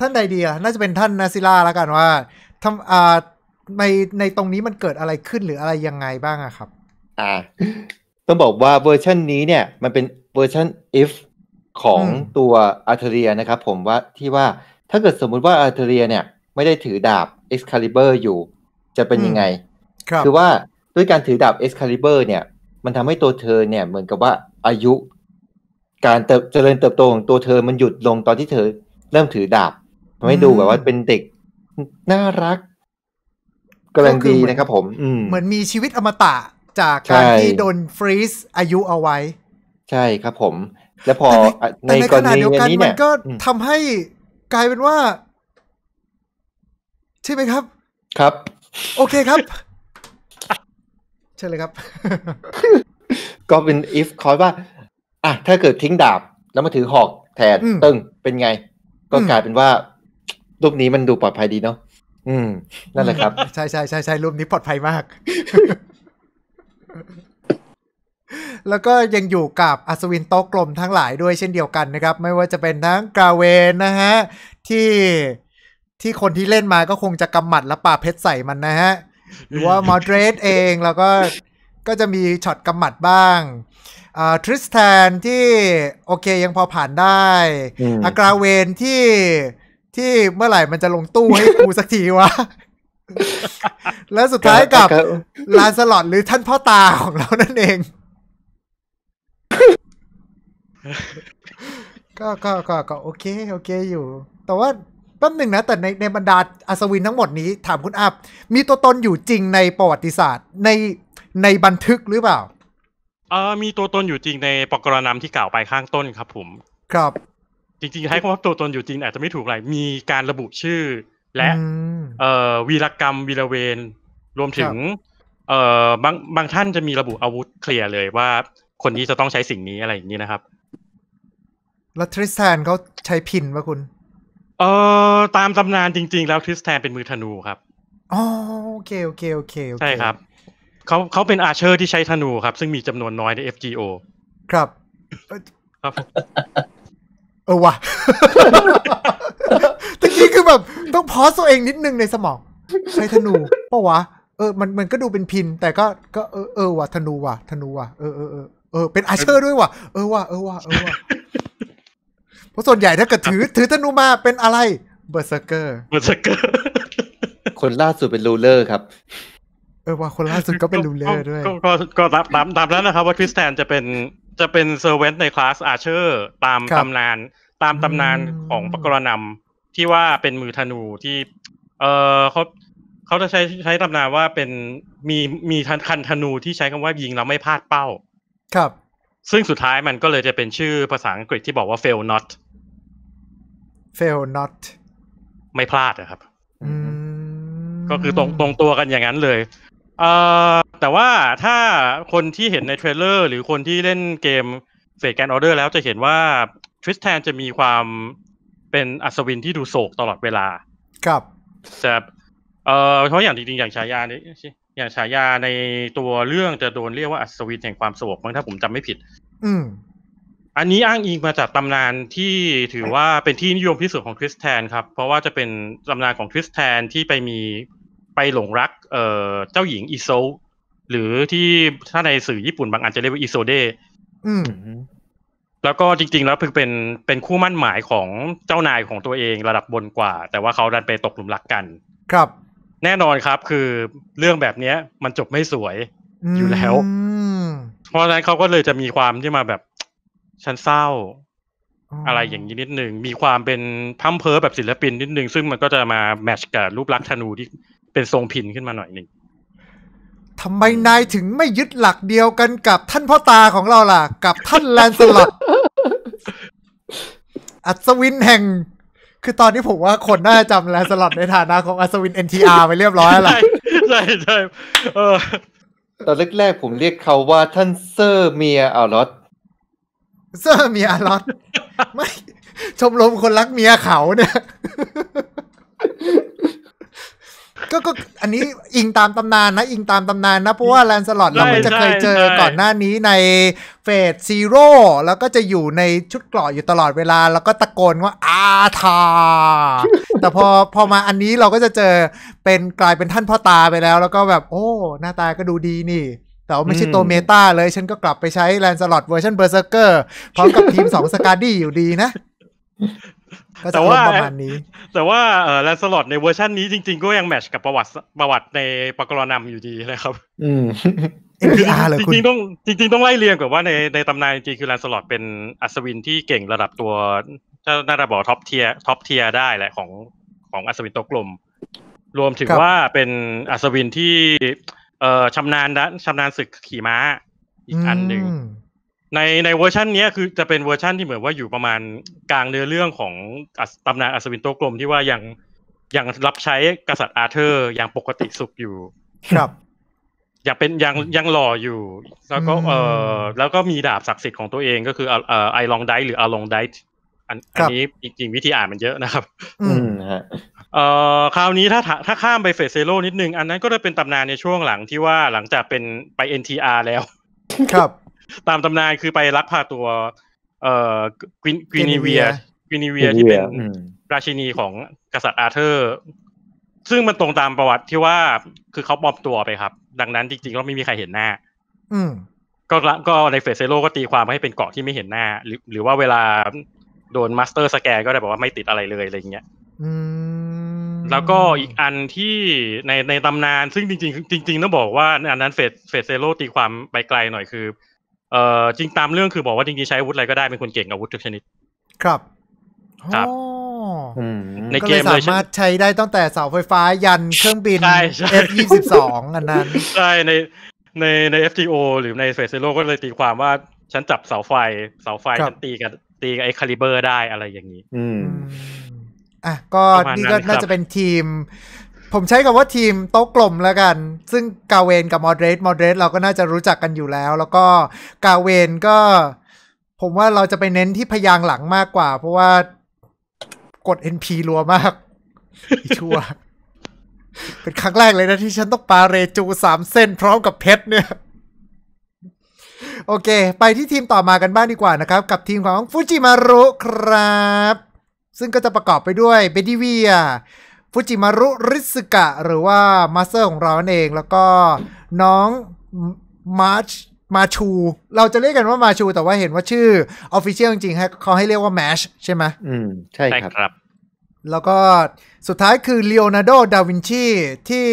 ท่านใดดีย่ะน่าจะเป็นท่านนาซิล่าแล้วกันว่าทำอ่าในในตรงนี้มันเกิดอะไรขึ้นหรืออะไรยังไงบ้างอะครับ อ่าต้องบอกว่าเวอร์ชันนี้เนี่ย มันเป็นเวอร์ชัน if ของตัวอาร์เทเรียนะครับผมว่าที่ว่าถ้าเกิดสมมุติว่าอาร์เทเรีย เนี่ยไม่ได้ถือดาบ Excalibur อยู่ จะเป็นยังไงคือว่าด้วยการถือดาบเอ็กซ์คาลิเบอร์เนี่ย มันทำให้ตัวเธอเนี่ย เหมือนกับว่าอายุ การเติบเจริญเติบโตของตัวเธอมันหยุดลงตอนที่เธอเริ่มถือดาบทำให้ดูแบบว่าเป็นเด็กน่ารักกำลังดีนะครับผม เหมือนมีชีวิตอมตะจากการที่โดนฟรีซอายุเอาไว้ ใช่ครับผม แล้วพอในกรณีนี้เนี่ยมันก็ทำให้กลายเป็นว่า ใช่ไหมครับ ครับ โอเคครับเช่เลยครับ ก็เป็น if คอยว่าอ่ะถ้าเกิดทิ้ง ดาบ แล้วมาถือหอกแทนตึงเป็นไง ก็กลายเป็นว่ารูปนี้มันดูปลอดภัยดีเนาะอืมนั่นแหละครับ ใช่ใช่ใช่ใช่รูปนี้ปลอดภัยมาก แล้วก็ยังอยู่กับอัศวินโต๊ะกลมทั้งหลายด้วยเช่นเดียวกันนะครับ ไม่ว่าจะเป็นทั้งกาเวนนะฮะ ที่ที่คนที่เล่นมาก็คงจะกำหมัดและป่าเพชรใส่มันนะฮะหรือว่ามอดเดรสเองแล้วก็ก็จะมีช็อตกำหมัดบ้างทริสแทนที่โอเคยังพอผ่านได้อากราเวนที่ที่เมื่อไหร่มันจะลงตู้ให้กูสักทีวะ แล้วสุดท้ายกับ ลานสลอดหรือท่านพ่อตาของเรานั่นเอง ก็ก็ก็ก็โอเคโอเคอยู่ แต่ว่าแป๊บหนึ่งนะแต่ในในบรรดาอัศวินทั้งหมดนี้ ถามคุณอาบมีตัวตนอยู่จริงในประวัติศาสตร์ในในบันทึกหรือเปล่าเออมีตัวตนอยู่จริงในปกรณนำที่กล่าวไปข้างต้นครับ ผม ครับ จริง ๆ ให้คำว่าตัวตนอยู่จริงอาจจะไม่ถูกเลยมีการระบุชื่อและ เอ่อวีรกรรมวีรเวรรวมถึง เอ่อบางบางท่านจะมีระบุอาวุธเคลียร์เลยว่าคนนี้จะต้องใช้สิ่งนี้อะไรอย่างนี้นะครับแล้วทริสแทนเขาใช้พินป่ะคุณเอ่อตามตำนานจริงๆ แล้วทริสแทนเป็นมือธนูครับอ๋อโอเคโอเคโอเคใช่ครับ เขาเขาเป็นอาเชอร์ที่ใช้ธนูครับ ซึ่งมีจำนวนน้อยใน FGO ครับครับเออว่ะตะกี้คือแบบ ต้องพอสตัวเองนิดนึงในสมอง ใช้ธนูเพราะวะเออ มันมันก็ดูเป็นพินแต่ก็ก็เออเออว่ะ ธนูว่ะธนูว่ะเออเออเออเออเป็นอาเชอร์ด้วยว่ะเออว่ะเออว่ะเออว่ะเพราะส่วนใหญ่ถ้าเกิดถือถือธนูมาเป็นอะไรเบอร์เซเกอร์เบอร์เซเกอร์คนล่าสุดเป็นลูเลอร์ครับ เออว่า คนล่าสุดก็เป็นลูเลอร์ด้วยก็ก็ตามตามแล้วนะครับ ว่าคริสแตนจะเป็นจะเป็นเซอร์เวนต์ในคลาสอาเชอร์ตามตำนาน ตามตำนานของปกรณำที่ว่าเป็นมือธนูที่ เออเขาเขาจะใช้ใช้ตำนานว่าเป็นมีมีคันธนูที่ใช้คำว่ายิงแล้วไม่พลาดเป้า ครับ ซึ่งสุดท้ายมันก็เลยจะเป็นชื่อภาษาอังกฤษที่บอกว่า fail not fail not ไม่พลาดนะครับก็คือตรงตรงตัวกันอย่างนั้นเลยเอ่อแต่ว่าถ้าคนที่เห็นในเทรลเลอร์หรือคนที่เล่นเกมเฟดแกนออเดอร์แล้วจะเห็นว่าทริสแทนจะมีความเป็นอัศวินที่ดูโศกตลอดเวลา ครับแต่เอ่อเพราะอย่างจริงๆอย่างฉายานี้อย่างฉายาในตัวเรื่องจะโดนเรียกว่าอัศวินแห่งความโศกมั้งถ้าผมจำไม่ผิด อืมอันนี้อ้างอิงมาจากตำนานที่ถือว่าเป็นที่นิยมที่สุดของคริสแทนครับ เพราะว่าจะเป็นตำนานของคริสแทนที่ไปมีไปหลงรักเอ่อเจ้าหญิงอิโซหรือที่ถ้าในสื่อญี่ปุ่นบางอันจะเรียกว่าอิโซเดแล้วก็จริง ๆแล้วเพิ่งเป็นเป็นคู่มั่นหมายของเจ้านายของตัวเองระดับบนกว่า แต่ว่าเขาดันไปตกหลุมรักกัน ครับ แน่นอนครับคือเรื่องแบบเนี้ย มันจบไม่สวยอยู่แล้วเพราะฉะนั้นเขาก็เลยจะมีความที่มาแบบฉันเศร้าอะไรอย่างนี้นิดหนึ่งมีความเป็นพั่มเพ้อแบบศิลปินนิดหนึ่งซึ่งมันก็จะมาแมชกับรูปลักษณ์ธนู ที่เป็นทรงพินขึ้นมาหน่อยหนึ่งทำไมนายถึงไม่ยึดหลักเดียวกันกับท่านพ่อตาของเราล่ะ กับท่านแลนสลอตอัศวินแห่ง คือตอนนี้ผมว่าคนน่าจะจำแลนสลอตในฐานะของอัศวิน NTR ไปเรียบร้อยแล้วใช่ใช่เออตอนแรกๆผมเรียกเขาว่าท่านเซอร์เมียอาลอตเซอร์เมียล็อตไม่ชมรมคนรักเมียเขาเนี่ย ก็ก็อันนี้อิงตามตำนานนะ อิงตามตำนานนะ เพราะว่าแลนสลอตเรามจะเคยเจอก่อนหน้านี้ในเฟสซีโร่แล้วก็จะอยู่ในชุดเกราะอยู่ตลอดเวลาแล้วก็ตะโกนว่าอาทาแต่พอพอมาอันนี้เราก็จะเจอเป็นกลายเป็นท่านพ่อตาไปแล้ว แล้วก็แบบ โอ้ หน้าตาก็ดูดีนี่แต่ไม่ใช่ตัวเมตาเลย ฉันก็กลับไปใช้แลนสลอตเวอร์ชันเบอร์เซอร์เกอร์พร้อมกับทีมสองสการดี้อยู่ดีนะแต่ว่าประมาณนี้ แต่ว่าเออแลนสลอตในเวอร์ชันนี้จริงๆ ก็ยังแมชกับประวัติประวัติในปกรณำอยู่ดีนะครับ อืมจริงๆต้องจริงๆ ต้องไล่เรียงกับว่าในในตำนานจริงคือแลนสลอตเป็นอัศวินที่เก่งระดับตัว น่าจะบอกท็อปเทียท็อปเทียได้แหละของของอัศวินตกลมรวมถึงว่าเป็นอัศวินที่เอ่อชำนาญด้านชำนาญศึกขี่ม้าอีกอันหนึ่ง ในในเวอร์ชันนี้คือจะเป็นเวอร์ชันที่เหมือนว่าอยู่ประมาณกลางเนื้อเรื่องของตำนานอัศวินโตกลมที่ว่ายังยังรับใช้กษัตริย์อาเธอร์ อย่างปกติสุขอยู่ครับยังเป็นยังยังหล่ออยู่ แล้วก็เออแล้วก็มีดาบศักดิ์สิทธิ์ของตัวเองก็คือเอ่อไอลองไดหรืออาลองไดอันอันนี้จริงวิธีอ่านมันเยอะนะครับ อืมฮะเอ่อคราวนี้ถ้าถ้าข้ามไปเฟสเซโ่นิดนึง อันนั้นก็จะเป็นตำนานในช่วงหลังที่ว่าหลังจากเป็นไป NTR แล้ว ครับ ตามตำนานคือไปรักพาตัว เอ่อกินกินีเวียกินีเวีย ที่เป็นราชินีของกษัตริย์อาเธอร์ ซึ่งมันตรงตามประวัติที่ว่าคือเขาปลอมตัวไปครับ ดังนั้นจริงๆ ก็ไม่มีใครเห็นหน้า อืก็ก็ในเฟสเซโ่ก็ตีความให้เป็นเกาะที่ไม่เห็นหน้า หรือหรือว่าเวลาโดนมาสเตอร์สแกนก็ได้บอกว่าไม่ติดอะไรเลยอะไรเงี้ยอืมแล้วก็อีกอันที่ในในตำนานซึ่งจริงๆจริงๆต้องบอกว่า อันนั้นเฟสเฟสเซโ่ตีความไปไกลหน่อยคือเอ่อจริงตามเรื่องคือบอกว่าจริงๆ ใช้อาวุธอะไรก็ได้เป็นคนเก่งอาวุธทุกชนิดครับครับในเกมสามารถใช้ได้ตั้งแต่เสาไฟฟ้ายันเครื่องบิน F22 อันนั้น ใช่ ในในใน FTO หรือในเฟสเซโ่ก็เลยตีความว่าฉันจับเสาไฟเสาไฟฉันตีกับตีกับไอ้คาลิเบอร์ได้อะไรอย่างนี้ อืมอ่ะก็นี่ก็น่าจะเป็นทีม ผมใช้คำว่าทีมโต๊ะกลมแล้วกัน ซึ่งกาเวนกับมอดเรสมอดเรสเราก็น่าจะรู้จักกันอยู่แล้ว แล้วก็กาเวนก็ ผมว่าเราจะไปเน้นที่พยางหลังมากกว่า เพราะว่ากด NP รัวมากชั่วเป็นครั้งแรกเลยนะที่ฉันต้องปาเรจูสามเส้นพร้อมกับเพชรเนี่ยโอเค ไปที่ทีมต่อมากันบ้างดีกว่านะครับ กับทีมของฟูจิมารุครับซึ่งก็จะประกอบไปด้วยเบดิเวียฟูจิมารุริสึกะหรือว่ามาสเตอร์ของเรานั่นเอง แล้วก็น้องมาร์ชมาชูเราจะเรียกกันว่ามาชู แต่ว่าเห็นว่าชื่อออฟฟิเชียลจริงๆเขาให้เรียกว่าแมชใช่ไหมอืม ใช่ครับ แล้วก็สุดท้ายคือเลโอนาร์โดดาวินชีที่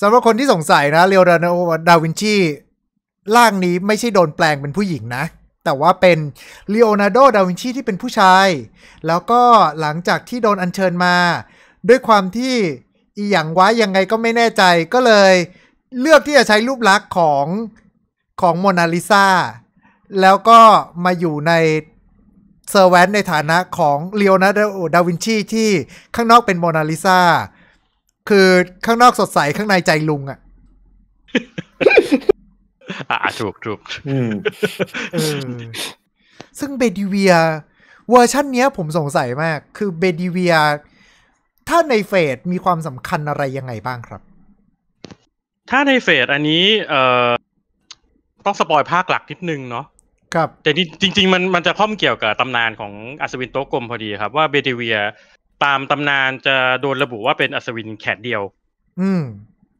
สำหรับคนที่สงสัยนะเลโอนาร์โดดาวินชีร่างนี้ไม่ใช่โดนแปลงเป็นผู้หญิงนะแต่ว่าเป็นลีโอนาร์โด ดาวินชีที่เป็นผู้ชาย แล้วก็หลังจากที่โดนอัญเชิญมา ด้วยความที่อีหยังวะยังไงก็ไม่แน่ใจ ก็เลยเลือกที่จะใช้รูปลักษณ์ของของโมนาลิซาแล้วก็มาอยู่ในเซอร์แวนในฐานะของเลโอนาร์โด ดาวินชีที่ข้างนอกเป็นโมนาลิซาคือข้างนอกสดใสข้างในใจลุงอะอ่าถูกถูกซึ่งเบดิเวียเวอร์ชันเนี้ยผมสงสัยมาก คือเบดิเวีย ถ้าในเฟสมีความสำคัญอะไรยังไงบ้างครับ ถ้าในเฟสอันนี้เอ่อต้องสปอยภาคหลักนิดนึงเนาะครับ แต่จริงจริงมันมันจะข้อมเกี่ยวกับตำนานของอัศวินโตกลมพอดีครับ ว่าเบดิเวียตามตำนานจะโดนระบุว่าเป็นอัศวินแขนเดียว อืม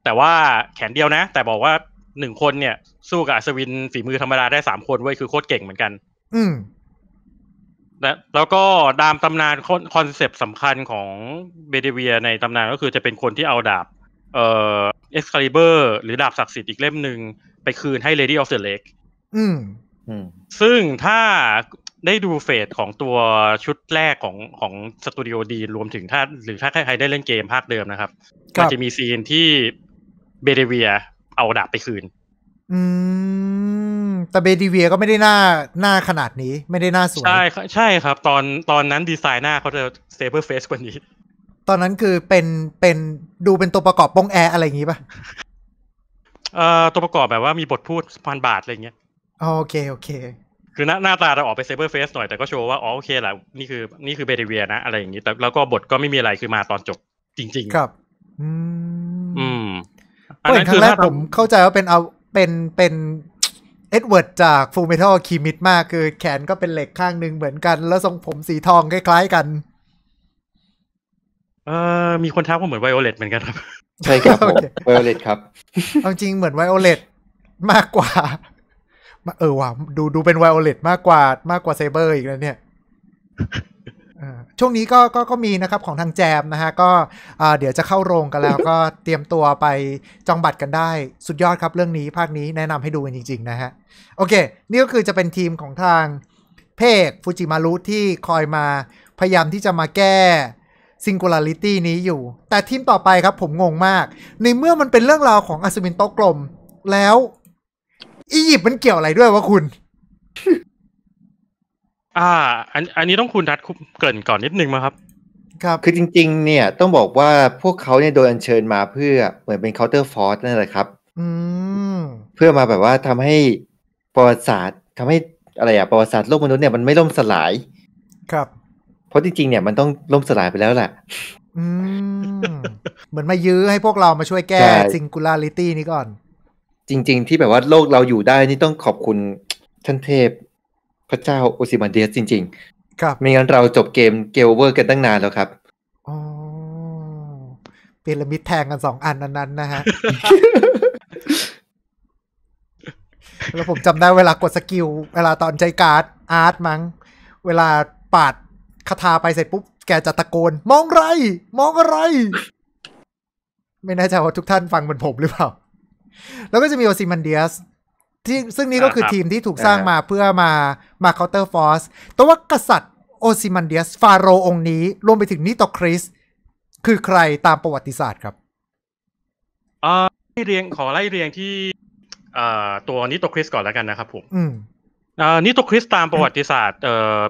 แต่ว่าแขนเดียวนะ แต่บอกว่าหนึ่งคนเนี่ยสู้กับอัศวินฝีมือธรรมดาได้สามคนเว้ยคือโคตรเก่งเหมือนกัน อืมและแล้วก็ดามตำนานคอนเซปต์สำคัญของเบเดเวียในตำนานก็คือจะเป็นคนที่เอาดาบเอ่อเอ็กซ์คาลิเบอร์ หรือดาบศักดิ์สิทธิ์อีกเล่มหนึ่งไปคืนให้เลดี้ออฟเ l a k กอืม ซึ่งถ้าได้ดูเฟสของตัวชุดแรกของของสตูดิโอดีรวมถึงถ้าหรือถ้าใครได้เล่นเกมภาคเดิมนะครับมันจะมีซีนที่เบเดเวีย เอาดาบไปคืนอืมแต่เบดีเวียก็ไม่ได้หน้าหน้าขนาดนี้ไม่ได้หน้าสวย ใช่ใช่ครับ ตอนตอนนั้นดีไซน์หน้าเขาจะเซเบอร์เฟสกว่านี้ตอนนั้นคือเป็นเป็นดูเป็นตัวประกอบป้องแอร์อะไรอย่างนี้ป่ะเอ่อตัวประกอบแบบว่ามีบทพูดพันบาทอะไรเงี้ย โอเคโอเคคือหน้าหน้าตาเราออกไปเซเบอร์เฟสหน่อยแต่ก็โชว์ว่าอ๋อโอเคแหละนี่คือนี่คือเบดีเวีย นะ อะไรอย่างนี้แต่แล้วก็บทก็ไม่มีอะไรคือมาตอนจบจริง ๆ ครับ อืมอืมอันนั้นคือแรกผมเข้าใจว่าเป็นเอาเป็นเป็นเอ็ดเวิร์ดจากฟูเมทัลคีมิดมากคือแขนก็เป็นเหล็กข้างหนึ่งเหมือนกันแล้วทรงผมสีทองคล้ายๆกัน เอ่อมีคนทักว่าเหมือนไวโอเลตเหมือนกันครับ ใช่ครับไวโอเลตครับ จริงเหมือนไวโอเลตมากกว่า เออว่ะดูดูเป็นไวโอเลตมากกว่ามากกว่าเซเบอร์อีกแล้วเนี่ยช่วงนี้ก็ก็ก็มีนะครับของทางแจมนะฮะ ก็เดี๋ยวจะเข้าโรงกันแล้วก็เตรียมตัวไปจองบัตรกันได้สุดยอดครับเรื่องนี้ภาคนี้แนะนำให้ดูกันจริง ๆ นะฮะ โอเค นี่ก็คือจะเป็นทีมของทางเพกฟูจิมารุที่คอยมา พยายามที่จะมาแก้ซิงคูลาริตี้นี้อยู่ แต่ทีมต่อไปครับผมงงมาก ในเมื่อมันเป็นเรื่องราวของอัศวินโตกลมแล้ว อียิปต์มันเกี่ยวอะไรด้วยวะคุณอ่าอันอันนี้ต้องคุณรัดเกินก่อนนิดนึงมาครับ ครับคือจริง ๆ เนี่ยต้องบอกว่าพวกเขาเนี่ยโดยอัญเชิญมาเพื่อเหมือนเป็นเคาน์เตอร์ฟอร์สนั่นแหละครับ อืมเพื่อมาแบบว่าทำให้ประวัติศาสตร์ทำให้อะไรอะประวัติศาสตร์โลกมนุษย์เนี่ยมันไม่ล่มสลาย ครับ เพราะจริงๆเนี่ยมันต้องล่มสลายไปแล้วแหละอืมเหมือนมายื้อให้พวกเรามาช่วยแก้ซิงคูลาริตี้นี้ก่อน จริง ๆ ที่แบบว่าโลกเราอยู่ได้ นี่ต้องขอบคุณท่านเทพพระเจ้าโอซิมาเดสจริง ๆ ครับไม่งั้นเราจบเกมเกลเวอร์กันตั้งนานแล้วครับอ๋อพีระมิดแทงกันสองอันนั้นๆนะฮะ แล้วผมจำได้เวลากดสกิล เวลาตอนใจการ์ดอาร์ตมั้งเวลาปาดคาถาไปเสร็จปุ๊บแกจะตะโกน มองไร มองอะไร ไม่แน่ใจว่าทุกท่านฟังเหมือนผมหรือเปล่า แล้วก็จะมีโอซิมันเดียสที่ซึ่งนี่ก็คือทีมที่ถูกสร้างมาเพื่อมามาเคาน์เตอร์ฟอ์สแต่ว่ากษัตริย์โอซิมันเดียสฟาโรองค์นี้รวมไปถึงนิโตคริส คือใครตามประวัติศาสตร์ครับอ่าเรียงขอไล่เรียงที่ตัวนิโตคริสก่อนแล้วกันนะครับผมอนิโตคริสตามประวัติศาสตร์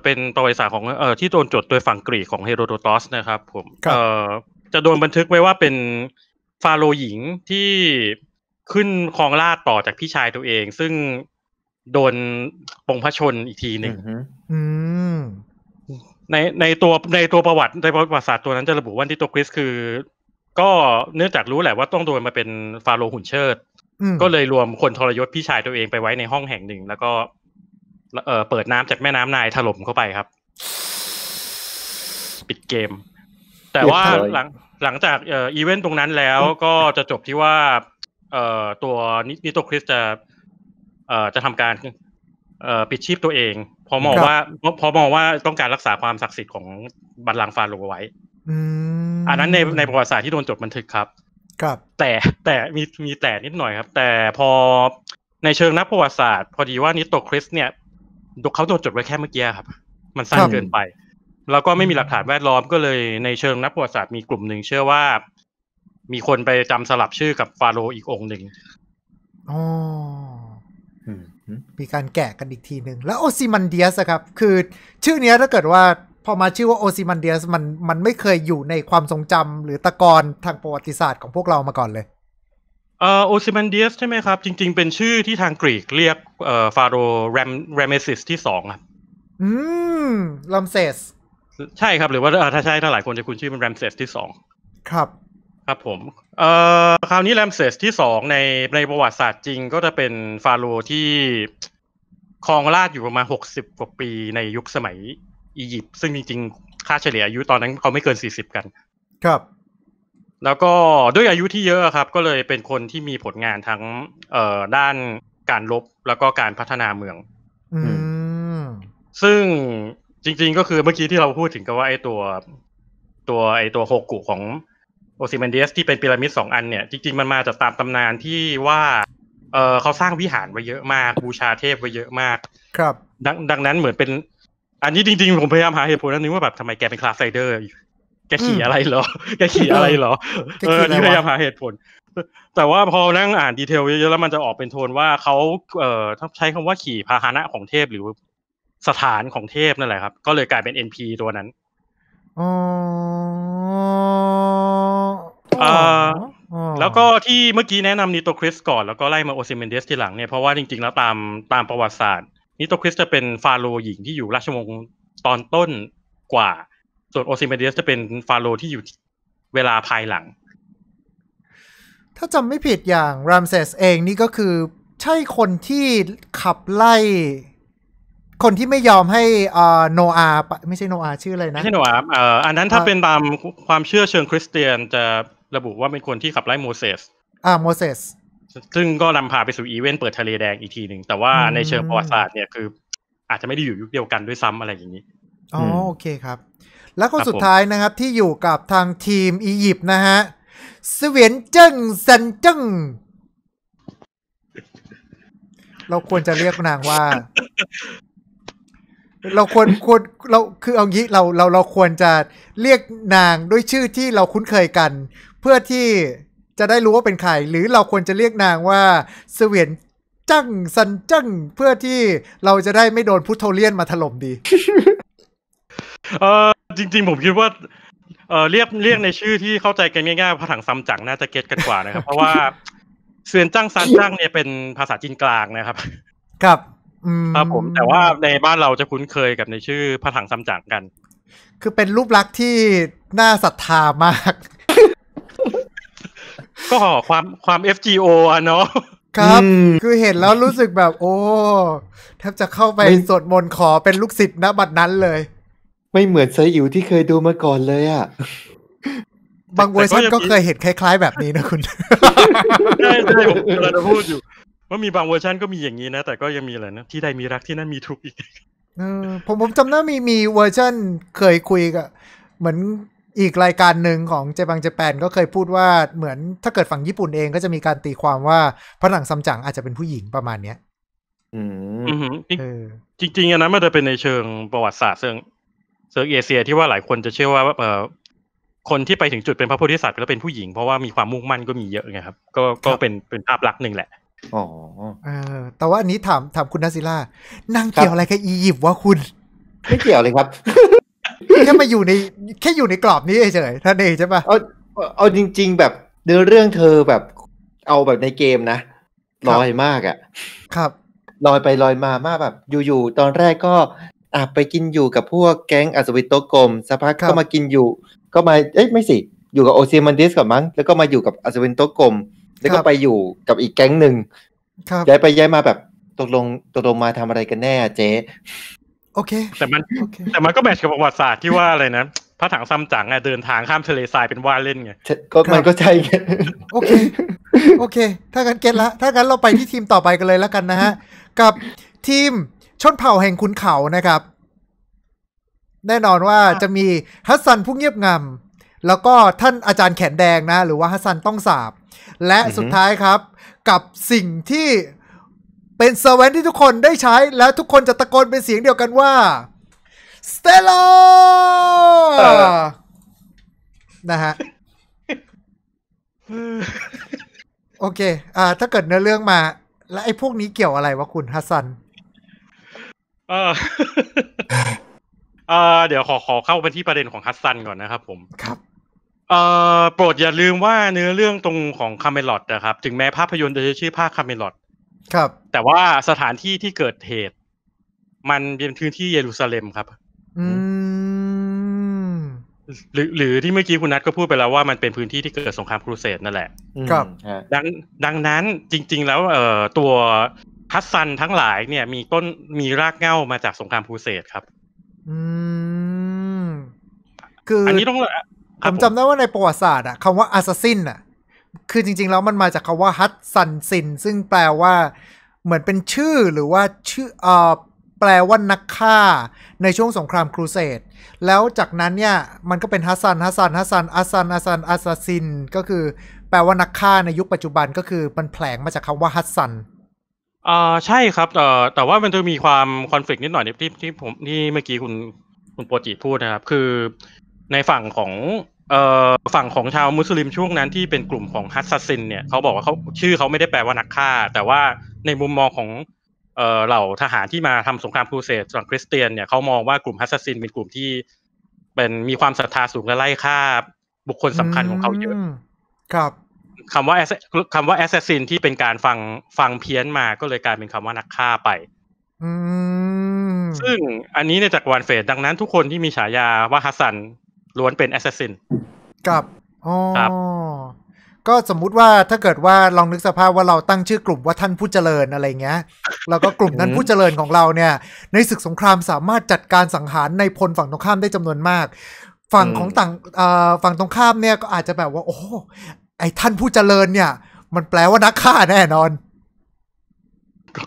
เป็นประวัติศาสตร์ของที่โดนจด โดยฝั่งกรีกของเฮโรโดตอสนะครับผมจะโดนบันทึกไว้ว่าเป็นฟาโรหญิงที่ขึ้นคลองลาดต่อจากพี่ชายตัวเอง ซึ่ง โดนปงพระชนอีกทีหนึ่งในในตัวในตัวประวัติในประวัติศาสตร์ตัวนั้น จะระบุว่าที่ตัวคริสคือ ก็เนื่องจากรู้แหละว่าต้องโดนมาเป็นฟาโรหุ่นเชิด ก็เลยรวมคนทรยศพี่ชายตัวเองไปไว้ในห้องแห่งหนึ่ง แล้วก็ เออเปิดน้ำจากแม่น้ำนายถล่มเข้าไปครับ ปิดเกม แต่ว่าหลัง หลังจากเอ่ออีเวนต์ตรงนั้นแล้วก็จะจบที่ว่าเอ่อตัวนิโตคริสจะ เอ่อจะทำการ เอ่อปิดชีพตัวเองพอมองว่าพอมองว่าต้องการรักษาความศักดิ์สิทธิ์ของบัลลังก์ฟาโรไว้อันนั้นในในประวัติศาสตร์ที่โดนจดบันทึกครับครับ แต่แต่มีมีแต่นิดหน่อยครับ แต่พอในเชิงนักประวัติศาสตร์พอดีว่านิโตคริสเนี่ยเขาโดนจดไว้แค่เมื่อกี้ครับ มันสั้นเกินไป แล้วก็ไม่มีหลักฐานแวดล้อมก็เลยในเชิงนักประวัติศาสตร์มีกลุ่มหนึ่งเชื่อว่ามีคนไปจำสลับชื่อกับฟาโรอีกองหนึ่งอ๋อมีการแกะกันอีกทีหนึ่งแล้วโอซิมันเดียสครับ คือชื่อเนี้ยถ้าเกิดว่า พอมาชื่อว่าโอซิมันเดียสมันมันไม่เคยอยู่ในความทรงจำหรือตะกอนทางประวัติศาสตร์ของพวกเรามาก่อนเลย เอ่อโอซิมันเดียสใช่ไหมครับ จริง ๆเป็นชื่อที่ทางกรีกเรียกเอ่อฟาโรแรมแรมเมซิสที่สองครับอืมลัมเซส ใช่ครับหรือว่าถ้าใช่ถ้าหลายคนจะคุ้นชื่อเป็นแรมเซสที่สอง ครับครับผมเอ่อคราวนี้แรมเซสที่สองในในประวัติศาสตร์จริงก็จะเป็นฟาโรห์ที่ครองราชอยู่ประมาณหกสิบกว่าปีในยุคสมัยอียิปต์ซึ่งจริงๆ ค่าเฉลี่ยอายุตอนนั้นเขาไม่เกินสี่สิบกัน ครับ แล้วก็ด้วยอายุที่เยอะครับ ก็เลยเป็นคนที่มีผลงานทั้ง เอ่อด้านการลบแล้วก็การพัฒนาเมือง อืมซึ่งจริงๆ ก็คือเมื่อกี้ที่เราพูดถึงกันว่าไอ้ตัวตัวไอ้ตัวโฮกุของโอซิมันเดสที่เป็นพีระมิดสองอันเนี่ย จริงๆ มันมาจากตามตำนานที่ว่าเออเขาสร้างวิหารไว้เยอะมาก บูชาเทพไว้เยอะมาก ครับ ดังดังนั้นเหมือนเป็น อันนี้จริงๆ ผมพยายามหาเหตุผลนั้นนึงว่าแบบทำไมแกเป็นคลาสไซเดอร์แกขี่อะไรเหรอ แกขี่อะไรเหรอเออพยายามหาเหตุผล แต่ว่าพอนั่งอ่านดีเทลเยอะๆแล้วมันจะออกเป็นโทนว่าเขาเอ่อใช้คำว่าขี่พาหนะของเทพหรือสถานของเทพนั่นแหละครับ ก็เลยกลายเป็น NP ตัวนั้นอ๋อแล้วก็ที่เมื่อกี้แนะนำนิโตคริสก่อน แล้วก็ไล่มาโอซิเมนเดสทีหลังเนี่ย เพราะว่าจริงๆ แล้วตามตามประวัติศาสตร์นิโตคริสจะเป็นฟาโรหญิงที่อยู่ราชวงศ์ตอนต้นกว่า ส่วนโอซิเมนเดส จะเป็นฟาโรที่อยู่เวลาภายหลัง ถ้าจำไม่ผิดอย่างรามเซสเองนี่ก็คือ ใช่คนที่ขับไล่ คนที่ไม่ยอมให้อ่โนอาไม่ใช่โนอาชื่ออะไรนะไม่ใช่โนอาอันนั้นถ้าเป็นตามความเชื่อเชิงคริสเตียนจะระบุว่าเป็นคนที่ขับไล่โมเสสอ่าโมเสสซึ่งก็นำพาไปสู่อีเวนต์เปิดทะเลแดงอีกทีหนึ่ง แต่ว่าในเชิงประวัติศาสตร์เนี่ยคือ อาจจะไม่ได้อยู่ยุคเดียวกันด้วยซ้ำอะไรอย่างนี้ อ๋อโอเคครับ แล้วคนสุดท้ายนะครับ ที่อยู่กับทางทีมอียิปต์นะฮะสเวียนเจิ้งซันเจิ้งเราควรจะเรียกนางว่า เราควรควรเราคือเอางี้เราเราเราควรจะเรียกนางด้วยชื่อที่เราคุ้นเคยกันเพื่อที่จะได้รู้ว่าเป็นใครหรือเราควรจะเรียกนางว่าเสวียนจั้งซันจั้งเพื่อที่เราจะได้ไม่โดนพุทโธเลียนมาถล่มดีเออจริงๆผมคิดว่าเออเรียกเรียกในชื่อที่เข้าใจกันง่ายๆผาถังซัมจังน่าจะเก็ตกันกว่านะครับ เพราะว่า เสวียนจั้งซันจั้งเนี่ยเป็นภาษาจีนกลางนะครับครับครับผม แต่ว่าในบ้านเราจะคุ้นเคยกับในชื่อผาถังซัมจังกัน คือเป็นรูปลักษณ์ที่น่าศรัทธามากก็ความความ FGO อ่ะเนาะครับ คือเห็นแล้วรู้สึกแบบ โอ้แทบจะเข้าไปสวดมนต์ขอเป็นลูกศิษย์ณบัดนั้นเลย ไม่เหมือนไซอิ๋วที่เคยดูมาก่อนเลยอ่ะ บางเวอร์ชันก็เคยเห็นคล้ายๆแบบนี้นะคุณใช่ใช่ผมกำลังพูดอยู่ว่ามีบางเวอร์ชันก็มีอย่างนี้นะ แต่ก็ยังมีอะไรนะ ที่ใดมีรักที่นั่นมีทุกข์อีกผมผมจำได้มีมีเวอร์ชันเคยคุยกับเหมือนอีกรายการหนึ่งของเจแปงเจแปนก็เคยพูดว่าเหมือนถ้าเกิดฝั่งญี่ปุ่นเองก็จะมีการตีความว่า พระหนังซัมจั๋งอาจจะเป็นผู้หญิงประมาณเนี้ยอืมจริงจริงอันนั้นมันจะเป็นในเชิงประวัติศาสตร์เชิงเชิงเอเชียที่ว่าหลายคนจะเชื่อว่าเออคนที่ไปถึงจุดเป็นพระโพธิสัตว์แล้วเป็นผู้หญิงเพราะว่ามีความมุ่งมั่นก็มีเยอะไงครับ ก็ก็เป็นเป็นภาพลักษณ์หนึ่งแหละอ๋อเออ แต่ว่าอันนี้ถามถามคุณนัสิล่านางเกี่ยวอะไรกับอียิปต์วะคุณไม่เกี่ยวเลยครับแค่มาอยู่ในแค่อยู่ในกรอบนี้เฉยๆ ท่านเองใช่ปะเอาเอาจริง ๆ แบบเนื้อเรื่องเธอแบบเอาแบบในเกมนะลอยมากอ่ะ ครับลอยไปลอยมามากแบบ อยู่ๆตอนแรกก็อ่ะไปกินอยู่กับพวกแก๊งอัศวินโตกรมสักพักก็มากินอยู่ ก็มาเอ๊ะไม่สิ อยู่กับโอเซียมันดิสก่อนมั้งแล้วก็มาอยู่กับอัศวินโตกรมแล้วก็ไปอยู่กับอีกแก๊งหนึ่งย้ายไปย้ายมาแบบ ตกลงตกลงมาทำอะไรกันแน่เจ๊โอเคแต่มันแต่มันก็แมทช์กับประวัติศาสตร์ที่ว่าอะไรนะพระถังซัมจั๋งเดินทางข้ามทะเลทรายเป็นว่าเล่นไงก็มันก็ใช่โอเคโอเค ถ้ากันเก็ตละถ้ากันเราไปที่ทีมต่อไปกันเลยแล้วกันนะฮะกับทีมชนเผ่าแห่งคุนเขานะครับ แน่นอนว่าจะมีฮัสซันผู้เงียบงำแล้วก็ท่านอาจารย์แขนแดงนะ หรือว่าฮัสซันต้องสาบ และสุดท้ายครับกับสิ่งที่เป็นเซเว่นที่ทุกคนได้ใช้และทุกคนจะตะโกน เป็นเสียงเดียวกันว่าสเตลนะฮะ โอเค อ่า ถ้าเกิดเนื้อเรื่องมา แล้วไอ้พวกนี้เกี่ยวอะไรวะคุณฮัสซันเออเอเดี๋ยวขอขอเข้าไปที่ประเด็นของฮัสซันก่อนนะครับผมครับเอ่อโปรดอย่าลืมว่าเนื้อเรื่องตรงของคาเมลอดนะครับ ถึงแม้ภาพยนตร์จะชื่อภาคคาเมลอดครับแต่ว่าสถานที่ที่เกิดเหตุ มันเป็นพื้นที่เยรูซาเล็มครับ อืหรือหรือที่เมื่อกี้คุณนัทก็พูดไปแล้วว่ามันเป็นพื้นที่ที่เกิดสงครามครูเสดนั่นแหละครับดังดังนั้นจริง ๆแล้วเอ่อตัวฮัสซันทั้งหลายเนี่ยมีต้นมีรากเหง้ามาจากสงครามครูเสดครับอืมคืออันนี้ต้องผมจำได้ว่าในประวัติศาสตร์อะคำว่าอาซาซินอะคือจริงๆ แล้ว มันมาจากคาว่าฮัตซันซิน ซึ่งแปลว่าเหมือนเป็นชื่อหรือว่าชื่อเอ่อแปลว่านักฆ่า ในช่วงสงครามครูเสดแล้วจากนั้นเนี่ย มันก็เป็นฮัสซันฮัสซันฮัสซันอัสซันอัสซันอัสซิน ก็คือแปลว่านักฆ่าในยุคปัจจุบันก็คือมันแผลงมาจากคำว่าฮัสซันอ่าใช่ครับเอ่อแต่ว่ามันจะมีความคอนฟ lict นิดหน่อยที่ที่ผมที่เมื่อกี้คุณคุณโปรจิพูดนะครับ คือ ในฝั่งของฝั่งของชาวมุสลิมช่วงนั้นที่เป็นกลุ่มของฮัตซสซิน เนี่ยเขาบอกว่าเขาชื่อเขาไม่ได้แปลว่านักฆ่า แต่ว่าในมุมมองของเหล่าทหารที่มาทำสงครามครูเสดฝั่งคริสเตียนเนี่ยเขามองว่ากลุ่มฮัตซสซินเป็นกลุ่มที่ เป็นมีความศรัทธาสูงและไล่ฆ่า บุคคลสำคัญของเขาเยอะครับ คำว่าคำว่าแอสซินที่เป็นการฟังฟังเพี้ยนมา ก็เลยกลายเป็นคำว่านักฆ่าไปซึ่งอันนี้ในจักรวาลเฟดดังนั้นทุกคนที่มีฉายาว่าฮัสซันล้วนเป็นแอสซัสซินกับอ๋อก็สมมุติว่าถ้าเกิดว่าลองนึกสภาพว่าเราตั้งชื่อกลุ่มว่าท่านผู้เจริญอะไรเงี้ยแล้วก็กลุ่มนั้นผู้เจริญของเราเนี่ย ในศึกสงครามสามารถจัดการสังหารในพลฝั่งตรงข้ามได้จำนวนมาก ฝั่งของต่างฝั่งตรงข้ามเนี่ยก็อาจจะแบบว่า โอ้ไอ้ท่านผู้เจริญเนี่ย มันแปลว่านักฆ่าแน่นอน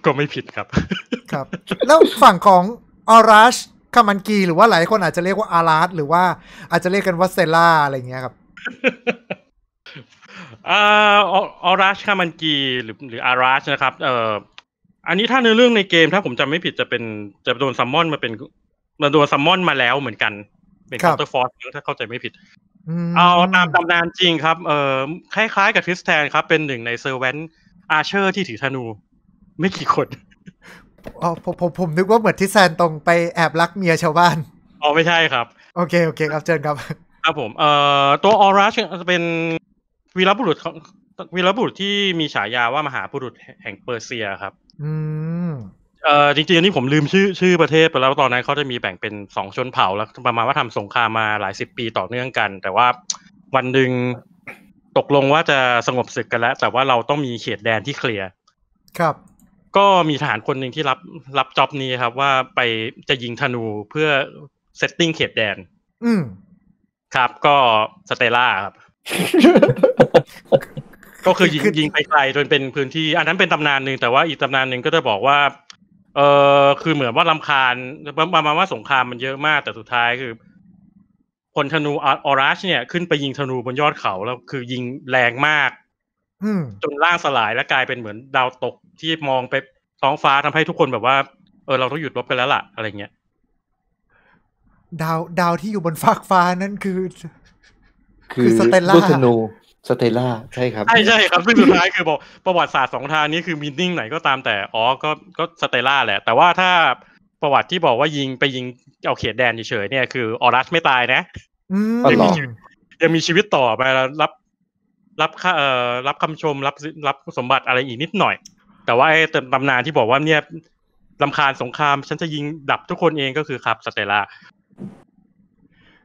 ก็ไม่ผิดครับ ครับ แล้วฝั่งของออรัชคามันกีหรือว่าหลายคนอาจจะเรียกว่าอาราสหรือว่าอาจจะเรียกกันว่าเซล่าอะไรเงี้ยครับอาออราชคามันกีหรือหรืออาราชนะครับ เอ่ออันนี้ถ้าในเรื่องในเกมถ้าผมจำไม่ผิดจะเป็นจะโดนซัมมอนมาเป็นมาโดนซัมมอนมาแล้วเหมือนกันเป็นคาร์เตอร์ฟอร์สถ้าเข้าใจไม่ผิดเอาตามตำนานจริงครับ เอ่อคล้ายๆ กับทริสแทนครับเป็นหนึ่งในเซอร์เวนอาเชอร์ที่ถือธนู ไม่กี่คนอ๋อผมผมผมนึกว่าเหมือนที่แซนตรงไปแอบรักเมียชาวบ้านอ๋อไม่ใช่ครับโอเคโอเคครับเชิญครับครับผมเอ่อตัวออรัสเป็นวีรบุรุษของวีรบุรุษที่มีฉายาว่ามหาบุรุษแห่งเปอร์เซียครับอืมเอ่อจริงๆอันนี้ผมลืมชื่อชื่อประเทศไปแล้วตอนนั้นเขาจะมีแบ่งเป็นสองชนเผ่าแล้วประมาณว่าทำสงครามมาหลายสิบปีต่อเนื่องกัน แต่ว่าวันหนึ่งตกลงว่าจะสงบศึกกันแล้ว แต่ว่าเราต้องมีเขตแดนที่เคลียร์ครับก็มีทหารคนหนึ่งที่รับรับจ็อบนี้ครับ ว่าไปจะยิงธนูเพื่อเซตติ้งเขตแดน อืครับ ก็สเตล่าครับ ก็คือยิงยิงไปไกลจนเป็นพื้นที่ อันนั้นเป็นตำนานหนึ่งแต่ว่าอีกตำนานหนึ่งก็จะบอกว่า เออคือเหมือนว่าลำคาญประมาณว่าสงครามมันเยอะมาก แต่สุดท้ายคือ คนธนูออรัชเนี่ย ขึ้นไปยิงธนูบนยอดเขาแล้วคือยิงแรงมากจนล่างสลายและกลายเป็นเหมือนดาวตกที่มองไปท้องฟ้าทำให้ทุกคนแบบว่าเออเราต้องหยุดรบกันแล้วล่ะอะไรเงี้ยดาวดาวที่อยู่บนฟากฟ้านั่นคือ คือสเตลล่าลูกธนูสเตลล่าใช่ครับ ใช่ใช่ครับซึ่งสุดท้ายคือบอก ประวัติศาสตร์สองทางนี้คือมีนิ่งไหนก็ตามแต่ อ๋อ ก็ก็สเตลล่าแหละ แต่ว่าถ้าประวัติที่บอกว่ายิงไปยิงเอาเขตแดนเฉยๆเนี่ยคือออรัสไม่ตายนะยังมียังมีชีวิตต่อไปรับรับค่าเอ่อรับคำชมรับรับสมบัติอะไรอีกนิดหน่อยแต่ว่าไอ้ตำนานที่บอกว่าเนี่ยลำคาญสงคราม ฉันจะยิงดับทุกคนเองก็คือครับสเตล่า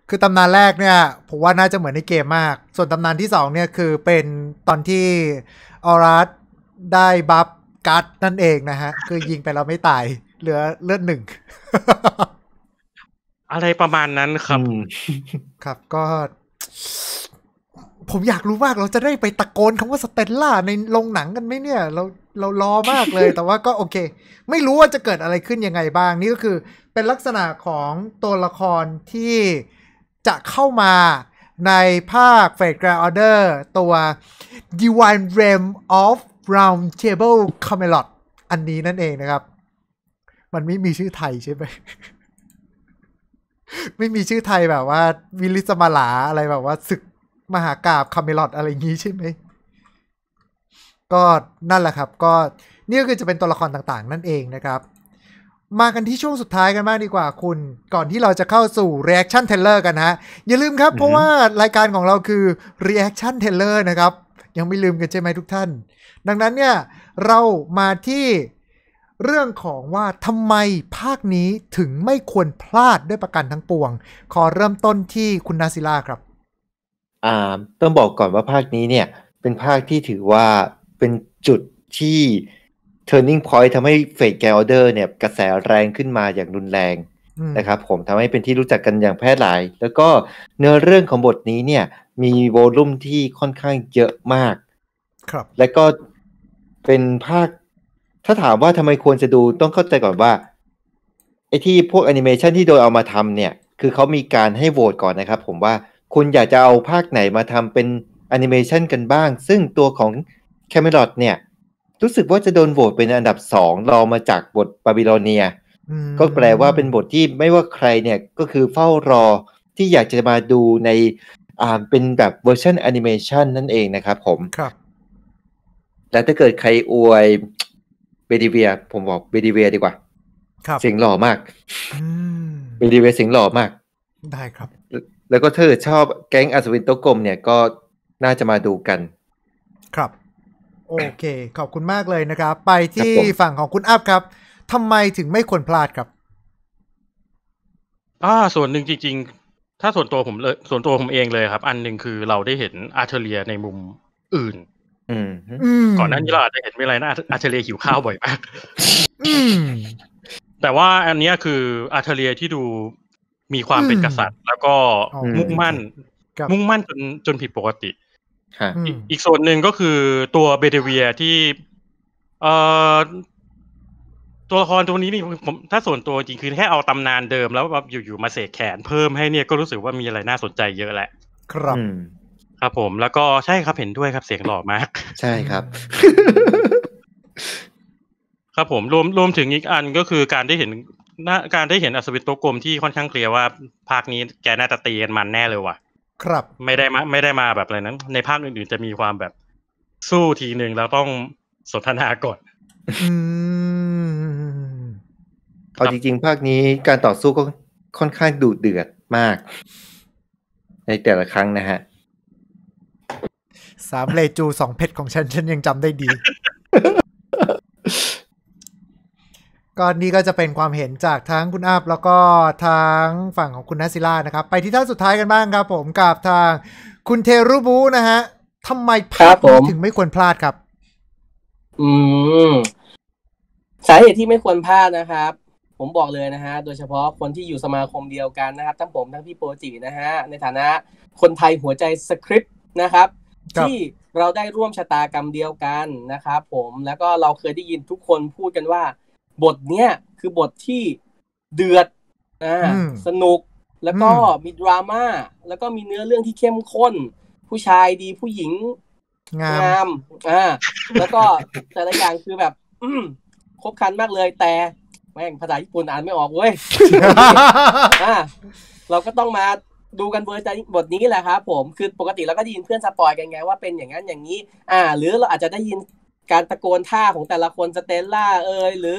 คือตำนานแรกเนี่ยผมว่าน่าจะเหมือนในเกมมาก ส่วนตำนานที่สองเนี่ยคือเป็นตอนที่ออรัสได้บัฟกัดนั่นเองนะฮะ คือยิงไปแล้วไม่ตายเหลือเลือดหนึ่งอะไรประมาณนั้นครับครับก็ผม อยากรู้มาก เราจะได้ไปตะโกนคำว่าสเตลล่า ในโรงหนังกันไหมเนี่ย เราเรารอมากเลย แต่ว่าก็โอเค ไม่รู้ว่าจะเกิดอะไรขึ้น ยัง ไงบ้าง นี่ก็คือเป็นลักษณะของตัวละครที่จะเข้ามาในภาคเฟดกรา n d เดอร์ตัว Divine Realm of Round Table Camelot อันนี้นั่นเองนะครับ มันไม่มีชื่อไทยใช่ไหมไม่มีชื่อไทยแบบว่าวิลิสมาลาอะไรแบบว่าศึกมหากราบคาเมลอดอะไรอย่างนี้ใช่ไหม ก็นั่นแหละครับ ก็นี่ก็คือจะเป็นตัวละครต่างๆ นั่นเองนะครับ มากันที่ช่วงสุดท้ายกันมากดีกว่าคุณก่อนที่เราจะเข้าสู่ reaction teller กันฮะ อย่าลืมครับ เพราะว่ารายการของเราคือ reaction teller นะครับยังไม่ลืมกันใช่ไหมทุกท่าน ดังนั้นเนี่ยเรามาที่เรื่องของว่าทำไมภาคนี้ถึงไม่ควรพลาดด้วยประกันทั้งปวง ขอเริ่มต้นที่คุณนาซิล่าครับต้องบอกก่อนว่าภาคนี้เนี่ยเป็นภาคที่ถือว่าเป็นจุดที่ turning point ทำให้เฟดแกลเดอร์เนี่ย กระแสแรงขึ้นมาอย่างรุนแรงนะครับผมทำให้เป็นที่รู้จักกันอย่างแพร่หลาย แล้วก็เนื้อเรื่องของบทนี้เนี่ยมีโวลุ่มที่ค่อนข้างเยอะมากครับ และก็เป็นภาคถ้าถามว่าทำไมควรจะดูต้องเข้าใจก่อนว่าไอ้ที่พวกแอนิเมชันที่โดยเอามาทำเนี่ยคือเขามีการให้โหวตก่อนนะครับ ผมว่าคุณอยากจะเอาภาคไหนมาทำเป็นแอนิเมชันกันบ้าง ซึ่งตัวของแคเมรอนเนี่ย รู้สึกว่าจะโดนโหวตเป็นอันดับสองรอมาจากบทบาบิโลเนียก็แปลว่าเป็นบทที่ไม่ว่าใครเนี่ยก็คือเฝ้ารอที่อยากจะมาดูในอ่าเป็นแบบเวอร์ชันแอนิเมชันนั่นเองนะครับผมครับ แล้วถ้าเกิดใครอวยเบดิเวียผมบอกเบดิเวียดีกว่า ครับ เสียงหล่อมากเบดิเวียเสียงหล่อมาก ได้ครับแล้วก็เธอชอบแก๊งอัศวินโตกลมเนี่ยก็น่าจะมาดูกัน ครับ โอเค ขอบคุณมากเลยนะครับไปที่ฝั่งของคุณอัพครับทำไมถึงไม่ควรพลาดครับ อ่าส่วนหนึ่งจริง ๆ ถ้าส่วนตัวผมเลยส่วนตัวผมเองเลยครับ อันหนึ่งคือเราได้เห็นอาเทเรียในมุมอื่นก่อนหน้านี้เราอาจจะเห็นไม่ไรนะอาเทเรียหิวข้าวบ่อยมากแต่ว่าอันนี้คืออาเทเรียที่ดูมีความเป็นกษัตริย์ แล้วก็มุ่งมั่นมุ่งมั่นจนจนผิดปกติอีกส่วนหนึ่งก็คือตัวเบเดเวียที่เอ่อ ตัวละครตัวนี้นี่ผม ถ้าส่วนตัวจริงคือแค่เอาตำนานเดิมแล้วแบบอยู่ๆมาเสกแขน เพิ่มให้เนี่ยก็รู้สึกว่ามีอะไรน่าสนใจเยอะแหละ ครับ ครับผมแล้วก็ใช่ครับเห็นด้วยครับเสียงหล่อมาก ใช่ครับ ครับผม รวมรวมถึงอีกอันก็คือการได้เห็นการได้เห็นอัศวินตัวกลมที่ค่อนข้างเคลียร์ว่า ภาคนี้แกน่าจะตีกันมันแน่เลยว่ะ ครับ ไม่ได้มา ไม่ได้มาแบบอะไรนั้นในภาคอื่นๆจะมีความแบบ สู้ทีหนึ่งแล้วต้องสนทนาก่อนเอาจริงๆ ภาคนี้การต่อสู้ก็ค่อนข้างดุเดือดมาก ในแต่ละครั้งนะฮะสามเลจูสองเพชรของฉัน ฉันยังจำได้ดีก็นี่ก็จะเป็นความเห็นจากทั้งคุณอาบแล้วก็ทางฝั่งของคุณนัสซิล่านะครับ ไปที่ท่านสุดท้ายกันบ้างครับผม กับทาง คุณเทรุบูนะฮะทำไมภาพถึงไม่ควรพลาดครับ อืม สาเหตุที่ไม่ควรพลาดนะครับ ผมบอกเลยนะฮะโดยเฉพาะคนที่อยู่สมาคมเดียวกันนะครับทั้งผมทั้งพี่โปจินะฮะในฐานะ คนไทยหัวใจสคริปต์นะครับที่เราได้ร่วมชะตากรรมเดียวกันนะครับผม แล้วก็เราเคยได้ยินทุกคนพูดกันว่าบทเนี้ยคือบทที่เดือดอ่าสนุกแล้วก็มีดราม่าแล้วก็มีเนื้อเรื่องที่เข้มข้น ผู้ชายดีผู้หญิงงามอ่าแล้วก็แต่ละอย่างคือแบบครบคันมากเลยแต่แม่งภาษาญี่ปุ่นอ่านไม่ออกเว้ยอ่าเราก็ต้องมาดูกันเวอร์ชันบทนี้แหละครับ ผมคือปกติเราก็ได้ยินเพื่อนสปอยกันไงว่าเป็นอย่างนั้นอย่างนี้ อ่า หรือเราอาจจะได้ยินการตะโกนท่าของแต่ละคนสเตลล่าเอยหรือ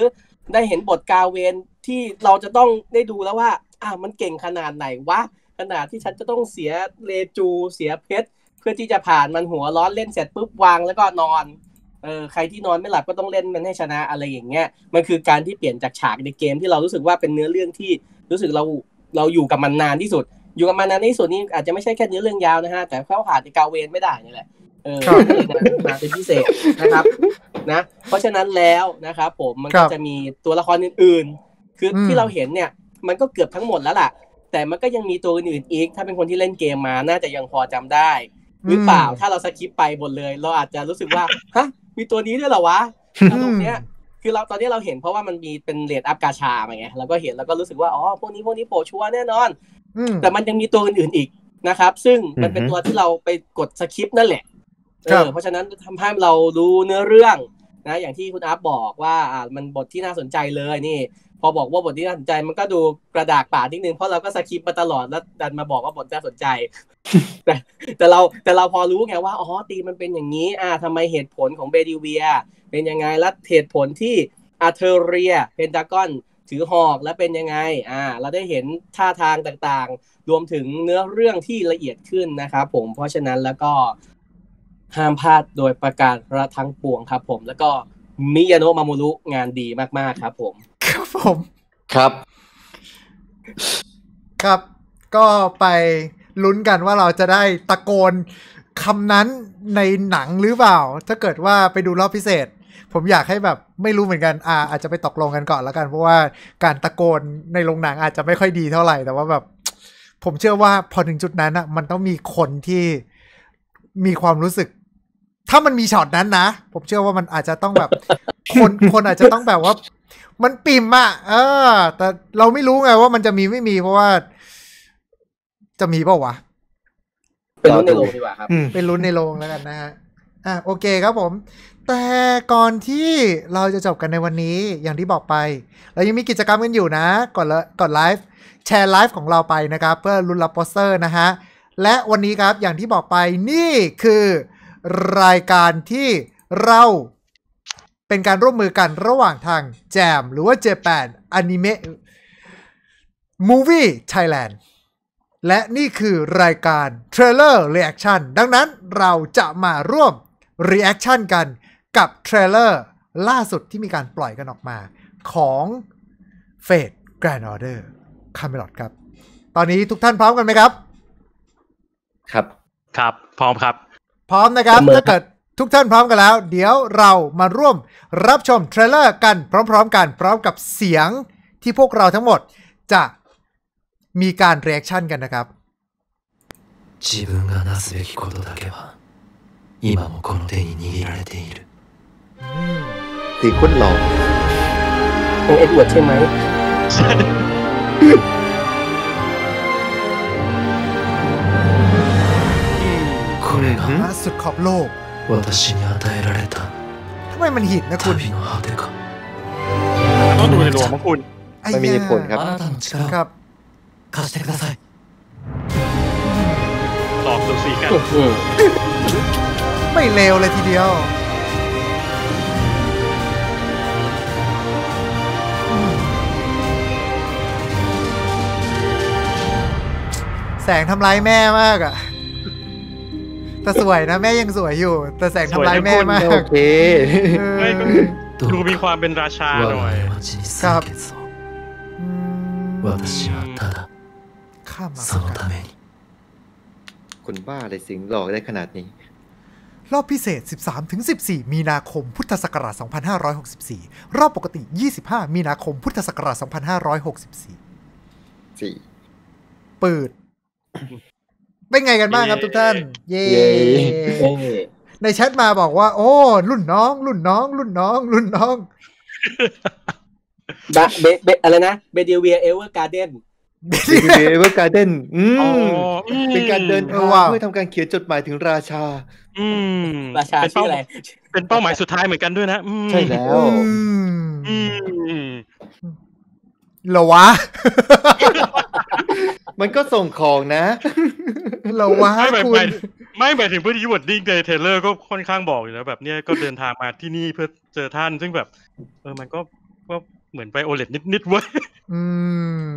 ได้เห็นบทกาเวนที่เราจะต้องได้ดูแล้วว่าอ่ามันเก่งขนาดไหนวะขนาดที่ฉันจะต้องเสียเลจูเสียเพชรเพื่อที่จะผ่านมันหัวร้อนเล่นเสร็จปุ๊บวางแล้วก็นอนเออใครที่นอนไม่หลับก็ต้องเล่นมันให้ชนะอะไรอย่างเงี้ยมันคือการที่เปลี่ยนจากฉากในเกมที่เรารู้สึกว่าเป็นเนื้อเรื่องที่รู้สึกเราเราอยู่กับมันนานที่สุด อยู่กับมันนานที่สุดนี่อาจจะไม่ใช่แค่เนื้อเรื่องยาวนะฮะแต่เขาขาดกาเวนไม่ได้นี่แหละเออมาเป็นพิเศษนะครับนะ เพราะฉะนั้นแล้วนะครับผมมันก็จะมีตัวละครอื่นๆคือที่เราเห็นเนี่ย มันก็เกือบทั้งหมดแล้วล่ะ แต่มันก็ยังมีตัวอื่นอีก ถ้าเป็นคนที่เล่นเกมมาน่าจะยังพอจำได้ หรือเปล่าถ้าเราสคิปไปหมดเลย เราอาจจะรู้สึกว่าฮะมีตัวนี้ด้วยเหรอวะตรงเนี้ยคือเราตอนนี้เราเห็นเพราะว่ามันมีเป็นเลดอัพกาชาอะไรเงี้ยเราก็เห็นแล้วก็รู้สึกว่าอ๋อพวกนี้พวกนี้โผล่ชัวแน่นอนแต่มันยังมีตัวอื่นอีกนะครับซึ่งมันเป็นตัวที่เราไปกดสคิปนั่นแหละเพราะฉะนั้นทำให้เรารู้เนื้อเรื่องนะ อย่างที่คุณอัพบอกว่าอ่ามันบทที่น่าสนใจเลยนี่ พอบอกว่าบทที่น่าสนใจ มันก็ดูกระดากป่านิดนึง เพราะเราก็สคริปต์มาตลอดแล้วดันมาบอกว่าบทน่าสนใจ แต่แต่เราแต่เราพอรู้ไงว่าอ๋อตีมันเป็นอย่างนี้ อ่าทำไมเหตุผลของเบดิเวีย เป็นยังไง และเหตุผลที่อาเทเรียเพนทากอนถือหอกและเป็นยังไงอ่าเราได้เห็นท่าทางต่างๆ รวมถึงเนื้อเรื่องที่ละเอียดขึ้นนะครับผม เพราะฉะนั้นแล้วก็ห้ามพลาดโดยประกาศระทั้งปวงครับ ผม แล้วก็มิยาโนะมามุรุงานดีมากๆครับผมครับผมครับ ครับ ก็ไปลุ้นกันว่าเราจะได้ตะโกนคำนั้นในหนังหรือเปล่าถ้าเกิดว่าไปดูรอบพิเศษ ผมอยากให้แบบไม่รู้เหมือนกันอ่าอาจจะไปตกลงกันก่อนแล้วกัน เพราะว่าการตะโกนในโรงหนังอาจจะไม่ค่อยดีเท่าไหร่แต่ว่าแบบผมเชื่อว่าพอถึงจุดนั้นอ่ะ มันต้องมีคนที่มีความรู้สึกถ้ามันมีช็อตนั้นนะ ผมเชื่อว่ามันอาจจะต้องแบบคนคนอาจจะต้องแบบว่า มันปิ่มอะเออ แต่เราไม่รู้ไงว่ามันจะมีไม่มี เพราะว่าจะมีเปล่าวะเป็นรุ่นในโรงดีกว่าครับเป็นรุ่นในโรงแล้วกันนะฮะอ่ะโอเคครับผม แต่ก่อนที่เราจะจบกันในวันนี้ อย่างที่บอกไป เรายังมีกิจกรรมกันอยู่นะ ก่อนละก่อนไลฟ์ แชร์ไลฟ์ของเราไปนะครับ เพื่อลุ้นรับโปสเตอร์นะฮะ และวันนี้ครับ อย่างที่บอกไป นี่คือรายการที่เราเป็นการร่วมมือกันระหว่างทางแจมหรือว่าเจแปนอนิเมะมูวี่ไทยแลนด์และนี่คือรายการเทรลเลอร์เรีแอคชั่นดังนั้นเราจะมาร่วมเรีแอคชั่นกันกับเทรลเลอร์ล่าสุดที่มีการปล่อยกันออกมา ของเฟดแกรนด์ออเดอร์คาเมลอดครับ ตอนนี้ทุกท่านพร้อมกันไหมครับ ครับครับพร้อมครับพร้อมนะครับ ถ้าเกิดทุกท่านพร้อมกันแล้ว เดี๋ยวเรามาร่วมรับชมเทรลเลอร์กันพร้อมๆกัน พร้อมกับเสียงที่พวกเราทั้งหมดจะมีการเรีแอคชั่นกันนะครับ自分がなすべきことだけは今もこの手に握られているีคณหล่อของเอ็ดเวิร์ดใช่ไหมนหาสุดขอบโลกทำไมมันหินนะคุณต้องดูในรวมของคุณไม่มีเหตุผลครับครับคาสเตกดาไซตอบตัวสี่กัน ไม่เลวเลยทีเดียว แสงทำลายแม่มากอะต่สวยนะ แม่ยังสวยอยู่ แต่แสงทำลายแม่มาก โอเคดูมีความเป็นราชาหน่อยครับคุณบ้าอะไรสิงหลอกได้ขนาดนี้ รอบพิเศษ 13-14 มีนาคมพุทธศักราช2564 รอบปกติ 25 มีนาคมพุทธศักราช 2564 4เปิดเป็นไงกันบ้างครับทุกท่านเย่ในแชทมาบอกว่า โอ้ รุ่นน้อง รุ่นน้อง รุ่นน้อง รุ่นน้องเบเบอะไรนะเบเดเวียเอเวอร์การ์เดนเบเดเวร์การ์เดนอืมเป็นการเดินทางเพื่อทำการเขียนจดหมายถึงราชาอืมราชาชื่ออะไรเป็นเป้าหมายสุดท้ายเหมือนกันด้วยนะใช่แล้วหรอวะ มันก็ส่งของนะหรอวะไม่คุณ ไม่หมายถึงพื้นที่วอดดิ้งเทเลอร์ก็ค่อนข้างบอกอยู่แล้วแบบเนี้ยก็เดินทางมาที่นี่เพื่อเจอท่านซึ่งแบบเออมันก็ก็เหมือนไปโอเลดนิดเว้ย อืม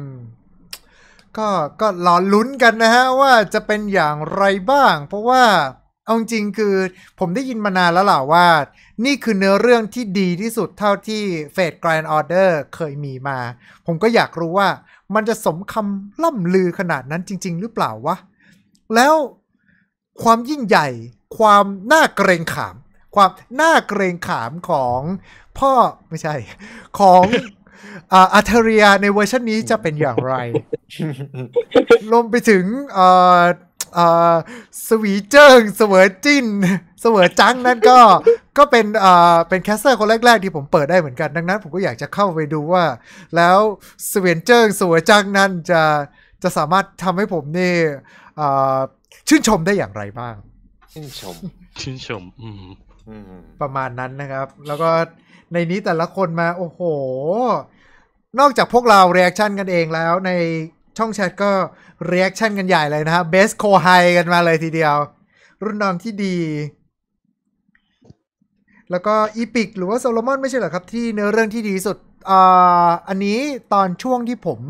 ก็ก็รอลุ้นกันนะฮะว่าจะเป็นอย่างไรบ้างเพราะว่าเอาจริงคือผมได้ยินมานานแล้วล่ะว่า นี่คือเนื้อเรื่องที่ดีที่สุดเท่าที่เฟดแกรน์ออเดอร์เคยมีมา ผมก็อยากรู้ว่ามันจะสมคำล่ำลือขนาดนั้นจริง ๆ หรือเปล่าวะ แล้วความยิ่งใหญ่ ความน่าเกรงขาม ความน่าเกรงขามของพ่อไม่ใช่ของอาเทเรียในเวอร์ชันนี้จะเป็นอย่างไรรวมไปถึงสวีเจิงงเสวอจินนเสวอจังนั่นก็ก็เป็นเป็นแคสเซอร์คนแรกๆ ที่ผมเปิดได้เหมือนกันดังนั้นผมก็อยากจะเข้าไปดูว่า แล้วสวีเจิงงเสวอจังนั่นจะจะสามารถทำให้ผมนี่ชื่นชมได้อย่างไรบ้าง ชื่นชมชื่นชมอืมประมาณนั้นนะครับ แล้วก็ในนี้แต่ละคนมา โอ้โห นอกจากพวกเราเรีแอคชั่นกันเองแล้วในช่องแชทก็เรีแอคชั่นกันใหญ่เลยนะครับเบสโคไฮกันมาเลยทีเดียว รุ่นน้องที่ดี แล้วก็อีพิกหรือว่าโซโลมอนไม่ใช่เหรอครับ ที่เนื้อเรื่องที่ดีสุดอ่าอันนี้ตอนช่วงที่ผม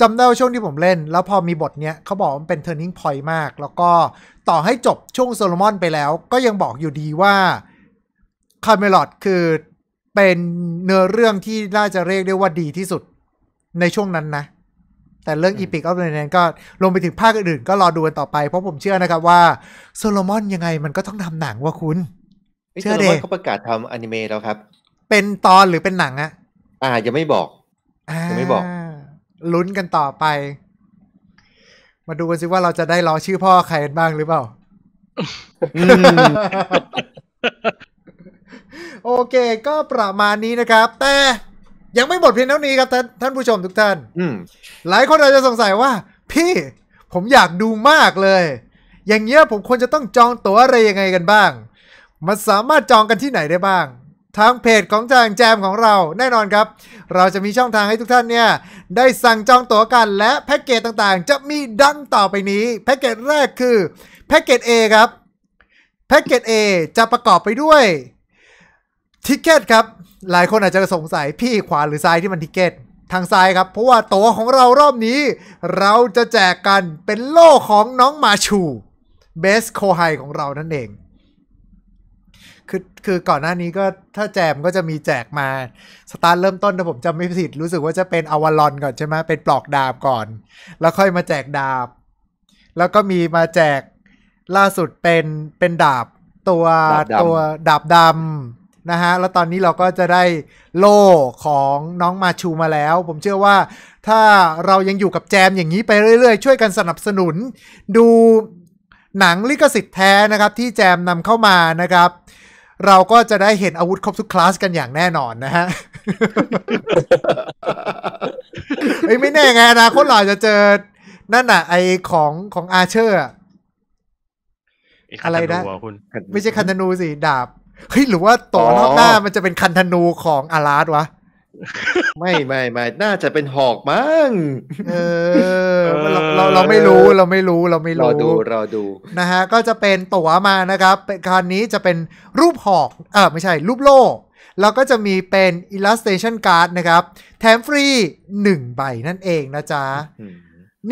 จำได้ว่าช่วงที่ผมเล่น แล้วพอมีบทเนี้ยเขาบอกมันเป็น turning point มาก แล้วก็ต่อให้จบช่วงโซโลมอนไปแล้ว ก็ยังบอกอยู่ดีว่าคาร์เมลอดคือเป็นเนื้อเรื่องที่น่าจะเรียกได้ว่าดีที่สุดในช่วงนั้นนะแต่เรื่องอีพิกออฟเนี่ยก็ ลงไปถึงภาคอื่นก็รอดูกันต่อไป เพราะผมเชื่อนะครับว่าโซโลมอนยังไงมันก็ต้องทำหนังว่าคุณเชื่อเดยเขาประกาศทำอนิเมะแล้วครับ เป็นตอนหรือเป็นหนังอะอ่ายังไม่บอกยังไม่บอกลุ้นกันต่อไป มาดูกันซิว่าเราจะได้รอชื่อพ่อใครกันบ้างหรือเปล่าโอเค ก็ประมาณนี้นะครับ แต่ยังไม่หมดเพียงเท่านี้ครับท่านท่านผู้ชมทุกท่าน อืหลายคนอาจจะสงสัยว่า พี่ผมอยากดูมากเลย อย่างเงี้ยผมควรจะต้องจองตั๋วอะไรยังไงกันบ้างมันสามารถจองกันที่ไหนได้บ้าง ทางเพจของทาง แจมของเรา แน่นอนครับ เราจะมีช่องทางให้ทุกท่านเนี่ย ได้สั่งจองตั๋วกันและแพ็กเกจต่างๆ จะมีดังต่อไปนี้แพ็กเกจแรกคือแพ็กเกจ A ครับแพ็กเกจ A จะประกอบไปด้วยทิเกตครับหลายคนอาจจะสงสัยพี่ขวาหรือซ้ายที่มันทิเก็ตทางซ้ายครับ เพราะว่าตัวของเรา รอบนี้ เราจะแจกกันเป็นโล่ของน้องมาชูเบสโคไฮของเรานั่นเอง คือคือก่อนหน้านี้ก็ถ้าแจมก็จะมีแจกมา สตาร์ทเริ่มต้นถ้าผมจำไม่ผิดรู้สึกว่าจะเป็นอวารอนก่อนใช่ไหมเป็นปลอกดาบก่อน แล้วค่อยมาแจกดาบ แล้วก็มีมาแจกล่าสุดเป็นเป็นดาบ ตัวตัวดาบดำนะฮะ แล้วตอนนี้เราก็จะได้โล่ของน้องมาชูมาแล้ว ผมเชื่อว่าถ้าเรายังอยู่กับแจมอย่างนี้ไปเรื่อยๆ ช่วยกันสนับสนุน ดูหนังลิขสิทธิ์แท้นะครับ ที่แจมนำเข้ามานะครับ เราก็จะได้เห็นอาวุธครบทุกคลาสกันอย่างแน่นอนนะฮะไม่แน่ไงนะ คนหล่อจะเจอ นั่นน่ะไอของของอาเชอร์อะไรนะไม่ใช่คันธนูสิดาบเฮ้ยหรือว่าต่อนอกหน้ามันจะเป็นคันธนูของอาราสวะไม่ไม่ไม่ น่าจะเป็นหอกมั้งเออเราเราไม่รู้เราไม่รู้เราไม่รู้รอดูรอดูนะฮะก็จะเป็นตั๋วมานะครับเป็นาันี้จะเป็นรูปหอก เออไม่ใช่ รูปโล่แล้วก็จะมีเป็น illustration card นะครับแถมฟรีหนึ่งใบนั่นเองนะจ๊ะ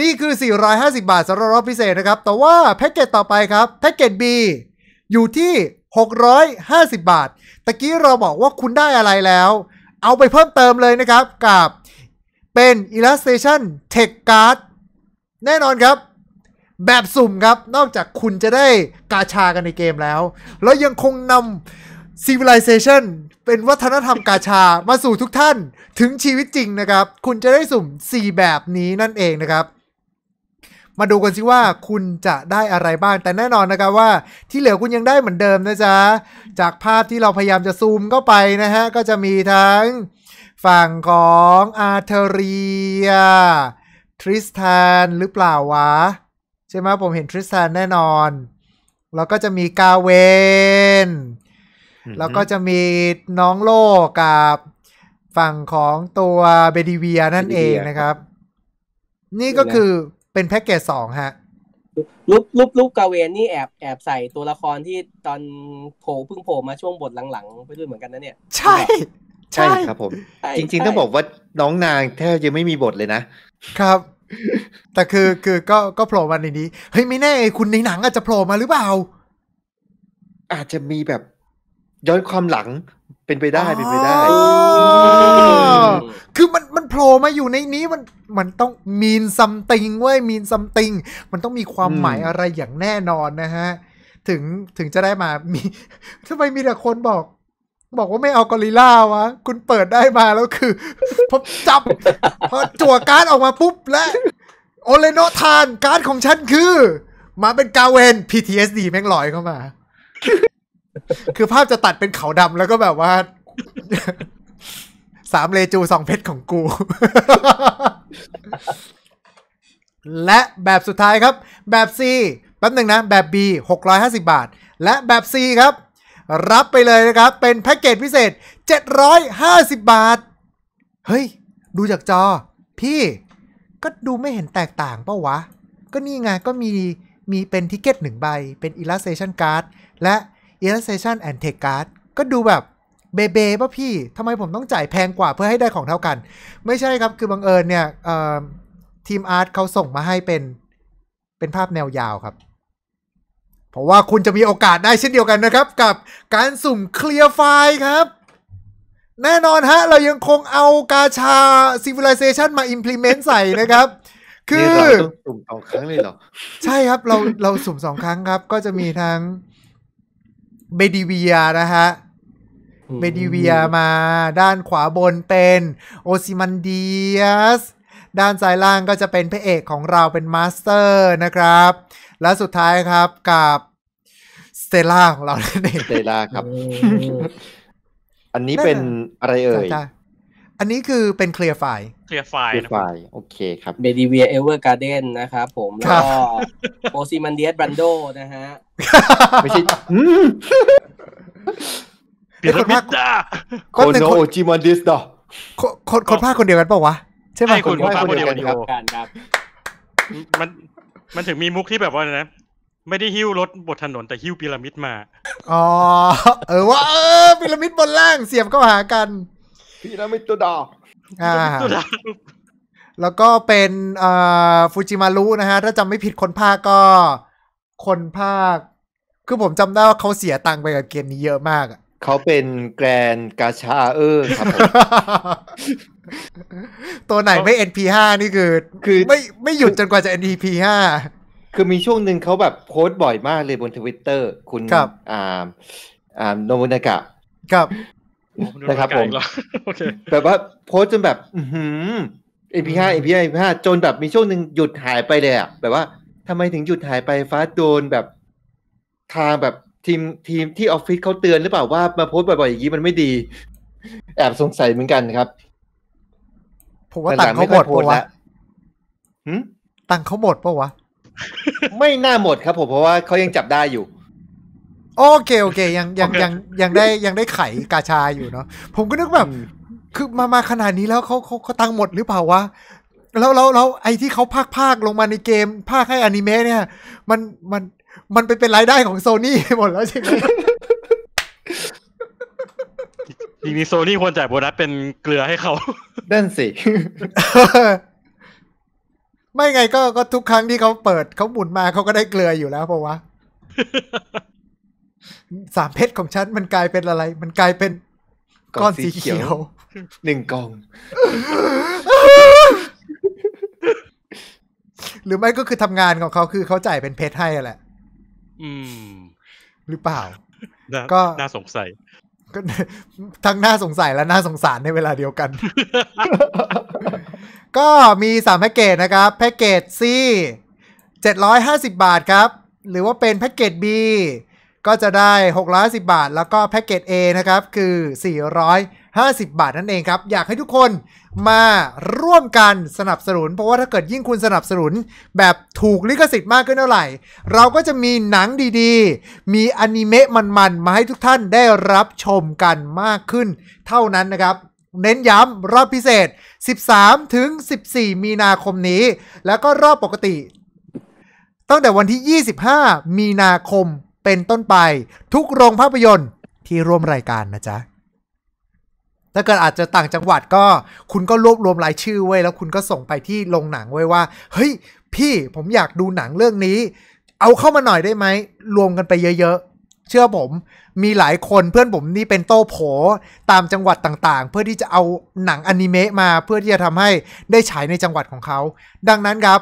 นี่คือ 450 บาทสำหรับรอบพิเศษนะครับ แต่ว่าแพ็กเกจต่อไปครับแพ็กเกจ B อยู่ที่650 บาท ตะกี้เราบอกว่าคุณได้อะไรแล้ว เอาไปเพิ่มเติมเลยนะครับกับเป็น Illustration t e c h Card แน่นอนครับ แบบสุ่ม ครับ นอกจากคุณจะได้กาชา กัน ในเกมแล้ว แล้วยังคงนำ Civilization เป็นวัฒนธรรมกาชา มาสู่ทุกท่านถึงชีวิตจริง นะครับ คุณจะได้สุ่ม 4 แบบนี้นั่นเองนะครับมาดูกันสิว่าคุณจะได้อะไรบ้าง แต่แน่นอนนะครับว่า ที่เหลือคุณยังได้เหมือนเดิมนะจ๊ะจากภาพที่เราพยายามจะซูมเข้าไปนะฮะก็จะมีทั้งฝั่งของอาร์เทเรียทริสแทนหรือเปล่าวะ ใช่ไหมผมเห็นทริสแทนแน่นอน แล้วก็จะมีกาเวนแล้วก็จะมีน้องโลกับฝั่งของตัวเบดิเวียนั่นเองนะครับ นี่ก็คือเป็นแพ็กเกจสองฮะรูปรูปรูปกาเวนนี่แอบแอบใส่ตัวละครที่ตอนโผล่เพิ่งโผล่มาช่วงบทหลังๆไปด้วยเหมือนกันนะเนี่ย ใช่ ใช่ครับผม จริงๆต้องบอกว่า น้องนาง แทบจะไม่มีบทเลยนะ ครับ แต่คือคือก็ก็โผล่มาในนี้ เฮ้ย ไม่แน่ คุณในหนังอาจจะโผล่มาหรือเปล่า อาจจะมีแบบย้อนความหลังเป็นไปได้ เป็นไปได้ คือมันมันโผล่มาอยู่ในนี้มันมันต้องมีนซัมติงเว้ยมีนซัมติง มันต้องมีความหมายอะไรอย่างแน่นอนนะฮะ ถึงถึงจะได้มามีทำไมมีแต่คนบอก บอกว่าไม่เอากอริล่าวะคุณเปิดได้มาแล้วคือพบจับพอจั่วการ์ดออกมาปุ๊บและ โอเลโนทาน การ์ดของฉันคือ มาเป็นกาเวน PTSD แม่งลอยเข้ามาคือภาพจะตัดเป็นเขาดำแล้วก็แบบว่าสามเลจูสองเพชรของกู และแบบสุดท้ายครับ แบบ C แป๊บหนึ่งนะแบบ B 650 บาท และแบบ C ครับ รับไปเลยนะครับ เป็นแพ็กเกจพิเศษ 750 บาท เฮ้ย ดูจากจอ พี่ก็ดูไม่เห็นแตกต่างเปะวะ ก็นี่ไงก็มีมีเป็นทิเก็ตหนึ่งใบ เป็น illustration card และ Illustration and Tech Card ก็ดูแบบเบเบ้ป่ะพี่ทำไมผมต้องจ่ายแพงกว่าเพื่อให้ได้ของเท่ากัน ไม่ใช่ครับคือบังเอิญเนี่ยทีมอาร์ตเขาส่งมาให้เป็นเป็นภาพแนวยาวครับ เพราะว่าคุณจะมีโอกาสได้เช่นเดียวกันนะครับกับการสุ่มเคลียร์ไฟล์ครับ แน่นอนฮะ เรายังคงเอากาชา Civilization มา implement ใส่นะครับ คือสุ่มสองครั้งเลยเหรอใช่ครับเราเราสุ่มสองครั้งครับ ก็จะมีทั้งเบดิเวียนะฮะ เบดิเวียมา ด้านขวาบนเป็นโอซิมันเดียสด้านซ้ายล่างก็จะเป็นพระเอกของเราเป็นมาสเตอร์นะครับ และสุดท้ายครับกับสเตล่าของเรานี่ยเสเตล่าครับ อันนี้เป็นอะไรเอ่ยอันนี้คือเป็นเคลียร์ไฟล์เคลียร์ไฟล์โอเคครับเบดีเวียเอเวอร์การ์เดนนะครับ ผมแล้วก็โอซิมันเดียสบันโดนะฮะไม่ใช่ปีระมิดดาโคโนโอจิมันดิสดอคนคนภาคคนเดียวกันปาวะ ใช่ไหมคนภาคคนเดียวกันครับมันมันถึงมีมุกที่แบบว่านะ ไม่ได้หิ้วรถบนถนนแต่หิ้วพีระมิดมา อ๋อ เออว่าเออพีระมิดบนล่างเสียบเข้าหากันพีระมิดตวดาอ่าดแล้วก็เป็นฟูจิมารุนะฮะ ถ้าจำไม่ผิดคนภาคก็คนภาค คือผมจำได้ว่าเขาเสียตังค์ไปกับเกมนี้เยอะมากอ่ะเขาเป็นแกรนกาชาเออร์ครับตัวไหนไม่ NP5 นี่คือ คือไม่ไม่หยุดจนกว่าจะ NP5 คือมีช่วงหนึ่งเขาแบบโพสบ่อยมากเลยบนทวิตเตอร์คุณ อ่า อ่าโนมุนากะ ครับนะครับผมแบบว่า โพสจนแบบอืมเอพีห้าเอพีห้าเอพีห้าจนแบบมีช่วงหนึ่งหยุดหายไปเลยอ่ะแบบว่าทำไมถึงหยุดหายไปฟ้าโดนแบบทางแบบทีมทีมที่ออฟฟิศเขาเตือนหรือเปล่าว่ามาโพสบ่อยๆอย่างนี้มันไม่ดี แอบสงสัยเหมือนกันครับผมว่าตังเขาหมดปะวะตังเขาหมดปะวะไม่น่าหมดครับผมเพราะว่าเขายังจับได้อยู่โอเค โอเคยังยังยังยังได้ยังได้ไขกาชาอยู่เนาะผมก็นึกแบบ คือมามาขนาดนี้แล้วเขาเขาเขาตังหมดหรือเปล่าวะ แล้วแล้วแล้วไอ้ที่เขาภาคภาคลงมาในเกม ภาคให้อนิเมะเนี่ยมันมันมันไปเป็น รายได้ของโซนี่หมดแล้วใช่ไหมจริงๆโซนี่ควรจ่ายโบนัสเป็นเกลือให้เขาด้นสิ ไม่ไงก็ก็ทุกครั้งที่เขาเปิดเขาหมุนมาเขาก็ได้เกลืออยู่แล้วเพราะว่าสามเพชรของฉันมันกลายเป็นอะไร มันกลายเป็นก้อนสีเขียวหนึ่งกอง หรือไม่ก็คือทำงานของเขาคือเขาจ่ายเป็นเพชรให้แหละ อืม หรือเปล่าก็น่าสงสัยก็ทั้งน่าสงสัยและน่าสงสารในเวลาเดียวกัน ก็มีสามแพ็กเกจนะครับ แพ็กเกจ C 750 บาทครับ หรือว่าเป็นแพ็กเกจ B ก็จะได้610บาท แล้วก็แพ็กเกจ A นะครับ คือ 450 บาท นั่นเองครับ อยากให้ทุกคนมาร่วมกันสนับสนุน เพราะว่าถ้าเกิดยิ่งคุณสนับสนุนแบบถูกลิขสิทธิ์มากขึ้นเท่าไหร่ เราก็จะมีหนังดีๆ มีอนิเมะมันๆ มาให้ทุกท่านได้รับชมกันมากขึ้นเท่านั้นนะครับ เน้นย้ำรอบพิเศษ 13 ถึง 14 มีนาคมนี้ แล้วก็รอบปกติตั้งแต่วันที่ 25 มีนาคมเป็นต้นไปทุกโรงภาพยนตร์ที่ร่วมรายการนะจ๊ะถ้าเกิดอาจจะต่างจังหวัดก็คุณก็รวบรวมรายชื่อไว้แล้วคุณก็ส่งไปที่โรงหนังไว้ว่า เฮ้ยพี่ผมอยากดูหนังเรื่องนี้ เอาเข้ามาหน่อยได้ไหมรวมกันไปเยอะๆเชื่อผม มีหลายคนเพื่อนผมนี่เป็นโต้โผตามจังหวัดต่างๆ เพื่อที่จะเอาหนังอนิเมะมาเพื่อที่จะทำให้ได้ฉายในจังหวัดของเขาดังนั้นครับ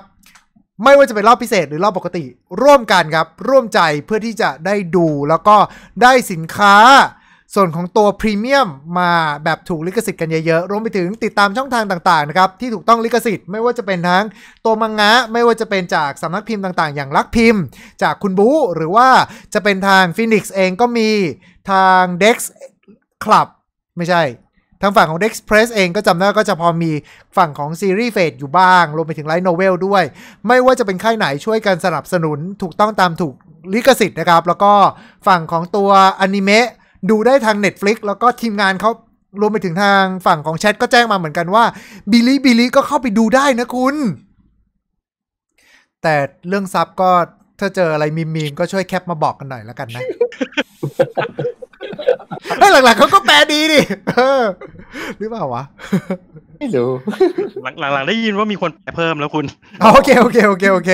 ไม่ว่าจะเป็นรอบพิเศษหรือรอบปกติร่วมกันครับร่วมใจเพื่อที่จะได้ดูแล้วก็ได้สินค้า ส่วนของตัวพรีเมียมมาแบบถูกลิขสิทธิ์กันเยอะๆรวมไปถึงติดตามช่องทางต่างๆนะครับที่ถูกต้องลิขสิทธิ์ไม่ว่าจะเป็นทั้งตัวมังงะ ไม่ว่าจะเป็นจากสำนักพิมพ์ต่าง ๆอย่างลักพิมพ์ จากคุณบูหรือว่าจะเป็นทางฟินิกซ์เองก็มีทาง Dex Club ไม่ใช่ทางฝั่งของ Express เองก็จำได้ก็จะพอมีฝั่งของซีรีส์เฟดอยู่บ้างรวมไปถึงไลท์โนเวลด้วย ไม่ว่าจะเป็นค่ายไหนช่วยกันสนับสนุน ถูกต้องตามถูกลิขสิทธิ์นะครับ แล้วก็ฝั่งของตัวอนิเมะดูได้ทาง Netflix แล้วก็ทีมงานเขารวมไปถึงทางฝั่งของแชทก็แจ้งมาเหมือนกันว่าบิลิบิลิก็เข้าไปดูได้นะคุณ แต่เรื่องซับก็ถ้าเจออะไรมีมีมก็ช่วยแคปมาบอกกันหน่อยแล้วกันนะเฮ้ยหลังๆเขาก็แปลดีดิหรือเปล่าวะ ไม่รู้ หลังๆได้ยินว่ามีคนแปลเพิ่มแล้วคุณโอเคโอเคโอเคโอเค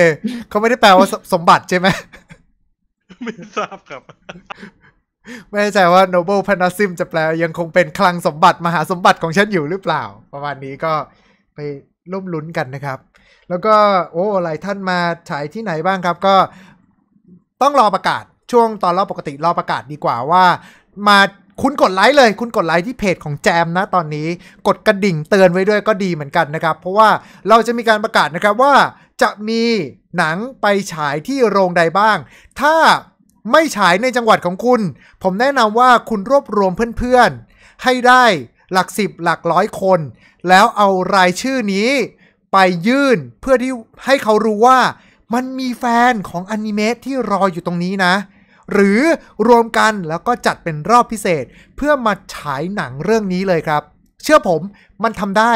เขาไม่ได้แปลว่าสมบัติใช่ไหม ไม่ทราบครับ ไม่แน่ใจว่า Noble Panasm จะแปลยังคงเป็นคลังสมบัติ มหาสมบัติของฉันอยู่หรือเปล่า ประมาณนี้ก็ไปร่วมลุ้นกันนะครับ แล้วก็ โอ้หลายท่านมาฉายที่ไหนบ้างครับ ก็ต้องรอประกาศช่วงตอนรอบปกติรอประกาศดีกว่าว่ามาคุณกดไลค์เลย คุณกดไลค์ที่เพจของแจมนะ ตอนนี้ กดกระดิ่งเตือนไว้ด้วยก็ดีเหมือนกันนะครับ เพราะว่าเราจะมีการประกาศนะครับว่าจะมีหนังไปฉายที่โรงใดบ้าง ถ้าไม่ฉายในจังหวัดของคุณ ผมแนะนำว่าคุณรวบรวมเพื่อนๆ ให้ได้หลักสิบหลักร้อยคน แล้วเอารายชื่อนี้ไปยื่นเพื่อที่ให้เขารู้ว่า มันมีแฟนของอนิเมะที่รออยู่ตรงนี้นะหรือรวมกันแล้วก็จัดเป็นรอบพิเศษ เพื่อมาฉายหนังเรื่องนี้เลยครับ เชื่อผมมันทำได้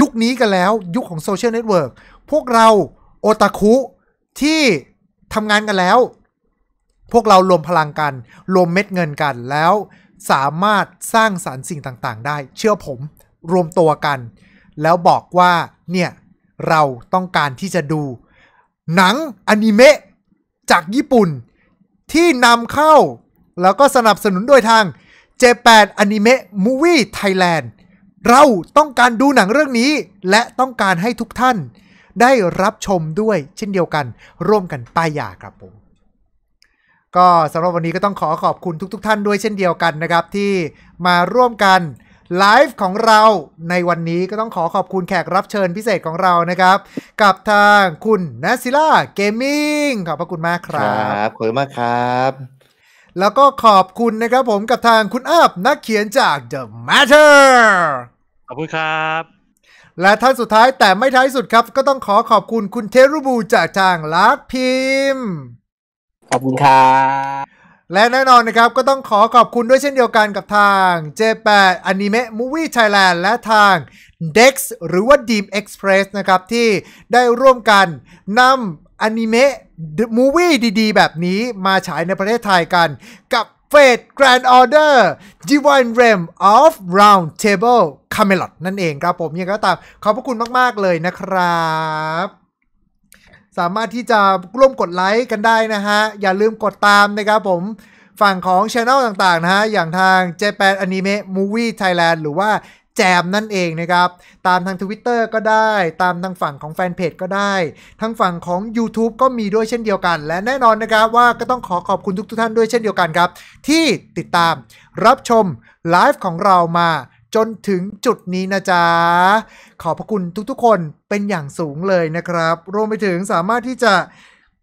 ยุคนี้กันแล้วยุคของโซเชียลเน็ตเวิร์กพวกเราโอตาคุ ที่ทำงานกันแล้ว พวกเรารวมพลังกัน รวมเม็ดเงินกันแล้ว สามารถสร้างสารรค์สิ่งต่างๆ ได้ เชื่อผมรวมตัวกัน แล้วบอกว่า เนี่ย เราต้องการที่จะดูหนังอนิเมะจากญี่ปุ่นที่นำเข้า แล้วก็สนับสนุนโดยทาง J8 Anime Movie Thailand เราต้องการดูหนังเรื่องนี้ และต้องการให้ทุกท่าน ได้รับชมด้วยเช่นเดียวกัน ร่วมกันป้ายยาครับผม ก็สำหรับวันนี้ก็ต้องขอขอบคุณทุก ๆท่านด้วยเช่นเดียวกันนะครับที่มาร่วมกันไลฟ์ของเราในวันนี้ก็ต้องขอขอบคุณแขกรับเชิญพิเศษของเรานะครับ กับทางคุณนัสซิล่าเกมมิ่งขอบพระคุณมากครับครับขอบคุณมากครับ แล้วก็ขอบคุณนะครับผมกับทางคุณอัพนักเขียนจาก The Matter ขอบคุณครับ และท่านสุดท้ายแต่ไม่ท้ายสุดครับ ก็ต้องขอขอบคุณคุณเทรุบูจากทางลักพิมขอบคุณครับและแน่นอนนะครับ ก็ต้องขอขอบคุณด้วยเช่นเดียวกันกับทาง J8 Anime Movie Thailand และทาง Dex หรือว่า Deep Express นะครับ ที่ได้ร่วมกันนำอนิเมะมูวี่ดีๆ แบบนี้มาฉายในประเทศไทยกัน กับเฟ e Grand Order Divine Realm of Round Table Camelot นั่นเองครับผมยังก็ตามขอบพระคุณมาก ๆ เลยนะครับสามารถที่จะร่วมกดไลค์กันได้นะฮะ อย่าลืมกดตามนะครับผม ฝั่งของช anel ต่างๆนะฮะอย่างทาง Japan Anime Movie Thailand หรือว่าแจมนั่นเองนะครับ ตามทาง Twitter ก็ได้ตามทางฝั่งของแฟนเพจก็ได้ ทางฝั่งของ YouTube ก็มีด้วยเช่นเดียวกัน และแน่นอนนะครับว่าก็ต้องขอขอบคุณทุกท่านด้วยเช่นเดียวกันครับ ที่ติดตามรับชมไลฟ์ของเรามาจนถึงจุดนี้นะจ๊ะ ขอบพระคุณทุกๆคนเป็นอย่างสูงเลยนะครับ รวมไปถึงสามารถที่จะ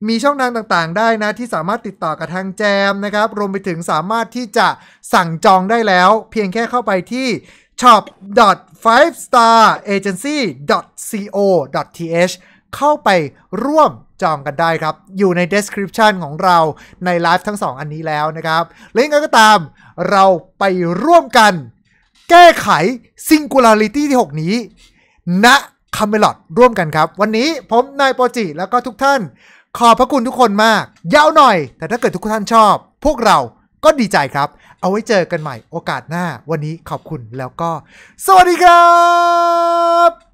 มีช่องทางต่างๆ ได้นะ ที่สามารถติดต่อกับทางแจมนะครับ รวมไปถึงสามารถที่จะสั่งจองได้แล้ว เพียงแค่เข้าไปที่ shop 5 star agency co th เข้าไปร่วมจองกันได้ครับ อยู่ใน description ของเราในไลฟ์ทั้งสองอันนี้แล้วนะครับ แลวยังไงก็ตามเราไปร่วมกันแก้ไขซิงคูลาริตี้ที่ 6 นี้ ณคาเมลอดร่วมกันครับ วันนี้ผม นายปปจิ แล้วก็ทุกท่าน ขอบพระคุณทุกคนมาก ยาวหน่อย แต่ถ้าเกิดทุกท่านชอบ พวกเราก็ดีใจครับ เอาไว้เจอกันใหม่โอกาสหน้า วันนี้ขอบคุณแล้วก็สวัสดีครับ